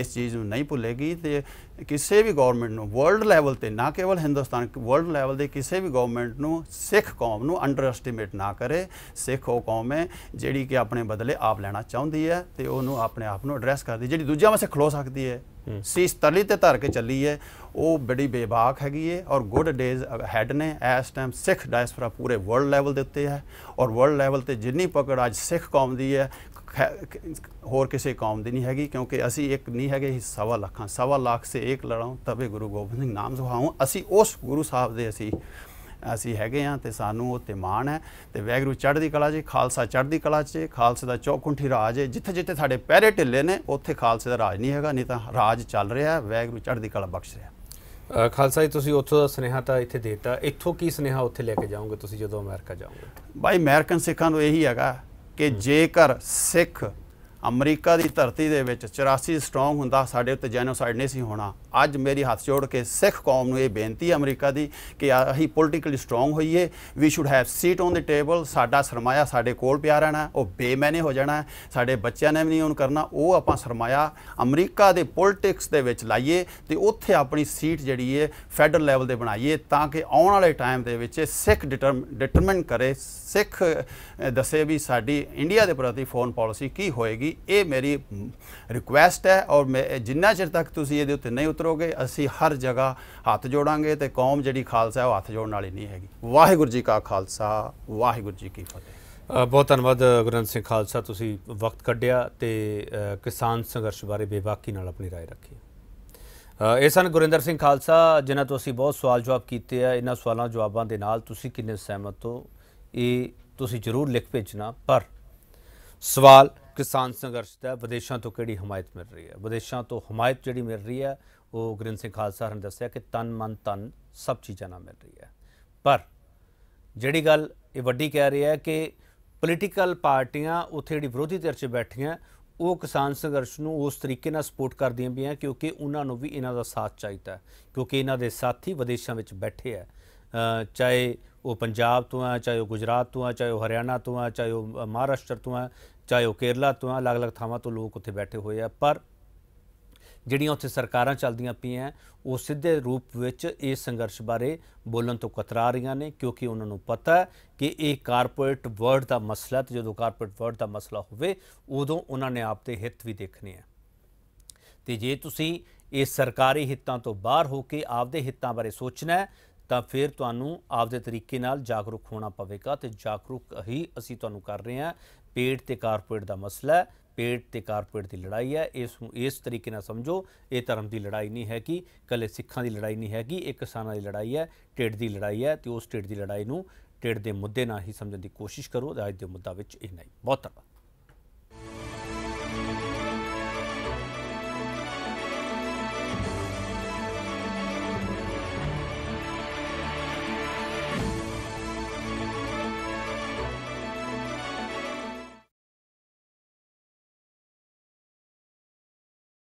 ਇਸ ਚੀਜ਼ ਨੂੰ ਨਹੀਂ ਭੁੱਲੇਗੀ ਤੇ ਕਿਸੇ ਵੀ ਗਵਰਨਮੈਂਟ ਨੂੰ ਵਰਲਡ ਲੈਵਲ ਤੇ ਨਾ ਕੇਵਲ ਹਿੰਦੁਸਤਾਨ ਵਰਲਡ ਲੈਵਲ ਦੇ ਕਿਸੇ ਵੀ ਗਵਰਨਮੈਂਟ ਨੂੰ ਸਿੱਖ ਕੌਮ ਨੂੰ ਅੰਡਰ ਐਸਟੀਮੇਟ ਨਾ ਕਰੇ ਸਿੱਖ ਉਹ ਕੌਮ ਹੈ ਜਿਹੜੀ ਕਿ ਆਪਣੇ ਬਦਲੇ ਆਪ ਲੈਣਾ ਚਾਹੁੰਦੀ ਹੈ ਤੇ ਉਹਨੂੰ ਆਪਣੇ ਆਪ ਨੂੰ ਐਡਰੈਸ ਕਰਦੀ ਜਿਹੜੀ ਦੂਜਿਆਂ ਵਾਸਤੇ ਖਲੋ ਸਕਦੀ ਹੈ ਸੀਸ ਤਰਲੀ ਤੇ ਧਰ ਕੇ ਚੱਲੀ ਹੈ ਉਹ ਬੜੀ ਬੇਬਾਕ ਹੈਗੀ ਹੈ ਔਰ ਗੁੱਡ ਡੇਜ਼ ਹੈਡ ਨੇ ਇਸ ਟਾਈਮ ਸਿੱਖ ਡਾਇਸਪੋਰਾ ਪੂਰੇ ਵਰਲਡ ਲੈਵਲ ਦੇ ਉੱਤੇ ਹੈ ਔਰ ਵਰਲਡ ਲੈਵਲ ਤੇ ਜਿੰਨੀ ਪਕੜ ਅੱਜ ਸਿੱਖ ਕੌਮ ਦੀ ਹੈ ਹੋਰ ਕਿਸੇ ਕੌਮ ਦੀ ਨਹੀਂ ਹੈਗੀ ਕਿਉਂਕਿ ਅਸੀਂ ਇੱਕ ਨਹੀਂ ਹੈਗੇ ਸਵਾ ਲੱਖਾਂ ਸਵਾ ਲੱਖ ਸੇ ਇੱਕ ਲੜਾਉ ਤਬੇ ਗੁਰੂ ਗੋਬਿੰਦ ਸਿੰਘ ਨਾਮ ਸੁਹਾਉ ਅਸੀਂ ਉਸ ਗੁਰੂ ਸਾਹਿਬ ਦੇ ਅਸੀਂ ਅਸੀਂ ਹੈਗੇ ਆ ਤੇ ਸਾਨੂੰ ਉਹ ਤੇ ਮਾਣ ਹੈ ਤੇ ਵੈਗਰੂ ਚੜ੍ਹਦੀ ਕਲਾ 'ਚ ਖਾਲਸਾ ਚੜ੍ਹਦੀ ਕਲਾ 'ਚ ਖਾਲਸੇ ਦਾ ਚੌਕੁੰਠੀ ਰਾਜ ਹੈ ਜਿੱਥੇ ਜਿੱਥੇ ਸਾਡੇ ਪੈਰੇ ਢਿੱਲੇ ਨੇ ਉੱਥੇ ਖਾਲਸੇ ਦਾ ਰਾਜ ਨਹੀਂ ਹੈਗਾ ਨਹੀਂ ਤਾਂ ਰਾਜ ਚੱਲ ਰਿਹਾ ਵੈਗਰੂ ਚੜ੍ਹਦੀ ਕਲਾ ਬਖਸ਼ ਰਿਹਾ ਖਾਲਸਾ ਜੀ ਤੁਸੀਂ ਉੱਥੋਂ ਦਾ ਸਨੇਹਾ ਤਾਂ ਇੱਥੇ ਦੇਤਾ ਇੱਥੋਂ ਕੀ ਸਨੇਹਾ ਉੱਥੇ ਲੈ ਕੇ ਜਾਓਗੇ ਤੁਸੀਂ ਜਦੋਂ ਅਮਰੀਕਾ ਜਾਓਗੇ ਭਾਈ ਅਮਰੀਕਨ ਸਿੱਖਾਂ ਨੂੰ ਇਹੀ ਹੈਗਾ ਕਿ ਜੇਕਰ ਸਿੱਖ ਅਮਰੀਕਾ ਦੀ ਧਰਤੀ ਦੇ ਵਿੱਚ 84 ਸਟਰੋਂਗ ਹੁੰਦਾ ਸਾਡੇ ਉੱਤੇ ਜੈਨੋਸਾਈਡ ਨਹੀਂ ਸੀ ਹੋਣਾ ਅੱਜ ਮੇਰੀ ਹੱਥ ਜੋੜ ਕੇ ਸਿੱਖ ਕੌਮ ਨੂੰ ਇਹ ਬੇਨਤੀ ਹੈ ਅਮਰੀਕਾ ਦੀ ਕਿ ਅਸੀਂ ਪੋਲੀਟੀਕਲੀ ਸਟਰੋਂਗ ਹੋਈਏ we should have seat on the table ਸਾਡਾ ਸਰਮਾਇਆ ਸਾਡੇ ਕੋਲ ਪਿਆ ਰਹਿਣਾ ਉਹ ਬੇਮੈਨੇ ਹੋ ਜਾਣਾ ਸਾਡੇ ਬੱਚਿਆਂ ਨੇ ਵੀ ਨਹੀਂ ਉਹਨ ਕਰਨਾ ਉਹ ਆਪਾਂ ਸਰਮਾਇਆ ਅਮਰੀਕਾ ਦੇ ਪੋਲਿਟਿਕਸ ਦੇ ਵਿੱਚ ਲਾਈਏ ਤੇ ਉੱਥੇ ਆਪਣੀ ਸੀਟ ਜਿਹੜੀ ਹੈ ਫੈਡਰਲ ਲੈਵਲ ਤੇ ਬਣਾਈਏ ਤਾਂ ਕਿ ਆਉਣ ਵਾਲੇ ਟਾਈਮ ਦੇ ਵਿੱਚ ਸਿੱਖ ਡਿਟਰਮਿਨ ਕਰੇ ਸਿੱਖ ਦੱਸੇ ਵੀ ਸਾਡੀ ਇੰਡੀਆ ਦੇ ਪ੍ਰਤੀ ਫੋਨ ਪਾਲਿਸੀ ਕੀ ਹੋਏਗੀ ਇਹ ਮੇਰੀ ਰਿਕੁਐਸਟ ਹੈ ਔਰ ਜਿੰਨਾ ਚਿਰ ਤੱਕ ਤੁਸੀਂ ਇਹਦੇ ਉੱਤੇ ਨਹੀਂ ਉਤਰੋਗੇ ਅਸੀਂ ਹਰ ਜਗ੍ਹਾ ਹੱਥ ਜੋੜਾਂਗੇ ਤੇ ਕੌਮ ਜਿਹੜੀ ਖਾਲਸਾ ਉਹ ਹੱਥ ਜੋੜਨ ਵਾਲੀ ਨਹੀਂ ਹੈਗੀ ਵਾਹਿਗੁਰੂ ਜੀ ਕਾ ਖਾਲਸਾ ਵਾਹਿਗੁਰੂ ਜੀ ਕੀ ਫਤਿਹ ਬਹੁਤ ਧੰਨਵਾਦ ਗੁਰਨੰਦ ਸਿੰਘ ਖਾਲਸਾ ਤੁਸੀਂ ਵਕਤ ਕੱਢਿਆ ਤੇ ਕਿਸਾਨ ਸੰਘਰਸ਼ ਬਾਰੇ ਬੇਵਾਕੀ ਨਾਲ ਆਪਣੀ رائے ਰੱਖੀ ਇਹ ਸਨ ਗੁਰਿੰਦਰ ਸਿੰਘ ਖਾਲਸਾ ਜਿਨ੍ਹਾਂ ਤੋਂ ਅਸੀਂ ਬਹੁਤ ਸਵਾਲ ਜਵਾਬ ਕੀਤੇ ਆ ਇਹਨਾਂ ਸਵਾਲਾਂ ਜਵਾਬਾਂ ਦੇ ਨਾਲ ਤੁਸੀਂ ਕਿੰਨੇ ਸਹਿਮਤ ਹੋ ਇਹ ਤੁਸੀਂ ਜ਼ਰੂਰ ਲਿਖ ਭੇਜਣਾ ਪਰ ਸਵਾਲ ਕਿਸਾਨ ਸੰਘਰਸ਼ ਦਾ ਵਿਦੇਸ਼ਾਂ ਤੋਂ ਕਿਹੜੀ ਹਮਾਇਤ ਮਿਲ ਰਹੀ ਹੈ ਵਿਦੇਸ਼ਾਂ ਤੋਂ ਹਮਾਇਤ ਜਿਹੜੀ ਮਿਲ ਰਹੀ ਹੈ ਉਹ ਗੁਰਿੰਦ ਸਿੰਘ ਖਾਲਸਾ ਨੇ ਦੱਸਿਆ ਕਿ ਤਨ ਮਨ ਤਨ ਸਭ ਚੀਜ਼ਾਂ ਨਾਲ ਮਿਲ ਰਹੀ ਹੈ ਪਰ ਜਿਹੜੀ ਗੱਲ ਇਹ ਵੱਡੀ ਕਹਿ ਰਹੀ ਹੈ ਕਿ ਪੋਲੀਟੀਕਲ ਪਾਰਟੀਆਂ ਉੱਥੇ ਜਿਹੜੀ ਵਿਰੋਧੀ ਧਿਰ 'ਚ ਬੈਠੀਆਂ ਉਹ ਕਿਸਾਨ ਸੰਘਰਸ਼ ਨੂੰ ਉਸ ਤਰੀਕੇ ਨਾਲ ਸਪੋਰਟ ਕਰਦੀਆਂ ਵੀ ਆ ਕਿਉਂਕਿ ਉਹਨਾਂ ਨੂੰ ਵੀ ਇਹਨਾਂ ਦਾ ਸਾਥ ਚਾਹੀਦਾ ਕਿਉਂਕਿ ਇਹਨਾਂ ਦੇ ਸਾਥੀ ਵਿਦੇਸ਼ਾਂ ਵਿੱਚ ਬੈਠੇ ਆ ਚਾਹੇ ਉਹ ਪੰਜਾਬ ਤੋਂ ਆ ਚਾਹੇ ਉਹ ਗੁਜਰਾਤ ਤੋਂ ਆ ਚਾਹੇ ਉਹ ਹਰਿਆਣਾ ਤੋਂ ਆ ਚਾਹੇ ਉਹ ਮਹਾਰਾਸ਼ਟਰ ਤੋਂ ਆ ਚਾਹੇ ਉਹ ਕੇਰਲਾ ਤੋਂ ਆ ਅਲੱਗ-ਅਲੱਗ ਥਾਵਾਂ ਤੋਂ ਲੋਕ ਉੱਥੇ ਬੈਠੇ ਹੋਏ ਆ ਪਰ ਜਿਹੜੀਆਂ ਉੱਥੇ ਸਰਕਾਰਾਂ ਚੱਲਦੀਆਂ ਪਈਆਂ ਉਹ ਸਿੱਧੇ ਰੂਪ ਵਿੱਚ ਇਸ ਸੰਘਰਸ਼ ਬਾਰੇ ਬੋਲਣ ਤੋਂ ਕਤਰਾ ਰਹੀਆਂ ਨੇ ਕਿਉਂਕਿ ਉਹਨਾਂ ਨੂੰ ਪਤਾ ਹੈ ਕਿ ਇਹ ਕਾਰਪੋਰੇਟ ਵਰਡ ਦਾ ਮਸਲਾ ਤੇ ਜਦੋਂ ਕਾਰਪੋਰੇਟ ਵਰਡ ਦਾ ਮਸਲਾ ਹੋਵੇ ਉਦੋਂ ਉਹਨਾਂ ਨੇ ਆਪਦੇ ਹਿੱਤ ਵੀ ਦੇਖਣੇ ਆ ਤੇ ਜੇ ਤੁਸੀਂ ਇਹ ਸਰਕਾਰੀ ਹਿੱਤਾਂ ਤੋਂ ਬਾਹਰ ਹੋ ਕੇ ਆਪਦੇ ਹਿੱਤਾਂ ਬਾਰੇ ਸੋਚਣਾ ਹੈ ਤਾਂ ਫਿਰ ਤੁਹਾਨੂੰ ਆਪਦੇ ਤਰੀਕੇ ਨਾਲ ਜਾਗਰੂਕ ਹੋਣਾ ਪਵੇਗਾ ਤੇ ਜਾਗਰੂਕ ਹੀ ਅਸੀਂ ਤੁਹਾਨੂੰ ਕਰ ਰਹੇ ਹਾਂ ਪੇਟ ਤੇ ਕਾਰਪੋਰੇਟ ਦਾ ਮਸਲਾ ਹੈ ਪੇਟ ਤੇ ਕਾਰਪੋਰੇਟ ਦੀ ਲੜਾਈ ਹੈ ਇਸ ਨੂੰ ਇਸ ਤਰੀਕੇ ਨਾਲ ਸਮਝੋ ਇਹ ਧਰਮ ਦੀ ਲੜਾਈ ਨਹੀਂ ਹੈ ਕਿ ਕੱਲੇ ਸਿੱਖਾਂ ਦੀ ਲੜਾਈ ਨਹੀਂ ਹੈ ਕਿ ਇਹ ਕਿਸਾਨਾਂ ਦੀ ਲੜਾਈ ਹੈ ਢਿੱਡ ਦੀ ਲੜਾਈ ਹੈ ਤੇ ਉਸ ਢਿੱਡ ਦੀ ਲੜਾਈ ਨੂੰ ਢਿੱਡ ਦੇ ਮੁੱਦੇ ਨਾਲ ਹੀ ਸਮਝਣ ਦੀ ਕੋਸ਼ਿਸ਼ ਕਰੋ ਅੱਜ ਦੇ ਮੁੱਦਾ ਵਿੱਚ ਇਹ ਨਹੀਂ ਬਹੁਤ ਧੰਨਵਾਦ